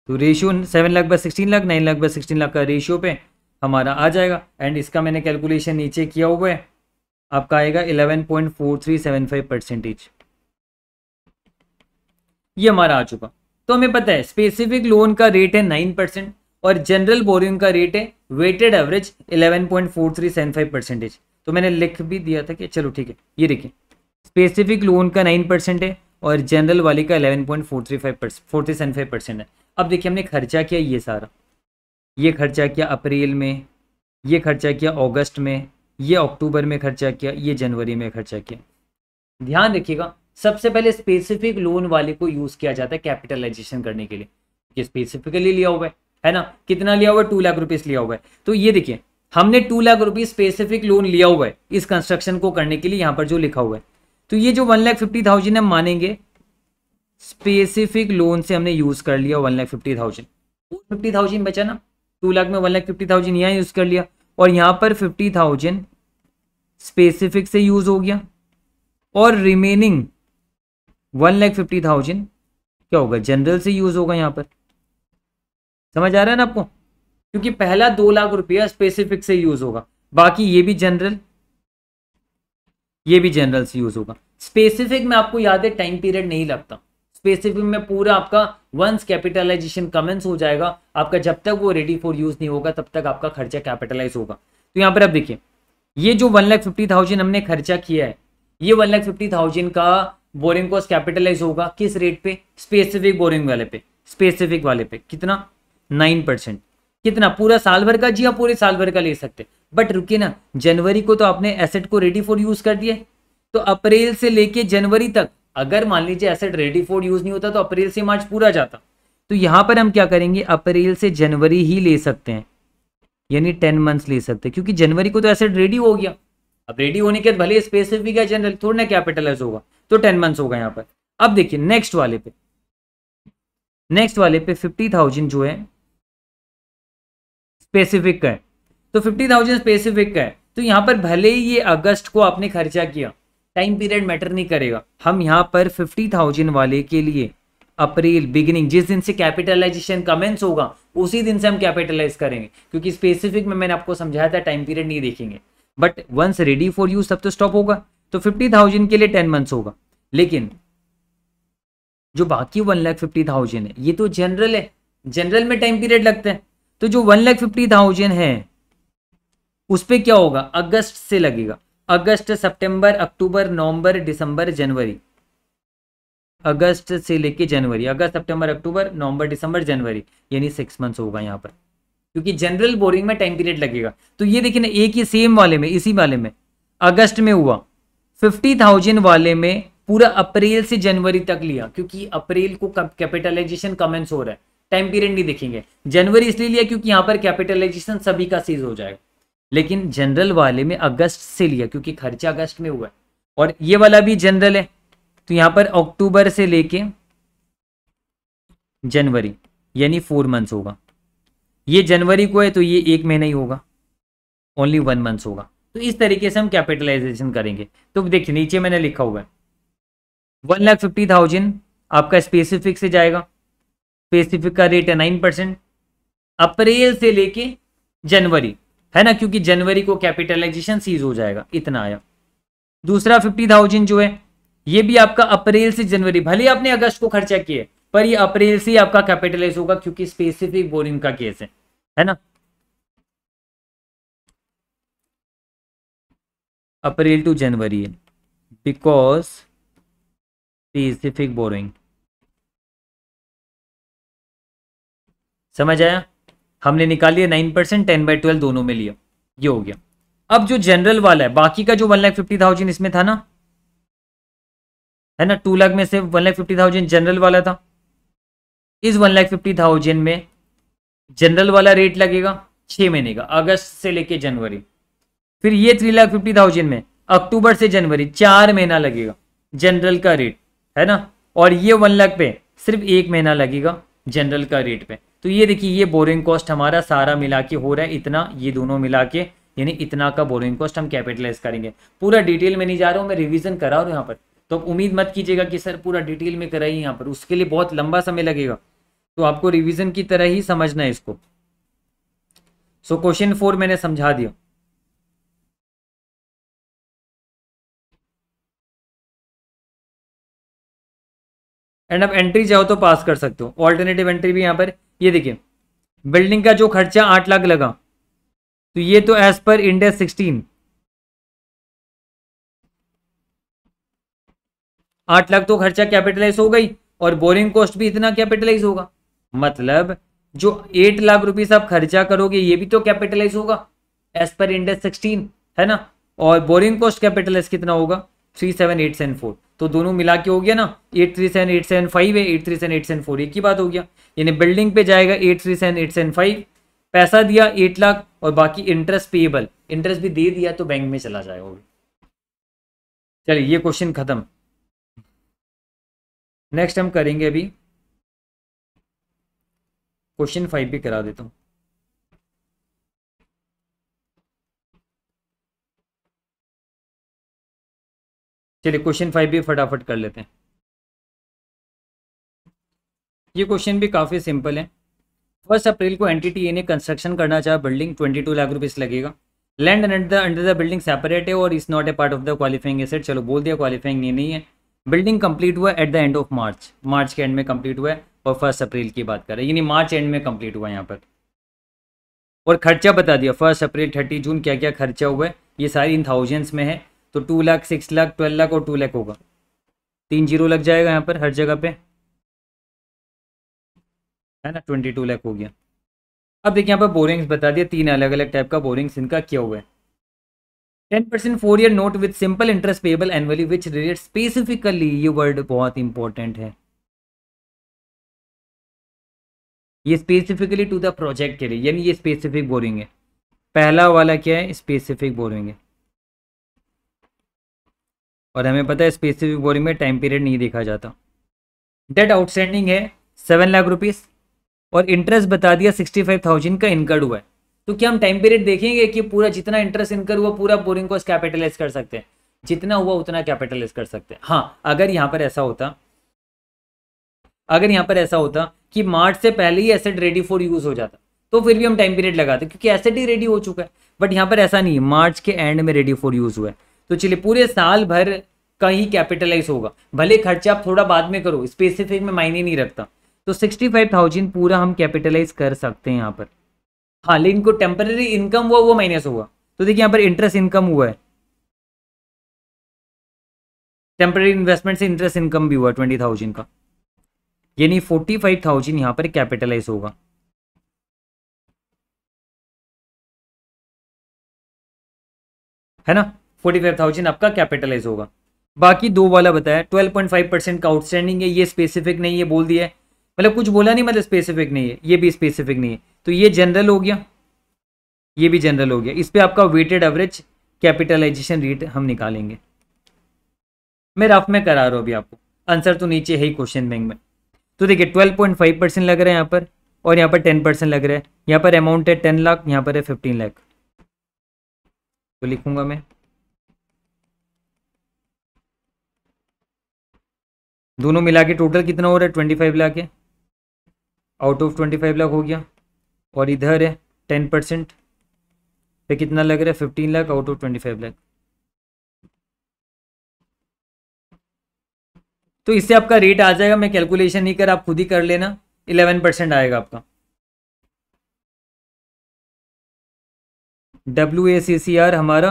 तो ratio seven lakh by sixteen lakh nine lakh by sixteen lakh का रेशियो पे हमारा आ जाएगा एंड इसका मैंने कैलकुलेशन नीचे किया हुआ है आपका आएगा eleven point four three seven five percentage ये हमारा आ चुका तो हमें पता है स्पेसिफिक लोन का रेट है नाइन परसेंट और जनरल बोरिंग का रेट है वेटेड एवरेज 11.43 सेवन परसेंटेज तो मैंने लिख भी दिया था कि चलो ठीक है ये देखिए स्पेसिफिक लोन का नाइन परसेंट है और जनरल वाली का eleven point four three five percent four three seven five percent है अब देखिए हमने खर्चा किया ये सारा ये खर्चा किया अप्रैल में ये खर्चा किया अगस्त में ये अक्टूबर में खर्चा किया ये जनवरी में खर्चा किया ध्यान रखिएगा सबसे पहले स्पेसिफिक लोन वाले को यूज़ किया जाता है कैपिटलाइजेशन करने के लिए ये स्पेसिफिकली लिया हुआ है है ना कितना लिया हुआ है टू लाख रुपीज लिया हुआ है तो ये देखिए हमने two lakh rupees specific loan लिया हुआ है इस कंस्ट्रक्शन को करने के लिए यहां पर जो लिखा हुआ है तो ये जो वन लाख फिफ्टी थाउजेंड हम मानेंगे स्पेसिफिक लोन से हमने यूज कर लिया one lakh fifty thousand fifty thousand बचा ना टू लाख में वन लाख फिफ्टी थाउजेंड यहाँ यूज कर लिया और यहां पर फिफ्टी थाउजेंड स्पेसिफिक से यूज हो गया और remaining one lakh fifty thousand क्या होगा जनरल से यूज होगा यहां पर समझ आ रहा है ना आपको क्योंकि पहला दो लाख रुपया स्पेसिफिक से यूज होगा बाकी ये भी जनरल ये भी जनरल से यूज होगा स्पेसिफिक में आपको याद है टाइम पीरियड नहीं लगता स्पेसिफिक में पूरा आपका वंस कैपिटलाइजेशन कमेंस हो जाएगा आपका जब तक वो रेडी फॉर यूज नहीं होगा तब तक आपका खर्चा कैपिटलाइज होगा तो यहाँ पर आप देखिए ये जो वन लाख फिफ्टी थाउजेंड हमने खर्चा किया है ये वन लाख फिफ्टी थाउजेंड का बोरिंग कॉस्ट कैपिटलाइज होगा किस रेट पे स्पेसिफिक बोरिंग वाले पे स्पेसिफिक वाले पे कितना नाइन परसेंट कितना पूरा साल भर का जी हाँ पूरे साल भर का ले सकते बट रुकिए ना जनवरी को तो आपने एसेट को रेडी फॉर यूज कर दिया तो अप्रैल से लेके जनवरी तक अगर मान लीजिए एसेट रेडी फॉर यूज नहीं होता तो अप्रैल से मार्च पूरा जाता तो यहां पर हम क्या करेंगे अप्रैल से जनवरी ही ले सकते हैं यानी टेन मंथ्स ले सकते हैं क्योंकि जनवरी को तो एसेट रेडी हो गया अब रेडी होने के बाद भले स्पेसिफिक है जनरल थोड़ा ना कैपिटलाइज होगा तो टेन मंथ्स होगा यहां पर अब देखिए नेक्स्ट वाले पे नेक्स्ट वाले पे फिफ्टी थाउजेंड जो है स्पेसिफिक का है तो फिफ्टी थाउजेंड स्पेसिफिक का है तो यहाँ पर भले ही ये अगस्त को आपने खर्चा किया टाइम पीरियड मैटर नहीं करेगा हम यहाँ पर फिफ्टी थाउजेंड वाले के लिए अप्रैल बिगिनिंग जिस दिन से कैपिटलाइजेशन कमेंस होगा उसी दिन से हम कैपिटलाइज करेंगे क्योंकि स्पेसिफिक में मैंने आपको समझाया था टाइम पीरियड नहीं देखेंगे but once ready for use सब तो स्टॉप होगा तो फिफ्टी थाउजेंड के लिए टेन मंथ्स होगा लेकिन जो बाकी वन लाख फिफ्टी थाउजेंड है ये तो जनरल है जनरल में टाइम पीरियड लगता है तो जो वन लैख फिफ्टी थाउजेंड है उस पर क्या होगा अगस्त से लगेगा अगस्त सितंबर अक्टूबर नवंबर दिसंबर जनवरी अगस्त से लेके जनवरी अगस्त सितंबर अक्टूबर नवंबर दिसंबर जनवरी यानी सिक्स मंथ्स होगा यहाँ पर क्योंकि जनरल बोरिंग में टाइम पीरियड लगेगा तो ये देखिए ना एक ही सेम वाले में इसी वाले में अगस्त में हुआ फिफ्टी थाउजेंड वाले में पूरा अप्रैल से जनवरी तक लिया क्योंकि अप्रैल को कैपिटलाइजेशन कमेंस हो रहा है टाइम पीरियड नहीं देखेंगे जनवरी इसलिए लिया क्योंकि यहाँ पर कैपिटलाइजेशन सभी का सीज हो जाएगा लेकिन जनरल वाले में अगस्त से लिया क्योंकि खर्चा अगस्त में हुआ है और ये वाला भी जनरल है तो यहाँ पर अक्टूबर से लेके जनवरी यानी फोर मंथ्स होगा ये जनवरी को है तो ये एक महीना ही होगा ओनली वन मंथ्स होगा तो इस तरीके से हम कैपिटलाइजेशन करेंगे तो देखिए नीचे मैंने लिखा हुआ है वन लाख फिफ्टी थाउजेंड आपका स्पेसिफिक से जाएगा पेसिफिक का रेट है नाइन परसेंट अप्रैल से लेके जनवरी है ना क्योंकि जनवरी को कैपिटलाइजेशन सीज हो जाएगा इतना आया दूसरा फिफ्टी थाउजेंड जो है ये भी आपका अप्रैल से जनवरी भले आपने अगस्त को खर्चा किया पर ये अप्रैल से ही आपका कैपिटलाइज होगा क्योंकि स्पेसिफिक बोरिंग का केस है है ना April to January because specific borrowing समझ आया हमने निकाल लिया nine percent ten by twelve दोनों में लिया ये हो गया अब जो जनरल वाला है बाकी का जो वन लाख फिफ्टी थाउजेंड इसमें था ना है ना टू लाख में से one lakh fifty thousand general वाला था इस वन लाख फिफ्टी थाउजेंड में जनरल वाला रेट लगेगा छह महीने का अगस्त से लेके जनवरी फिर ये थ्री लाख फिफ्टी थाउजेंड में अक्टूबर से जनवरी चार महीना लगेगा जनरल का रेट है ना और ये वन लाख पे सिर्फ एक महीना लगेगा जनरल का रेट पे तो ये देखिए ये बोरिंग कॉस्ट हमारा सारा मिला के हो रहा है इतना ये दोनों मिला के यानी इतना का बोरिंग कॉस्ट हम कैपिटलाइज करेंगे पूरा डिटेल में नहीं जा रहा हूँ मैं रिविजन करा रहा हूँ यहाँ पर तो आप उम्मीद मत कीजिएगा कि सर पूरा डिटेल में कराइए यहाँ पर उसके लिए बहुत लंबा समय लगेगा तो आपको रिविजन की तरह ही समझना है इसको सो क्वेश्चन फोर मैंने समझा दिया एंड आप एंट्री चाहो तो पास कर सकते हो ऑल्टरनेटिव एंट्री भी यहाँ पर ये देखिए बिल्डिंग का जो खर्चा आठ लाख लगा तो ये तो एज पर इंडेस सिक्सटीन आठ लाख तो खर्चा कैपिटलाइज हो गई और बोरिंग कॉस्ट भी इतना कैपिटलाइज होगा मतलब जो एट लाख रुपीस आप खर्चा करोगे ये भी तो कैपिटलाइज होगा एज पर इंडेक्स सिक्सटीन है ना और बोरिंग कॉस्ट कैपिटलाइज कितना होगा three seven eight seven four तो दोनों मिला के हो गया ना eight three seven eight seven five है eight three seven eight seven four एक ही बात हो गया यानी बिल्डिंग पे जाएगा eight three seven eight seven five पैसा दिया एट लाख और बाकी इंटरेस्ट पेएबल इंटरेस्ट भी दे दिया तो बैंक में चला जाएगा चलिए ये क्वेश्चन खत्म नेक्स्ट हम करेंगे अभी क्वेश्चन फाइव भी करा देता हूँ चलिए क्वेश्चन फाइव भी फटाफट कर लेते हैं ये क्वेश्चन भी काफ़ी सिंपल है फर्स्ट अप्रैल को एनटीटीए ने कंस्ट्रक्शन करना चाहे building twenty two lakh rupees लगेगा land under under the building separate है और is not a part of the qualifying asset चलो बोल दिया क्वालिफाइंग नहीं, नहीं है बिल्डिंग कंप्लीट हुआ at the end of March March के एंड में कंप्लीट हुआ है और फर्स्ट अप्रैल की बात करें यानी मार्च एंड में कंप्लीट हुआ यहाँ पर और खर्चा बता दिया फर्स्ट अप्रैल थर्टी जून क्या क्या खर्चा हुआ है ये सारी इन थाउजेंड्स में है तो two lakh six lakh twelve lakh और टू लाख होगा तीन जीरो लग जाएगा यहाँ पर हर जगह पे है ना ट्वेंटी टू लाख हो गया अब देखिए यहाँ पर बोरिंग्स बता दिया तीन अलग अलग टाइप का बोरिंग्स इनका क्या हुआ है ten percent four year note with simple interest payable annually which relate specifically ये वर्ड बहुत इंपॉर्टेंट है ये स्पेसिफिकली टू द प्रोजेक्ट के लिए यानी ये स्पेसिफिक बोरिंग है पहला वाला क्या है स्पेसिफिक बोरिंग है और हमें पता है स्पेसिफिक बोरिंग में टाइम पीरियड नहीं देखा जाता डेट आउटस्टैंडिंग है सेवन लाख रुपीस और इंटरेस्ट बता दिया सिक्सटी फाइव थाउजेंड का इनकर्ड हुआ है तो क्या हम टाइम पीरियड देखेंगे कि पूरा जितना इंटरेस्ट इनकर हुआ पूरा बोरिंग को कैपिटलाइज कर सकते हैं जितना हुआ उतना कैपिटलाइज कर सकते हैं हाँ अगर यहाँ पर ऐसा होता अगर यहाँ पर ऐसा होता कि मार्च से पहले ही एसेट रेडी फॉर यूज हो जाता तो फिर भी हम टाइम पीरियड लगाते क्योंकि एसेट ही रेडी हो चुका है बट यहाँ पर ऐसा नहीं मार्च के एंड में रेडी फॉर यूज हुआ है तो चलिए पूरे साल भर का ही कैपिटलाइज होगा भले खर्चा आप थोड़ा बाद में करो स्पेसिफिक में मायने नहीं रखता तो सिक्सटी फाइव थाउजेंड पूरा हम कैपिटलाइज कर सकते हैं यहाँ पर हाँ लेकिन को टेम्पररी इनकम हुआ वो माइनस होगा तो देखिए यहाँ पर इंटरेस्ट इनकम हुआ है टेम्पररी इन्वेस्टमेंट से इंटरेस्ट इनकम भी हुआ ट्वेंटी थाउजेंड का यानी फोर्टी फाइव थाउजेंड यहाँ पर कैपिटलाइज होगा है ना फोर्टी फाइव थाउजेंड आपका कैपिटलाइज होगा बाकी दो वाला बताया ट्वेल्व पॉइंट फाइव परसेंट का आउटस्टैंडिंग है ये स्पेसिफिक नहीं है बोल दिया मतलब कुछ बोला नहीं मतलब स्पेसिफिक नहीं है ये भी स्पेसिफिक नहीं है तो ये जनरल हो गया ये भी जनरल हो गया इस पर आपका वेटेड एवरेज कैपिटलाइजेशन रेट हम निकालेंगे मैं रफ में करा रहा हूँ अभी आपको आंसर तो नीचे है ही क्वेश्चन बैंक में तो देखिए ट्वेल्व पॉइंट फाइव परसेंट लग रहा है यहाँ पर और यहाँ पर टेन परसेंट लग रहा है यहाँ पर अमाउंट है टेन लाख यहाँ पर है फिफ्टीन लाख तो लिखूंगा मैं दोनों मिला के टोटल कितना हो रहा है ट्वेंटी फाइव लाख है out of twenty five lakh हो गया और इधर है टेन परसेंट पे कितना लग रहा है fifteen lakh out of twenty five lakh तो इससे आपका रेट आ जाएगा मैं कैलकुलेशन नहीं कर आप खुद ही कर लेना इलेवन परसेंट आएगा आपका W A C C R हमारा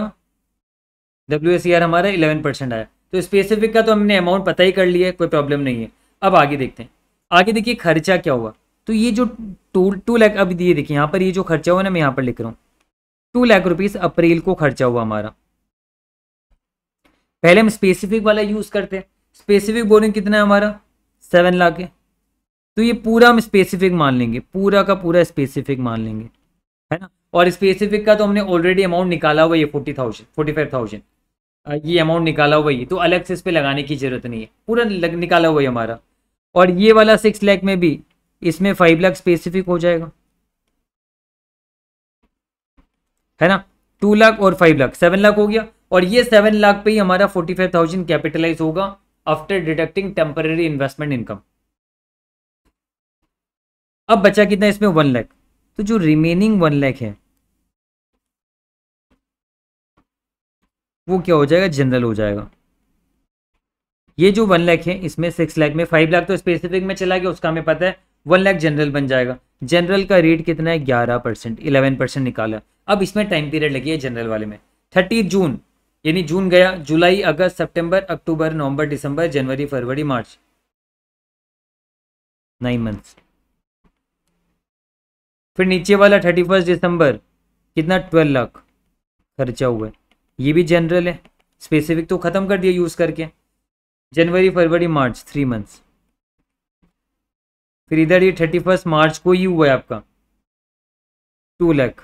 डब्ल्यू ए सी आर हमारा इलेवन परसेंट आया तो स्पेसिफिक का तो हमने अमाउंट पता ही कर लिया है कोई प्रॉब्लम नहीं है अब आगे देखते हैं आगे देखिए खर्चा क्या हुआ तो ये जो टू टू लैख अब ये देखिए यहाँ पर ये जो खर्चा हुआ ना मैं यहाँ पर लिख रहा हूँ टू लाख रुपीज़ अप्रैल को खर्चा हुआ हमारा पहले हम स्पेसिफिक वाला यूज़ करते हैं स्पेसिफिक बोरिंग कितना है हमारा सेवन लाख है तो ये पूरा हम स्पेसिफिक मान लेंगे पूरा का पूरा स्पेसिफिक मान लेंगे है ना और स्पेसिफिक का तो हमने ऑलरेडी अमाउंट निकाला हुआ ये forty thousand forty five thousand ये अमाउंट निकाला हुआ ही तो अलग से इस पर लगाने की जरूरत नहीं है पूरा निकाला हुआ ही हमारा और ये वाला सिक्स लैख में भी इसमें फाइव लाख स्पेसिफिक हो जाएगा है ना टू लाख और फाइव लाख सेवन लाख हो गया और ये सेवन लाख पे ही हमारा फोर्टी फाइव थाउजेंड कैपिटलाइज होगा after deducting temporary investment income अब बचा कितना इसमें वन लाख तो जो रिमेनिंग वन लाख है वो क्या हो जाएगा जनरल हो जाएगा ये जो वन लैख है इसमें सिक्स लैख में फाइव लाख तो स्पेसिफिक में चला गया उसका हमें पता है वन लाख जनरल बन जाएगा जनरल का रेट कितना है ग्यारह परसेंट इलेवन परसेंट निकाला अब इसमें टाइम पीरियड लगी है जनरल वाले में थर्टी जून यानी जून गया जुलाई अगस्त सितंबर अक्टूबर नवंबर दिसंबर जनवरी फरवरी मार्च नाइन मंथ्स फिर नीचे वाला थर्टी फर्स्ट दिसंबर कितना ट्वेल्व लाख खर्चा हुआ है ये भी जनरल है स्पेसिफिक तो ख़त्म कर दिया यूज़ करके जनवरी फरवरी मार्च थ्री मंथ्स फिर इधर ये थर्टी फर्स्ट मार्च को ही हुआ है आपका टू लैख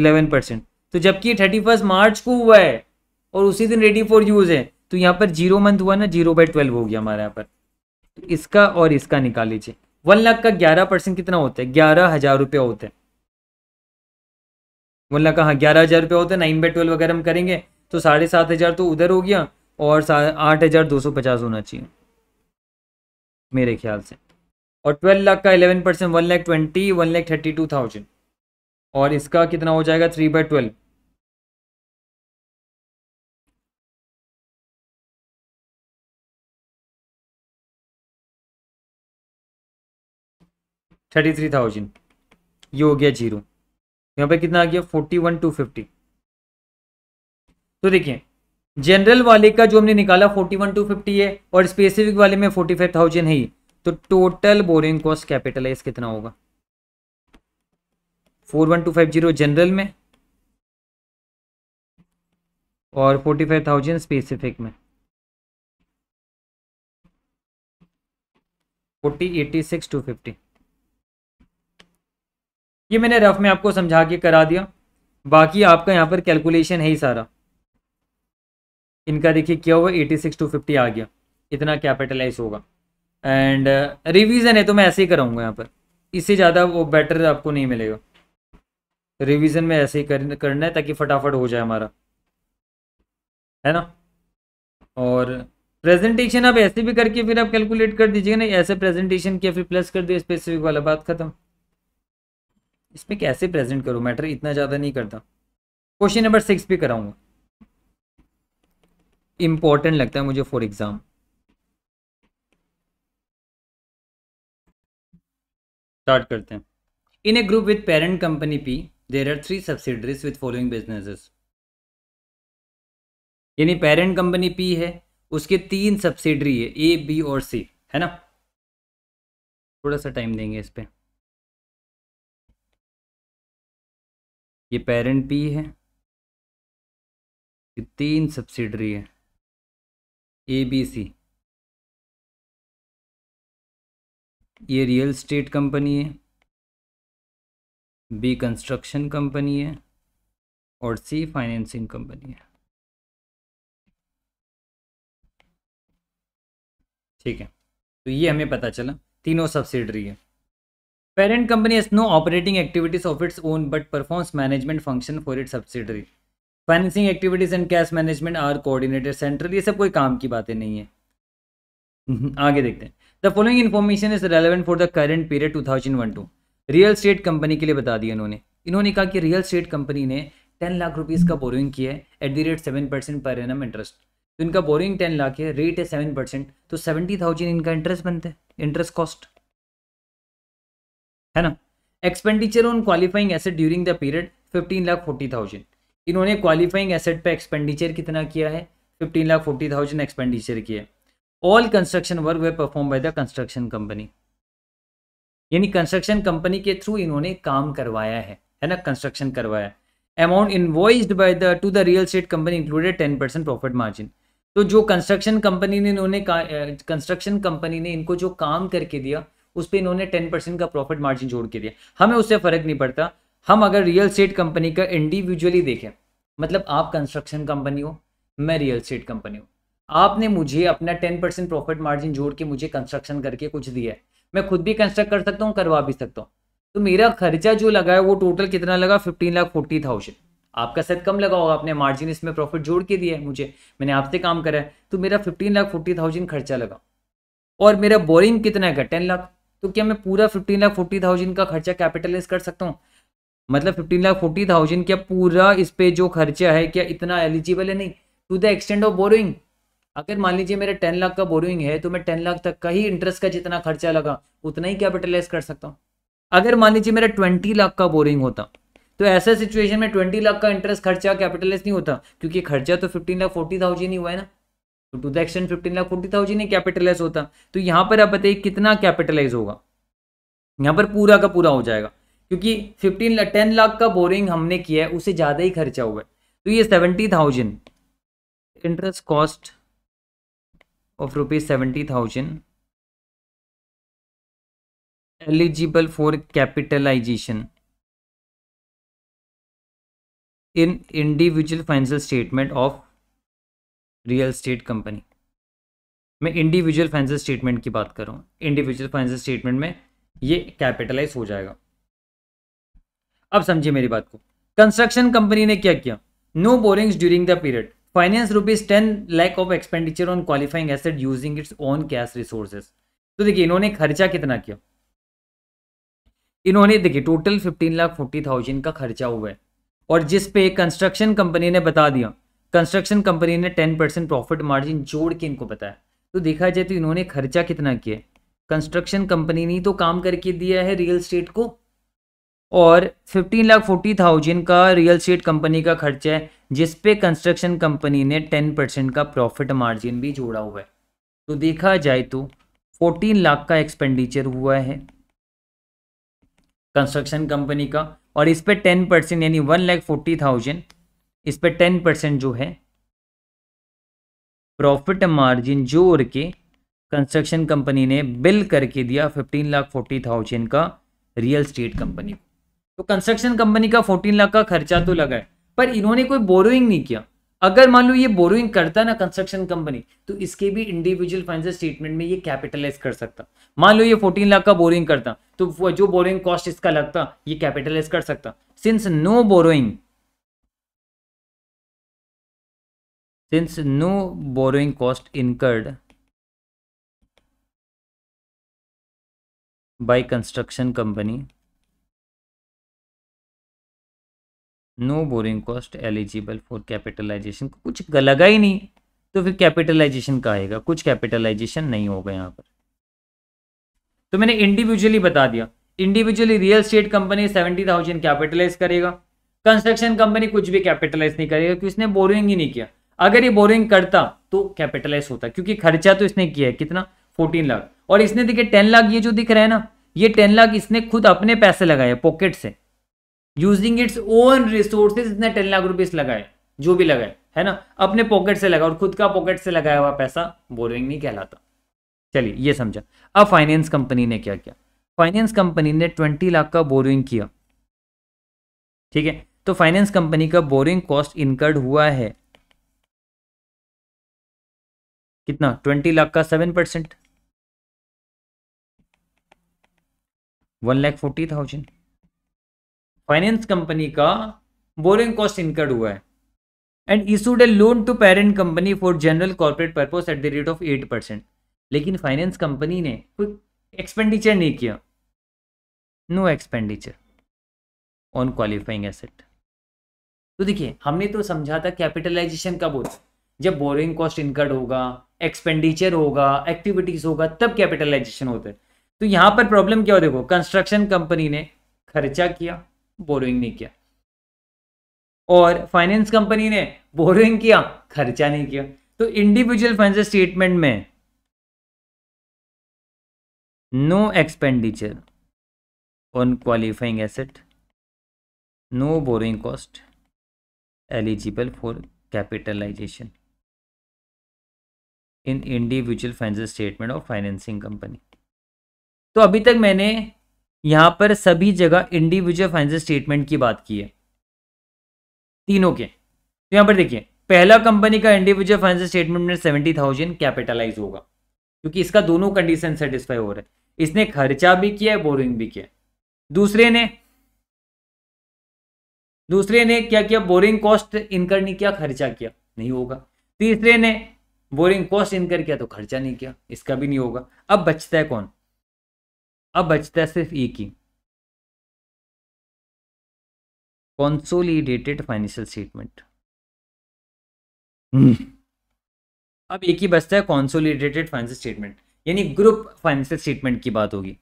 इलेवन परसेंट तो जबकि थर्टी फर्स्ट मार्च को हुआ है और उसी दिन रेडी फॉर यूज़ है तो यहाँ पर जीरो मंथ हुआ ना जीरो बाई ट्वेल्व हो गया हमारे यहाँ पर तो इसका और इसका निकाल लीजिए वन लाख का ग्यारह परसेंट कितना होता है ग्यारह हज़ार रुपया होता है लाख कहाँ ग्यारह हज़ार रुपये होता है नाइन बाई ट्वेल्व अगर हम करेंगे तो साढ़े सात हज़ार तो उधर हो गया और आठ हज़ार दो सौ पचास होना चाहिए मेरे ख्याल से और ट्वेल्व लाख का eleven percent one lakh twenty one lakh thirty two thousand और इसका कितना हो जाएगा three by twelve thirty three thousand ये हो गया जीरो यहाँ पे कितना आ गया फोर्टी वन टू फिफ्टी तो देखिए जनरल वाले का जो हमने निकाला फोर्टी वन टू फिफ्टी है और स्पेसिफिक वाले में फोर्टी फाइव थाउजेंड है तो टोटल बोरिंग कॉस्ट कैपिटलाइज कितना होगा four one two five zero general में और फोर्टी फाइव थाउजेंड स्पेसिफिक में forty eighty six two fifty ये मैंने रफ में आपको समझा के करा दिया बाकी आपका यहाँ पर कैलकुलेशन है ही सारा इनका देखिए क्या हुआ एटी सिक्स टू फिफ्टी आ गया इतना कैपिटलाइज होगा एंड रिवीजन uh, है तो मैं ऐसे ही कराऊंगा यहाँ पर इससे ज़्यादा वो बेटर आपको नहीं मिलेगा रिवीजन में ऐसे ही कर, करना है ताकि फटाफट हो जाए हमारा है ना और प्रेजेंटेशन आप ऐसे भी करके फिर आप कैलकुलेट कर दीजिएगा ना ऐसे प्रेजेंटेशन किया फिर प्लस कर दिया स्पेसिफिक वाला बात खत्म इसमें कैसे प्रेजेंट करूँ मैटर इतना ज़्यादा नहीं करता क्वेश्चन नंबर सिक्स भी कराऊंगा इम्पोर्टेंट लगता है मुझे फॉर एग्ज़ाम स्टार्ट करते हैं in a group with parent company P there are three subsidiaries with following businesses यानी पेरेंट कंपनी पी है उसके तीन सब्सिडरी है ए बी और सी है ना थोड़ा सा टाइम देंगे इस पर ये पेरेंट पी है ये तीन सब्सिडरी है ए बी सी ये रियल स्टेट कंपनी है बी कंस्ट्रक्शन कंपनी है और सी फाइनेंसिंग कंपनी है ठीक है तो ये हमें पता चला तीनों सब्सिडरी है parent company has no operating activities of its own but performs management function for its subsidiary financing activities and cash management are coordinated central ये सब कोई काम की बातें नहीं है हम्म, आगे देखते हैं the following information is relevant for the current period two thousand one two real estate company के लिए बता दिया इन्होंने इन्होंने कहा कि रियल स्टेट कंपनी ने टेन लाख रुपीज़ का बोरिंग किया है at the rate seven percent per annum interest तो इनका बोरिंग टेन लाख है रेट है सेवन परसेंट तो सेवेंटी थाउजेंड इनका इंटरेस्ट बनता है इंटरेस्ट कॉस्ट है ना expenditure on qualifying asset during the period fifteen lakh forty thousand इन्होंने क्वालिफाइंग एसेट पे एक्सपेंडिचर कितना किया है fifteen lakh forty thousand expenditure किया all construction work they perform by the construction company यानी कंस्ट्रक्शन कंपनी के थ्रू इन्होंने काम करवाया है है ना कंस्ट्रक्शन करवाया amount invoiced by the to the real estate company included ten percent profit margin तो जो कंस्ट्रक्शन कंपनी ने इन्होंने कंस्ट्रक्शन कंपनी ने इनको जो काम करके दिया उस पर इन्होंने टेन परसेंट का प्रॉफिट मार्जिन जोड़ के दिया हमें उससे फ़र्क नहीं पड़ता हम अगर रियल स्टेट कंपनी का इंडिविजुअली देखें मतलब आप कंस्ट्रक्शन कंपनी हो मैं रियल स्टेट कंपनी हूँ आपने मुझे अपना टेन परसेंट प्रॉफिट मार्जिन जोड़ के मुझे कंस्ट्रक्शन करके कुछ दिया है मैं खुद भी कंस्ट्रक्ट कर सकता हूँ करवा भी सकता हूँ तो मेरा खर्चा जो लगा है वो टोटल कितना लगा फिफ्टीन लाख फोर्टी थाउजेंड आपका शायद कम लगा होगा आपने मार्जिन इसमें प्रॉफिट जोड़ के दिया है मुझे मैंने आपसे काम करा है तो मेरा फिफ्टीन लाख फोर्टी थाउजेंड खर्चा लगा और मेरा बोरिंग कितना है टेन लाख तो क्या मैं पूरा फिफ्टीन लाख फोर्टी थाउजेंड का खर्चा कैपिटलाइज कर सकता हूँ मतलब फिफ्टीन लाख फोर्टी थाउजेंड क्या पूरा इस पे जो खर्चा है क्या इतना एलिजिबल है नहीं to the extend of borrowing अगर मान लीजिए मेरा टेन लाख का बोरोइंग है तो मैं टेन लाख तक का ही इंटरेस्ट का जितना खर्चा लगा उतना ही कैपिटलाइज कर सकता हूँ अगर मान लीजिए मेरा ट्वेंटी लाख का बोरिंग होता तो ऐसा सिचुएशन में ट्वेंटी लाख का इंटरेस्ट खर्चा कैपिटलाइज नहीं होता क्योंकि खर्चा तो फिफ्टीन लाख फोर्टी थाउजेंड ही हुआ है ना तो to the extent fifteen lakh forty thousand ही कैपिटलाइज होता तो यहाँ पर आप बताइए कितना कैपिटलाइज होगा यहाँ पर पूरा का पूरा हो जाएगा क्योंकि फिफ्टीन लाख टेन लाख का बोरिंग हमने किया है उससे ज़्यादा ही खर्चा हुआ है तो ये seventy thousand interest cost of rupees seventy thousand eligible for capitalisation in individual financial statement of real estate company मैं इंडिविजुअल फाइनेंशियल स्टेटमेंट की बात कर रहा हूँ इंडिविजुअल फाइनेंशियल स्टेटमेंट में ये कैपिटलाइज हो जाएगा अब समझिए मेरी बात को कंस्ट्रक्शन कंपनी ने क्या किया no borrowings during the period finance rupees ten lakh of expenditure on qualifying asset using its own cash resources तो देखिए इन्होंने खर्चा कितना किया इन्होंने देखिए total fifteen lakh forty thousand का खर्चा हुआ है और जिस पे कंस्ट्रक्शन कंपनी ने बता दिया कंस्ट्रक्शन कंपनी ने टेन परसेंट प्रॉफिट मार्जिन जोड़ के इनको बताया तो देखा जाए तो इन्होंने खर्चा कितना किया कंस्ट्रक्शन कंपनी ने तो काम करके दिया है रियल स्टेट को और फिफ्टीन लाख फोर्टी थाउजेंड का रियल स्टेट कंपनी का खर्चा है जिसपे कंस्ट्रक्शन कंपनी ने टेन परसेंट का प्रॉफिट मार्जिन भी जोड़ा हुआ है तो देखा जाए तो फोर्टीन लाख का एक्सपेंडिचर हुआ है कंस्ट्रक्शन कंपनी का और इस पर टेन परसेंट यानी वन लाख फोर्टी थाउजेंड इस पर टेन परसेंट जो है प्रॉफिट मार्जिन जोड़ के कंस्ट्रक्शन कंपनी ने बिल करके दिया फिफ्टीन लाख फोर्टी थाउजेंड का रियल स्टेट कंपनी तो कंस्ट्रक्शन कंपनी का फोर्टीन लाख का खर्चा तो लगा है पर इन्होंने कोई बोरोइंग नहीं किया अगर मान लो ये बोरोइंग करता ना कंस्ट्रक्शन कंपनी तो इसके भी इंडिविजुअल फाइनेंशियल स्टेटमेंट में ये कैपिटलाइज कर सकता मान लो ये फोर्टीन लाख का बोरिंग करता तो जो बोरिंग कॉस्ट इसका लगता ये कैपिटलाइज कर सकता since no borrowing since no borrowing cost incurred by construction company no borrowing cost eligible for capitalisation कुछ लगा ही नहीं तो फिर कैपिटलाइजेशन का आएगा कुछ कैपिटलाइजेशन नहीं होगा यहाँ पर तो मैंने इंडिविजुअली बता दिया individually real estate company seventy thousand capitalise करेगा कंस्ट्रक्शन कंपनी कुछ भी कैपिटलाइज नहीं करेगा क्योंकि उसने बोरिंग ही नहीं किया अगर ये बोरिंग करता तो कैपिटलाइज होता क्योंकि खर्चा तो इसने किया है कितना फोर्टीन लाख और इसने देखिए टेन लाख ये जो दिख रहा है ना ये टेन लाख इसने खुद अपने पैसे लगाए पॉकेट से यूजिंग इट्स ओन रिसोर्सेज इसने टेन लाख रुपीज लगाए जो भी लगाए है ना अपने पॉकेट से लगा और खुद का पॉकेट से लगाया हुआ पैसा बोरिंग नहीं कहलाता चलिए ये समझा अब फाइनेंस कंपनी ने क्या किया फाइनेंस कंपनी ने ट्वेंटी लाख का बोरिंग किया ठीक है तो फाइनेंस कंपनी का बोरिंग कॉस्ट इनकर्ड हुआ है कितना ट्वेंटी लाख का seven percent one lakh forty thousand finance company का बोरिंग कॉस्ट इनकर्ड हुआ है and issued a loan to parent company for general corporate purpose at the rate of eight percent लेकिन finance company ने कोई एक्सपेंडिचर नहीं किया no expenditure on qualifying asset तो देखिए हमने तो समझा था कैपिटलाइजेशन का होता जब बोरिंग कॉस्ट इनकर्ड होगा एक्सपेंडिचर होगा एक्टिविटीज होगा तब कैपिटलाइजेशन होता है तो यहाँ पर प्रॉब्लम क्या हो देखो कंस्ट्रक्शन कंपनी ने खर्चा किया बोरिंग नहीं किया और फाइनेंस कंपनी ने बोरिंग किया खर्चा नहीं किया तो इंडिविजुअल फाइनेंशियल स्टेटमेंट में no expenditure on qualifying asset no borrowing cost eligible for capitalisation in individual financial statement of financing company तो अभी तक मैंने यहाँ पर सभी जगह इंडिविजुअल फाइनेंशियल स्टेटमेंट की बात की है तीनों के तो यहाँ पर देखिए पहला कंपनी का इंडिविजुअल फाइनेंशियल स्टेटमेंट में सेवेंटी थाउजेंड कैपिटलाइज होगा क्योंकि इसका दोनों कंडीशन सेटिस्फाई हो रहा है इसने खर्चा भी किया है बोरिंग भी किया दूसरे ने दूसरे ने क्या किया बोरिंग कॉस्ट इनकर नहीं किया खर्चा किया नहीं होगा तीसरे ने बोरिंग कॉस्ट इनकर किया तो खर्चा नहीं किया इसका भी नहीं होगा अब बचता है कौन अब बचता है सिर्फ एक ही कॉन्सोलिडेटेड फाइनेंशियल स्टेटमेंट अब एक ही बचता है कॉन्सोलिडेटेड फाइनेंशियल स्टेटमेंट यानी ग्रुप फाइनेंशियल स्टेटमेंट की बात होगी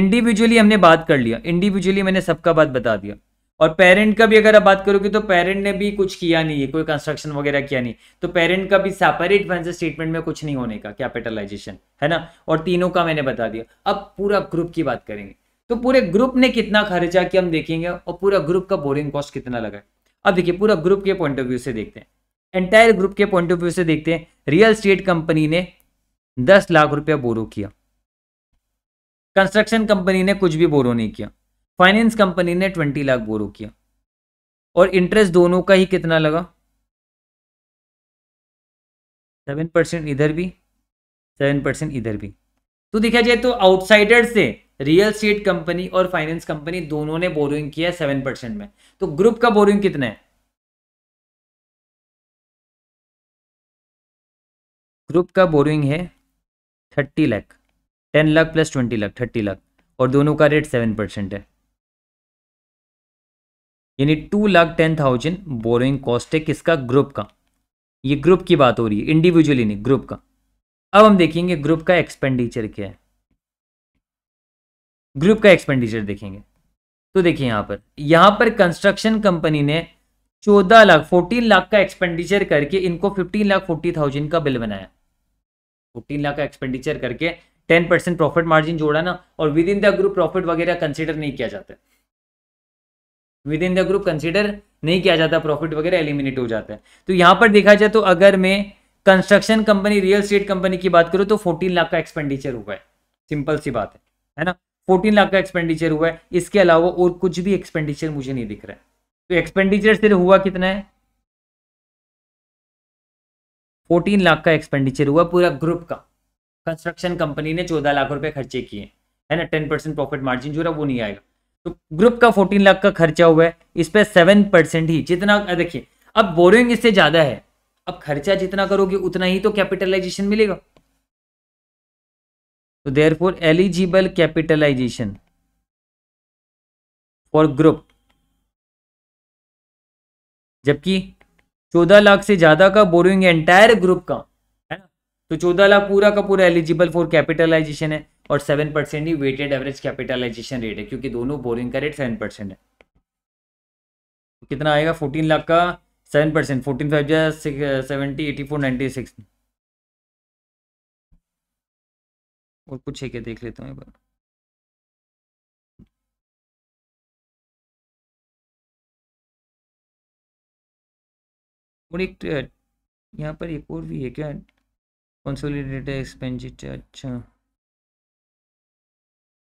इंडिविजुअली हमने बात कर लिया इंडिविजुअली मैंने सबका बात बता दिया और पेरेंट का भी अगर आप बात करोगे तो पेरेंट ने भी कुछ किया नहीं है कोई कंस्ट्रक्शन वगैरह किया नहीं तो पेरेंट का भी सेपरेट फाइनेंशियल स्टेटमेंट में कुछ नहीं होने का कैपिटलाइजेशन है ना और तीनों का मैंने बता दिया अब पूरा ग्रुप की बात करेंगे तो पूरे ग्रुप ने कितना खर्चा किया हम देखेंगे और पूरा ग्रुप का बोरिंग कॉस्ट कितना लगा है अब देखिए पूरा ग्रुप के पॉइंट ऑफ व्यू से देखते हैं एंटायर ग्रुप के पॉइंट ऑफ व्यू से देखते हैं रियल स्टेट कंपनी ने दस लाख रुपया बोरो किया कंस्ट्रक्शन कंपनी ने कुछ भी बोरो नहीं किया फाइनेंस कंपनी ने ट्वेंटी लाख बोरो किया और इंटरेस्ट दोनों का ही कितना लगा सेवन परसेंट इधर भी सेवन परसेंट इधर भी तो देखा जाए तो आउटसाइडर से रियल स्टेट कंपनी और फाइनेंस कंपनी दोनों ने बोरोइंग किया सेवन परसेंट में तो ग्रुप का बोरोइंग कितना है ग्रुप का बोरोइंग है thirty lakh ten lakh plus twenty lakh thirty lakh और दोनों का रेट सेवन परसेंट है यानी two lakh ten thousand borrowing cost है किसका ग्रुप का ये ग्रुप की बात हो रही है इंडिविजुअली नहीं ग्रुप का अब हम देखेंगे ग्रुप का एक्सपेंडिचर क्या है ग्रुप का एक्सपेंडिचर देखेंगे तो देखिए यहां पर यहां पर कंस्ट्रक्शन कंपनी ने चौदह लाख फोर्टीन लाख का एक्सपेंडिचर करके इनको फिफ्टीन लाख फोर्टी थाउजेंड का बिल बनाया फोर्टीन लाख का एक्सपेंडिचर करके टेन परसेंट प्रॉफिट मार्जिन जोड़ा ना और within the group profit वगैरह कंसिडर नहीं किया जाता within the group consider नहीं किया जाता प्रॉफिट वगैरह एलिमिनेट हो जाता है तो यहां पर देखा जाए तो अगर मैं construction company real estate company की बात करूँ तो फोर्टीन लाख का एक्सपेंडिचर हुआ है सिंपल सी बात है है ना फोर्टीन लाख का एक्सपेंडिचर हुआ है इसके अलावा और कुछ भी एक्सपेंडिचर मुझे नहीं दिख रहा है तो एक्सपेंडिचर सिर्फ हुआ कितना है फोर्टीन लाख का एक्सपेंडिचर हुआ पूरा ग्रुप का कंस्ट्रक्शन कंपनी ने चौदह लाख रुपए खर्चे किए है ना टेन परसेंट प्रॉफिट मार्जिन जो रहा वो नहीं आएगा तो ग्रुप का फोर्टीन लाख का खर्चा हुआ है इस पर सेवन परसेंट ही जितना देखिए अब बोरिंग इससे ज्यादा है अब खर्चा जितना करोगे उतना ही तो कैपिटलाइजेशन मिलेगा तो therefore eligible capitalisation for group जबकि चौदह लाख से ज्यादा का बोरिंग एंटायर ग्रुप का है ना तो चौदह लाख पूरा का पूरा एलिजिबल फॉर कैपिटलाइजेशन है और सेवन परसेंट ही वेटेड एवरेज कैपिटलाइजेशन रेट है क्योंकि दोनों बोरिंग का रेट सेवन परसेंट है कितना आएगा फोर्टीन लाख का सेवन परसेंट फोर्टीन फाइव जो seventy eighty four ninety six और कुछ है क्या देख लेता हूँ एक बार एक यहाँ पर एक और भी है क्या कंसोलिडेटेड एक्सपेंडिचर अच्छा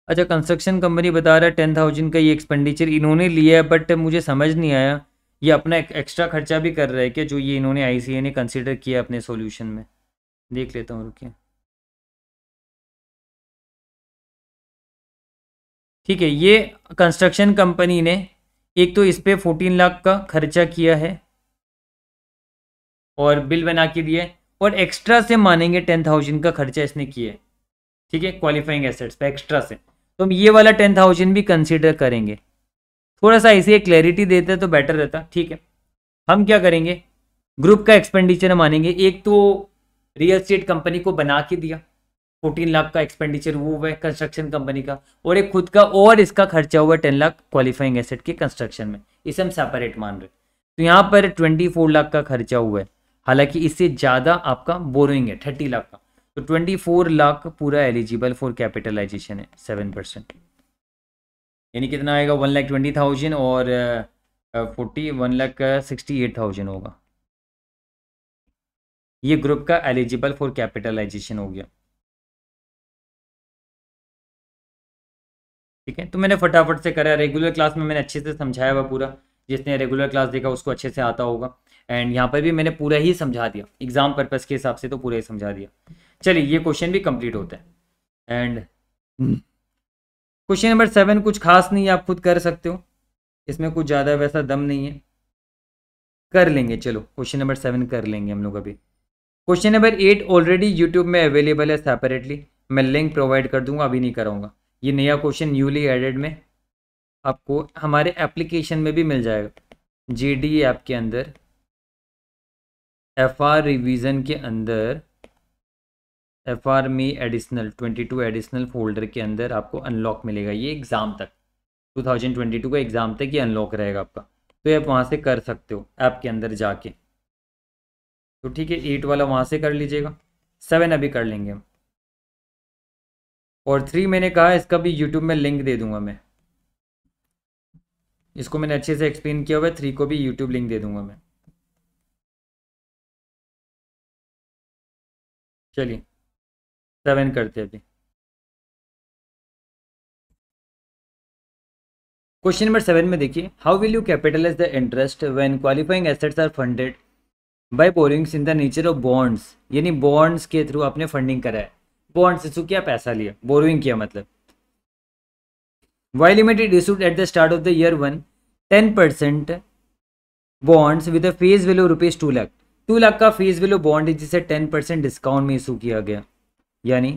अच्छा कंस्ट्रक्शन कंपनी बता रहा है टेन थाउजेंड का ये एक्सपेंडिचर इन्होंने लिया है बट मुझे समझ नहीं आया ये अपना एक एक्स्ट्रा खर्चा भी कर रहा है क्या जो ये इन्होंने आई ने कंसिडर किया अपने सोल्यूशन में देख लेता हूँ रुकिए ठीक है ये कंस्ट्रक्शन कंपनी ने एक तो इस पर फोर्टीन लाख का खर्चा किया है और बिल बना के दिए और एक्स्ट्रा से मानेंगे टेन थाउजेंड का खर्चा इसने किया है ठीक है क्वालिफाइंग एसेट्स पे एक्स्ट्रा से तो हम ये वाला टेन थाउजेंड भी कंसिडर करेंगे थोड़ा सा ऐसे क्लैरिटी देते तो बेटर रहता ठीक है हम क्या करेंगे ग्रुप का एक्सपेंडिचर हम मानेंगे एक तो रियल स्टेट कंपनी को बना के दिया फोर्टीन लाख का एक्सपेंडिचर वो हुआ है कंस्ट्रक्शन कंपनी का और एक खुद का और इसका खर्चा हुआ टेन लाख क्वालिफाइंग एसेट के कंस्ट्रक्शन में इसे हम सेपरेट मान रहे तो यहाँ पर ट्वेंटी फोर लाख का खर्चा हुआ है हालांकि इससे ज़्यादा आपका बोरोइंग है थर्टी लाख का तो ट्वेंटी फोर लाख पूरा एलिजिबल फॉर कैपिटलाइजेशन है सेवन परसेंट यानी कितना आएगा वन लाख ट्वेंटी थाउजेंड और forty one lakh sixty eight thousand होगा ये ग्रुप का एलिजिबल फॉर कैपिटलाइजेशन हो गया ठीक है तो मैंने फटाफट से करा रेगुलर क्लास में मैंने अच्छे से समझाया हुआ पूरा जिसने रेगुलर क्लास देखा उसको अच्छे से आता होगा एंड यहाँ पर भी मैंने पूरा ही समझा दिया एग्जाम पर्पज़ के हिसाब से तो पूरा ही समझा दिया चलिए ये क्वेश्चन भी कंप्लीट होता है एंड क्वेश्चन नंबर सेवन कुछ खास नहीं है आप खुद कर सकते हो इसमें कुछ ज़्यादा वैसा दम नहीं है कर लेंगे चलो क्वेश्चन नंबर सेवन कर लेंगे हम लोग अभी question number eight already YouTube में अवेलेबल है सेपरेटली मैं लिंक प्रोवाइड कर दूंगा अभी नहीं कराऊंगा ये नया क्वेश्चन न्यूली एडेड में आपको हमारे एप्लीकेशन में भी मिल जाएगा जी डी ऐप के अंदर एफ आर रिविज़न के अंदर एफ आर मी additional twenty two additional folder के अंदर आपको अनलॉक मिलेगा ये एग्ज़ाम तक 2022 का एग्ज़ाम तक ये अनलॉक रहेगा आपका तो ये आप वहाँ से कर सकते हो ऐप के अंदर जाके तो ठीक है एट वाला वहाँ से कर लीजिएगा सेवन अभी कर लेंगे हम और थ्री मैंने कहा इसका भी यूट्यूब में लिंक दे दूंगा मैं इसको मैंने अच्छे से एक्सप्लेन किया हुआ है थ्री को भी यूट्यूब लिंक दे दूंगा मैं चलिए सेवन करते अभी क्वेश्चन नंबर सेवन में देखिए how will you capitalise the interest when qualifying assets are funded by borrowings in the nature of bonds यानी बॉन्ड्स के थ्रू आपने फंडिंग करा है बॉन्ड्स इशू किया पैसा लिया बोरिंग किया मतलब Y limited issued at the start of the year one ten percent bonds with a face value rupees two lakh two lakh का फेस वैल्यू बॉन्ड है जिसे टेन परसेंट डिस्काउंट में इशू किया गया यानी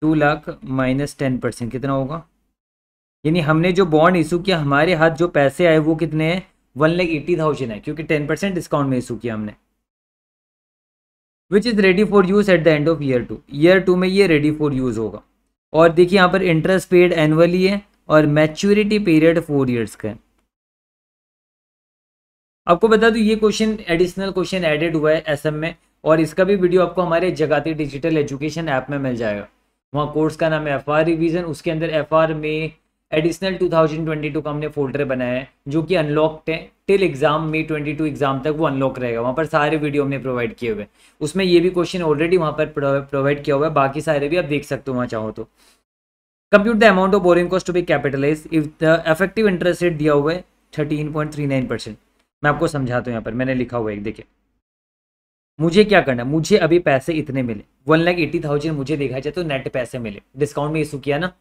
two lakh minus ten percent कितना होगा यानी हमने जो बॉन्ड इशू किया हमारे हाथ जो पैसे आए वो कितने हैं वन लाख एट्टी थाउजेंड है क्योंकि टेन परसेंट डिस्काउंट में इशू किया हमने which is ready for use at the end of year two year two में ये रेडी फॉर यूज़ होगा और देखिए यहाँ पर इंटरेस्ट पेड एनुअली है और मैच्योरिटी पीरियड फोर ईयर्स का है आपको बता दूँ ये क्वेश्चन एडिशनल क्वेश्चन एडेड हुआ है एसएम में और इसका भी वीडियो आपको हमारे जगाती डिजिटल एजुकेशन ऐप में मिल जाएगा वहाँ कोर्स का नाम है एफ आर रिविज़न उसके अंदर एफ आर में एडिशनल 2022 का हमने फोल्डर बनाया है जो कि अनलॉकड है टिल एग्जाम में 22 एग्जाम तक वो अनलॉक रहेगा वहाँ पर सारे वीडियो हमने प्रोवाइड किए हुए उसमें ये भी क्वेश्चन ऑलरेडी वहाँ पर प्रोवाइड किया हुआ है बाकी सारे भी आप देख सकते हो वहाँ चाहो तो compute the amount of borrowing cost to be capitalise if the effective interest rate दिया हुआ है thirteen point three nine percent मैं आपको समझाता हूँ यहाँ पर मैंने लिखा हुआ है देखिए मुझे क्या करना मुझे अभी पैसे इतने मिले वन लाख एटी थाउजेंड मुझे देखा जाए तो नेट पैसे मिले डिस्काउंट में इशू किया ना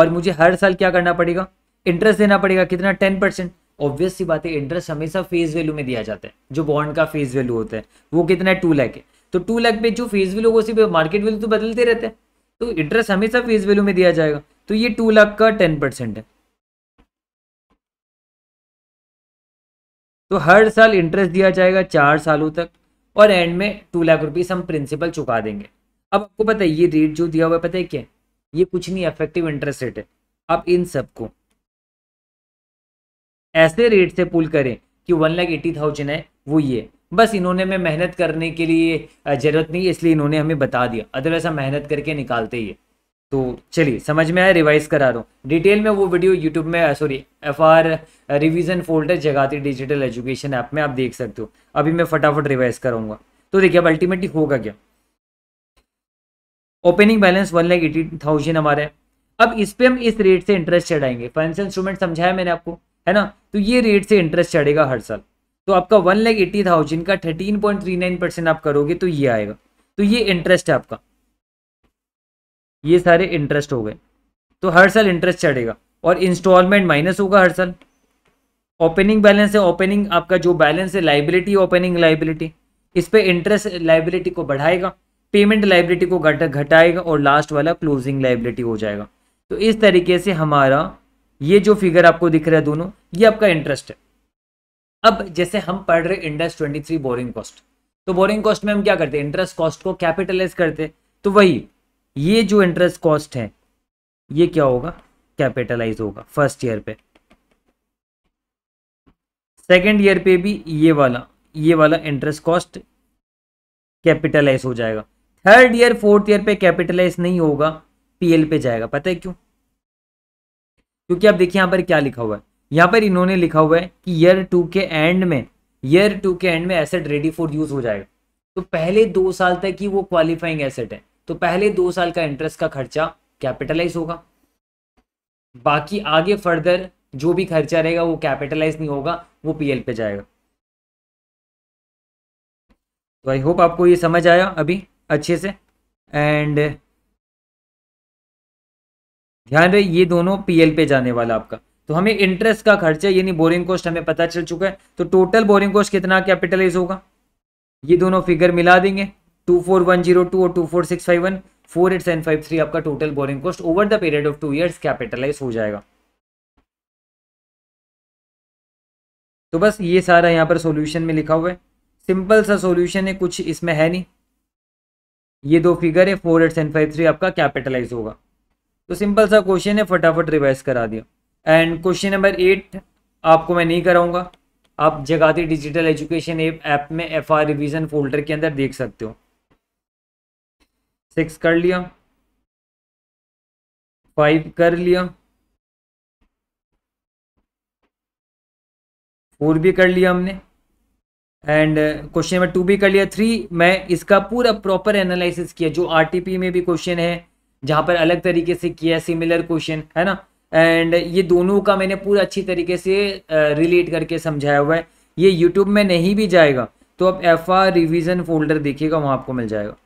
और मुझे हर साल क्या करना पड़ेगा इंटरेस्ट देना पड़ेगा कितना टेन परसेंट ऑब्वियस सी बात है इंटरेस्ट हमेशा फेस वैल्यू में दिया जाता है जो बॉन्ड का फेस वैल्यू होता है वो कितना है टू लैख है तो टू लाख में जो फेस वैल्यू उसी मार्केट वैल्यू तो बदलते रहते हैं तो इंटरेस्ट हमेशा फेस वैल्यू में दिया जाएगा तो ये टू लाख का टेन परसेंट है तो हर साल इंटरेस्ट दिया जाएगा चार सालों तक और एंड में टू लाख रुपीज़ हम प्रिंसिपल चुका देंगे अब आपको पता है ये रेट जो दिया हुआ है पता है क्या ये कुछ नहीं इफेक्टिव इंटरेस्ट रेट है आप इन सबको ऐसे रेट से पुल करें कि वन लाख एटी थाउजेंड है वो ये बस इन्होंने हमें मेहनत करने के लिए ज़रूरत नहीं इसलिए इन्होंने हमें बता दिया अदरवाइज हम मेहनत करके निकालते ही है तो चलिए समझ में आया रिवाइज करा रहा हूँ डिटेल में वो वीडियो यूट्यूब में sorry F R revision folder Jagati digital education app में आप देख सकते हो अभी मैं फटाफट रिवाइज कराऊंगा तो देखिए अब अल्टीमेटली होगा क्या opening balance one lakh eighty thousand हमारे अब इस पर हम इस रेट से इंटरेस्ट चढ़ाएंगे फाइनेंशियल इंस्ट्रूमेंट समझाया मैंने आपको है ना तो ये रेट से इंटरेस्ट चढ़ेगा हर साल तो आपका वन लाख एट्टी थाउजेंड का thirteen point three nine percent आप करोगे तो ये आएगा तो ये इंटरेस्ट है आपका ये सारे इंटरेस्ट हो गए तो हर साल इंटरेस्ट चढ़ेगा और इंस्टॉलमेंट माइनस होगा हर साल ओपनिंग बैलेंस है ओपनिंग आपका जो बैलेंस है लाइबिलिटी ओपनिंग लाइबिलिटी इस पर इंटरेस्ट लाइबिलिटी को बढ़ाएगा पेमेंट लाइबिलिटी को घट घटाएगा और लास्ट वाला क्लोजिंग लाइबिलिटी हो जाएगा तो इस तरीके से हमारा ये जो फिगर आपको दिख रहा है दोनों ये आपका इंटरेस्ट है अब जैसे हम पढ़ रहे इंडस्ट थ्री बोरिंग कॉस्ट तो बोरिंग कॉस्ट में हम क्या करते हैं इंटरेस्ट कॉस्ट को कैपिटलाइज करते तो वही ये जो इंटरेस्ट कॉस्ट है ये क्या होगा कैपिटलाइज होगा फर्स्ट ईयर पे सेकेंड ईयर पे भी ये वाला ये वाला इंटरेस्ट कॉस्ट कैपिटलाइज हो जाएगा थर्ड ईयर फोर्थ ईयर पे कैपिटलाइज नहीं होगा पीएल पे जाएगा पता है क्यों क्योंकि आप देखिए यहां पर क्या लिखा हुआ है यहां पर इन्होंने लिखा हुआ है कि ईयर टू के एंड में ईयर टू के एंड में एसेट रेडी फॉर यूज हो जाएगा तो पहले दो साल तक ही वो क्वालिफाइंग एसेट है तो पहले दो साल का इंटरेस्ट का खर्चा कैपिटलाइज होगा बाकी आगे फर्दर जो भी खर्चा रहेगा वो कैपिटलाइज नहीं होगा वो पीएल पे जाएगा तो आई होप आपको ये समझ आया अभी अच्छे से एंड ध्यान रहे ये दोनों पीएल पे जाने वाला आपका तो हमें इंटरेस्ट का खर्चा यानी बोरिंग कॉस्ट हमें पता चल चुका है तो टोटल बोरिंग कॉस्ट कितना कैपिटलाइज होगा ये दोनों फिगर मिला देंगे two four one zero two और two four six five one four eight seven five three आपका total borrowing cost over the period of two years capitalise हो जाएगा तो बस ये सारा यहाँ पर सॉल्यूशन में लिखा हुआ है सिंपल सा सॉल्यूशन है कुछ इसमें है नहीं ये दो फिगर है four eight seven five three आपका कैपिटलाइज होगा तो सिंपल सा क्वेश्चन है फटाफट रिवाइज करा दिया एंड क्वेश्चन नंबर एट आपको मैं नहीं कराऊंगा आप जगाती डिजिटल एजुकेशन ऐप में एफ आर फोल्डर के अंदर देख सकते हो सिक्स कर लिया फाइव कर लिया फोर भी कर लिया हमने एंड क्वेश्चन नंबर टू भी कर लिया थ्री मैं इसका पूरा प्रॉपर एनालिसिस किया जो आरटीपी में भी क्वेश्चन है जहाँ पर अलग तरीके से किया सिमिलर क्वेश्चन है ना एंड ये दोनों का मैंने पूरा अच्छी तरीके से रिलेट करके समझाया हुआ है ये यूट्यूब में नहीं भी जाएगा तो अब एफ आर रिविज़न फोल्डर देखिएगा वहां आपको मिल जाएगा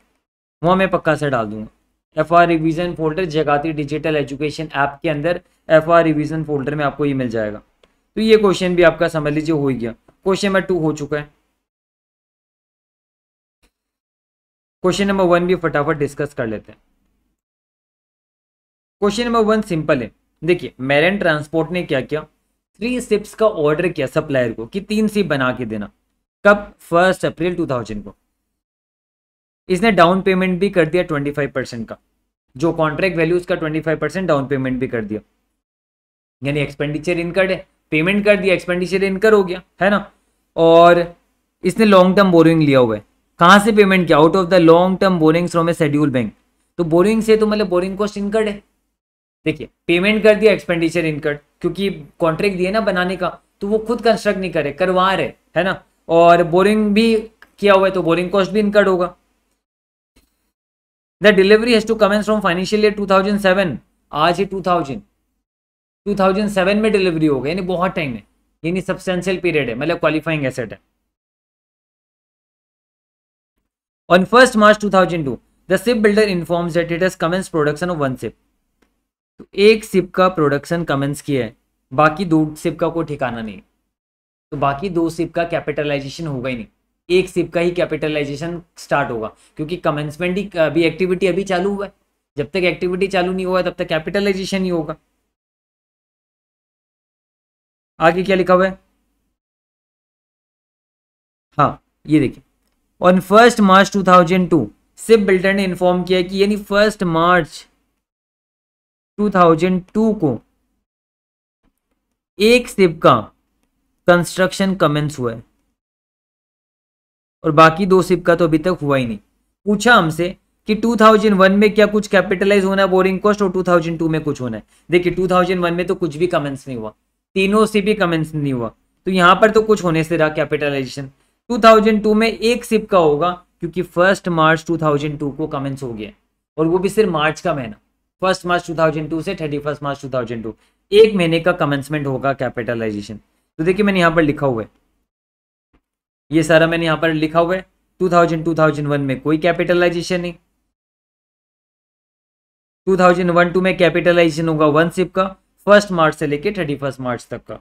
वो मैं पक्का से डाल दूंगा F R revision folder Jagati digital education app के अंदर एफ आर रिविज़न फोल्डर में आपको ये मिल जाएगा तो ये क्वेश्चन भी आपका समझ लीजिए हो ही गया क्वेश्चन नंबर टू हो चुका है क्वेश्चन नंबर वन भी फटाफट डिस्कस कर लेते हैं क्वेश्चन नंबर वन सिंपल है देखिए मैरन ट्रांसपोर्ट ने क्या किया थ्री सिप्स का ऑर्डर किया सप्लायर को कि तीन सिप बना के देना कब फर्स्ट अप्रैल 2000 को इसने डाउन पेमेंट भी कर दिया ट्वेंटी फाइव परसेंट का जो कॉन्ट्रैक्ट वैल्यू उसका twenty five percent down payment भी कर दिया यानी एक्सपेंडिचर इनकर्ड है पेमेंट कर दिया एक्सपेंडिचर इनकर हो गया है ना और इसने लॉन्ग टर्म बोरिंग लिया हुआ है कहाँ से पेमेंट किया out of the long term borrowing from a schedule bank तो बोरिंग से तो मतलब बोरिंग कॉस्ट इनकर्ड है देखिए पेमेंट कर दिया एक्सपेंडिचर इनकर्ड क्योंकि कॉन्ट्रैक्ट दिया ना बनाने का तो वो खुद कंस्ट्रक्ट नहीं करे करवा रहे है ना और बोरिंग भी किया हुआ है तो बोरिंग कॉस्ट भी इनकर्ड होगा the delivery has to commence from financial year 2007 आज ही 2000 2007 में डिलीवरी हो गई यानी बहुत टाइम है यानी सब्सटेंशियल पीरियड है मतलब क्वालिफाइंग एसेट है on first March 2002 the ship builder informs that it has commence production of one ship तो एक सिप का प्रोडक्शन कमेंस किया है बाकी दो सिप का कोई ठिकाना नहीं तो बाकी दो सिप का कैपिटलाइजेशन होगा ही नहीं एक सिप का ही कैपिटलाइजेशन स्टार्ट होगा क्योंकि कमेंसमेंट ही अभी एक्टिविटी अभी चालू हुआ है जब तक एक्टिविटी चालू नहीं हुआ है तब तक कैपिटलाइजेशन ही होगा आगे क्या लिखा हुआ है हाँ ये देखिए on first March 2002 ship builder ने इन्फॉर्म किया कि यानी फर्स्ट मार्च 2002 को एक सिप का कंस्ट्रक्शन कमेंस हुआ है और बाकी दो सिप का तो अभी तक हुआ ही नहीं पूछा हमसे कि 2001 में क्या कुछ कैपिटलाइज होना है बोरिंग कॉस्ट और 2002 में कुछ होना है देखिए 2001 में तो कुछ भी कमेंस नहीं हुआ तीनों सिप भी कमेंस नहीं हुआ तो यहाँ पर तो कुछ होने से रहा कैपिटलाइजेशन 2002 में एक सिप का होगा क्योंकि फर्स्ट मार्च 2002 को कमेंस हो गया और वो भी सिर्फ मार्च का महीना फर्स्ट मार्च टू से थर्टी फर्स्ट मार्च टू एक महीने का कमेंसमेंट होगा कैपिटलाइजेशन तो देखिए मैंने यहाँ पर लिखा हुआ है ये सारा मैंने यहाँ पर लिखा हुआ है 2000 2001 में कोई कैपिटलाइजेशन नहीं 2001 टू में कैपिटलाइजेशन होगा वन सिप का फर्स्ट मार्च से लेके थर्टी फर्स्ट मार्च तक का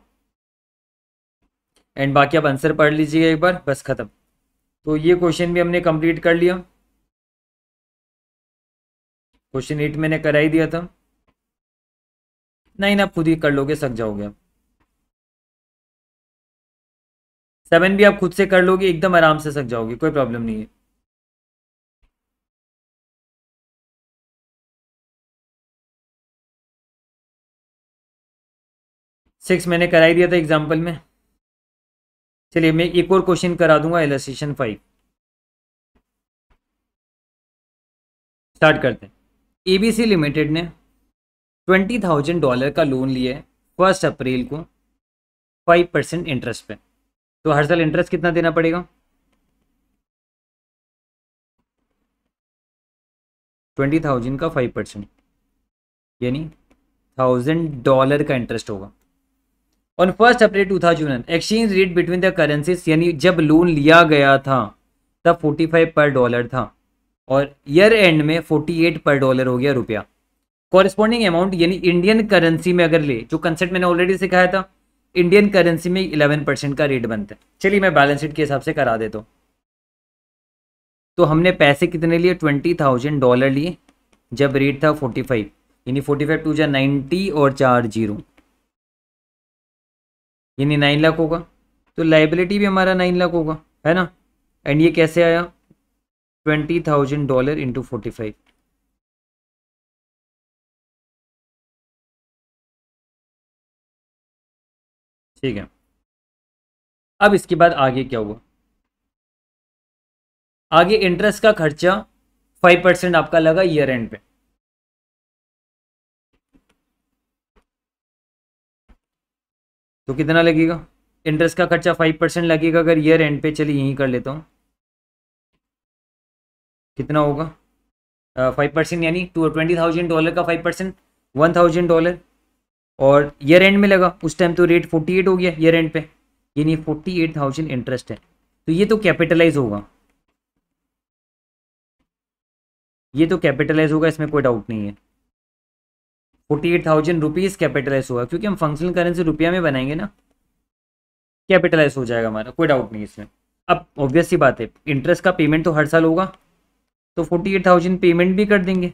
एंड बाकी आप आंसर पढ़ लीजिएगा एक बार बस खत्म तो ये क्वेश्चन भी हमने कंप्लीट कर लिया क्वेश्चन एट मैंने करा ही दिया था नाइन आप खुद ही कर लोगे सक जाओगे आप सेवन भी आप खुद से कर लोगे एकदम आराम से सक जाओगे कोई प्रॉब्लम नहीं है सिक्स मैंने करा ही दिया था एग्जाम्पल में चलिए मैं एक और क्वेश्चन करा दूंगा एलस्ट्रेशन फाइव स्टार्ट करते हैं एबीसी लिमिटेड ने ट्वेंटी थाउजेंड डॉलर का लोन लिया है फर्स्ट अप्रैल को फाइव परसेंट इंटरेस्ट पे तो हर साल इंटरेस्ट कितना देना पड़ेगा ट्वेंटी थाउजेंड का फाइव परसेंट यानी थाउजेंड डॉलर का इंटरेस्ट होगा on first April two thousand exchange rate between the currencies यानी जब लोन लिया गया था तब फोर्टी फाइव पर डॉलर था और ईयर एंड में फोर्टी एट पर डॉलर हो गया रुपया कॉरेस्पॉन्डिंग अमाउंट यानी इंडियन करेंसी में अगर ले जो कंसेप्ट मैंने ऑलरेडी सिखाया था इंडियन करेंसी में इलेवन परसेंट का रेट बनता है चलिए मैं बैलेंस शीट के हिसाब से करा देता हूँ तो हमने पैसे कितने लिए ट्वेंटी थाउजेंड डॉलर लिए जब रेट था फोर्टी फाइव यानी फोर्टी फाइव टू जै नाइन्टी और चार जीरो यानी नाइन लाख होगा तो लाइबिलिटी भी हमारा नाइन लाख होगा है ना एंड ये कैसे आया twenty thousand dollar into forty five ठीक है अब इसके बाद आगे क्या हुआ आगे इंटरेस्ट का खर्चा फाइव परसेंट आपका लगा ईयर एंड पे तो कितना लगेगा इंटरेस्ट का खर्चा फाइव परसेंट लगेगा अगर ईयर एंड पे चलिए यहीं कर लेता हूं कितना होगा फाइव परसेंट यानी टू ट्वेंटी थाउजेंड डॉलर का five percent one thousand dollar और ईयर एंड में लगा उस टाइम तो रेट एट हो गया ईयर एंड पे यानी थाउजेंड इंटरेस्ट है तो ये तो कैपिटलाइज होगा ये तो कैपिटलाइज होगा इसमें कोई डाउट नहीं है forty eight thousand rupees capitalise होगा क्योंकि हम फंक्शनल करेंसी रुपया में बनाएंगे ना कैपिटलाइज हो जाएगा हमारा कोई डाउट नहीं इसमें अब ऑब्वियस सी बात है इंटरेस्ट का पेमेंट तो हर साल होगा तो फोर्टी एट थाउजेंड पेमेंट भी कर देंगे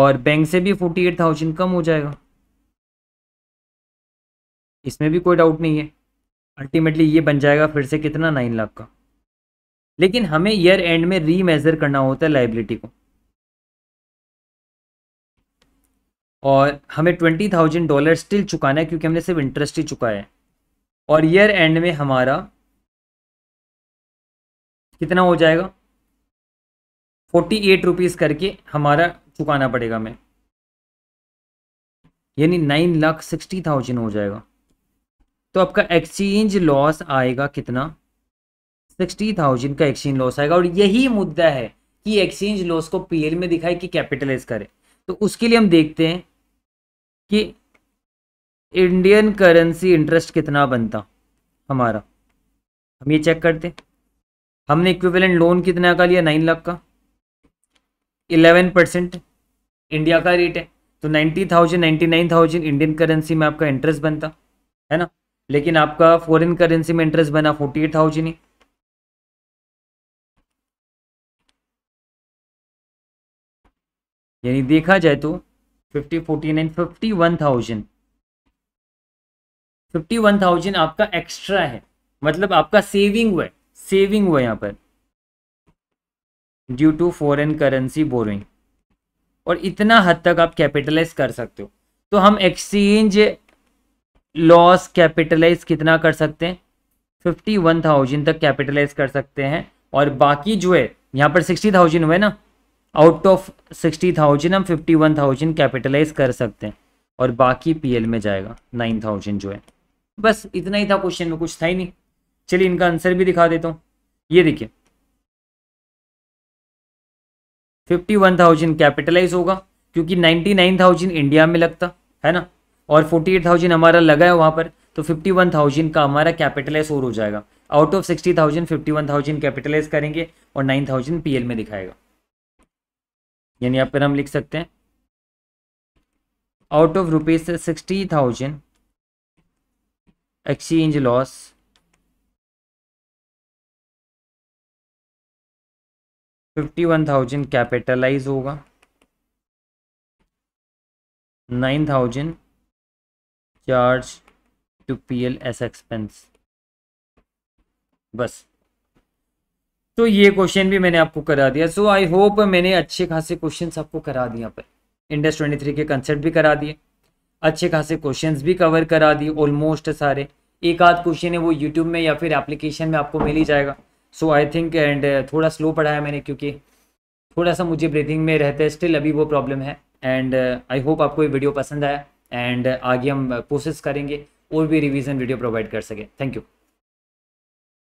और बैंक से भी फोर्टी एट थाउजेंड कम हो जाएगा इसमें भी कोई डाउट नहीं है अल्टीमेटली ये बन जाएगा फिर से कितना नाइन लाख का लेकिन हमें ईयर एंड में रीमेजर करना होता है लाइबिलिटी को और हमें ट्वेंटी थाउजेंड डॉलर स्टिल चुकाना है क्योंकि हमने सिर्फ इंटरेस्ट ही चुकाया है और ईयर एंड में हमारा कितना हो जाएगा फोर्टी एट रुपीज़ करके हमारा चुकाना पड़ेगा हमें यानी नाइन लाख सिक्सटी थाउजेंड हो जाएगा तो आपका एक्सचेंज लॉस आएगा कितना सिक्सटी थाउजेंड का एक्सचेंज लॉस आएगा और यही मुद्दा है कि एक्सचेंज लॉस को पीएल में दिखाए कि कैपिटलाइज करे तो उसके लिए हम देखते हैं कि इंडियन करेंसी इंटरेस्ट कितना बनता हमारा हम ये चेक करते हमने इक्विवेलेंट लोन कितना का लिया नाइन लाख का इलेवन परसेंट इंडिया का रेट है तो ninety thousand ninety nine thousand Indian currency में आपका इंटरेस्ट बनता है ना लेकिन आपका फॉरेन करेंसी में इंटरेस्ट बना फोर्टी एट थाउजेंड ही यानी देखा जाए तो fifty forty nine fifty one thousand fifty one thousand आपका एक्स्ट्रा है मतलब आपका सेविंग हुआ सेविंग हुआ यहाँ पर due to foreign currency borrowing और इतना हद तक आप कैपिटलाइज कर सकते हो तो हम एक्सचेंज लॉस कैपिटलाइज कितना कर सकते हैं फिफ्टी वन थाउजेंड तक कैपिटलाइज कर सकते हैं और बाकी जो है यहाँ पर सिक्सटी थाउजेंड हुए ना आउट ऑफ सिक्सटी थाउजेंड हम फिफ्टी वन थाउजेंड कैपिटलाइज कर सकते हैं और बाकी पीएल में जाएगा नाइन थाउजेंड जो है बस इतना ही था क्वेश्चन में कुछ था ही नहीं चलिए इनका आंसर भी दिखा देता हूँ ये देखिए फिफ्टी वन थाउजेंड कैपिटलाइज होगा क्योंकि नाइन्टी नाइन थाउजेंड इंडिया में लगता है ना और फोर्टी एट थाउजेंड हमारा लगा है वहाँ पर तो फिफ्टी वन थाउजेंड का हमारा कैपिटलाइज और हो जाएगा out of sixty thousand fifty one thousand capitalise करेंगे और नाइन थाउजेंड पी में दिखाएगा यानी यहाँ पर हम लिख सकते हैं out of rupees sixty thousand exchange loss fifty one thousand capitalise होगा nine thousand to P L S expense बस तो ये क्वेश्चन भी मैंने आपको करा दिया सो आई होप मैंने अच्छे खासे क्वेश्चन आपको करा दिए पर इंडस ट्वेंटी थ्री के कंसेप्ट भी करा दिए अच्छे खासे क्वेश्चंस भी कवर करा दिए ऑलमोस्ट सारे एक आध क्वेश्चन है वो यूट्यूब में या फिर एप्लीकेशन में आपको मिल ही जाएगा सो आई थिंक एंड थोड़ा स्लो पढ़ाया मैंने क्योंकि थोड़ा सा मुझे ब्रीथिंग में रहता है स्टिल अभी वो प्रॉब्लम है एंड आई होप आपको ये वीडियो पसंद आया एंड आगे हम कोशिश करेंगे और भी रिवीजन वीडियो प्रोवाइड कर सकें थैंक यू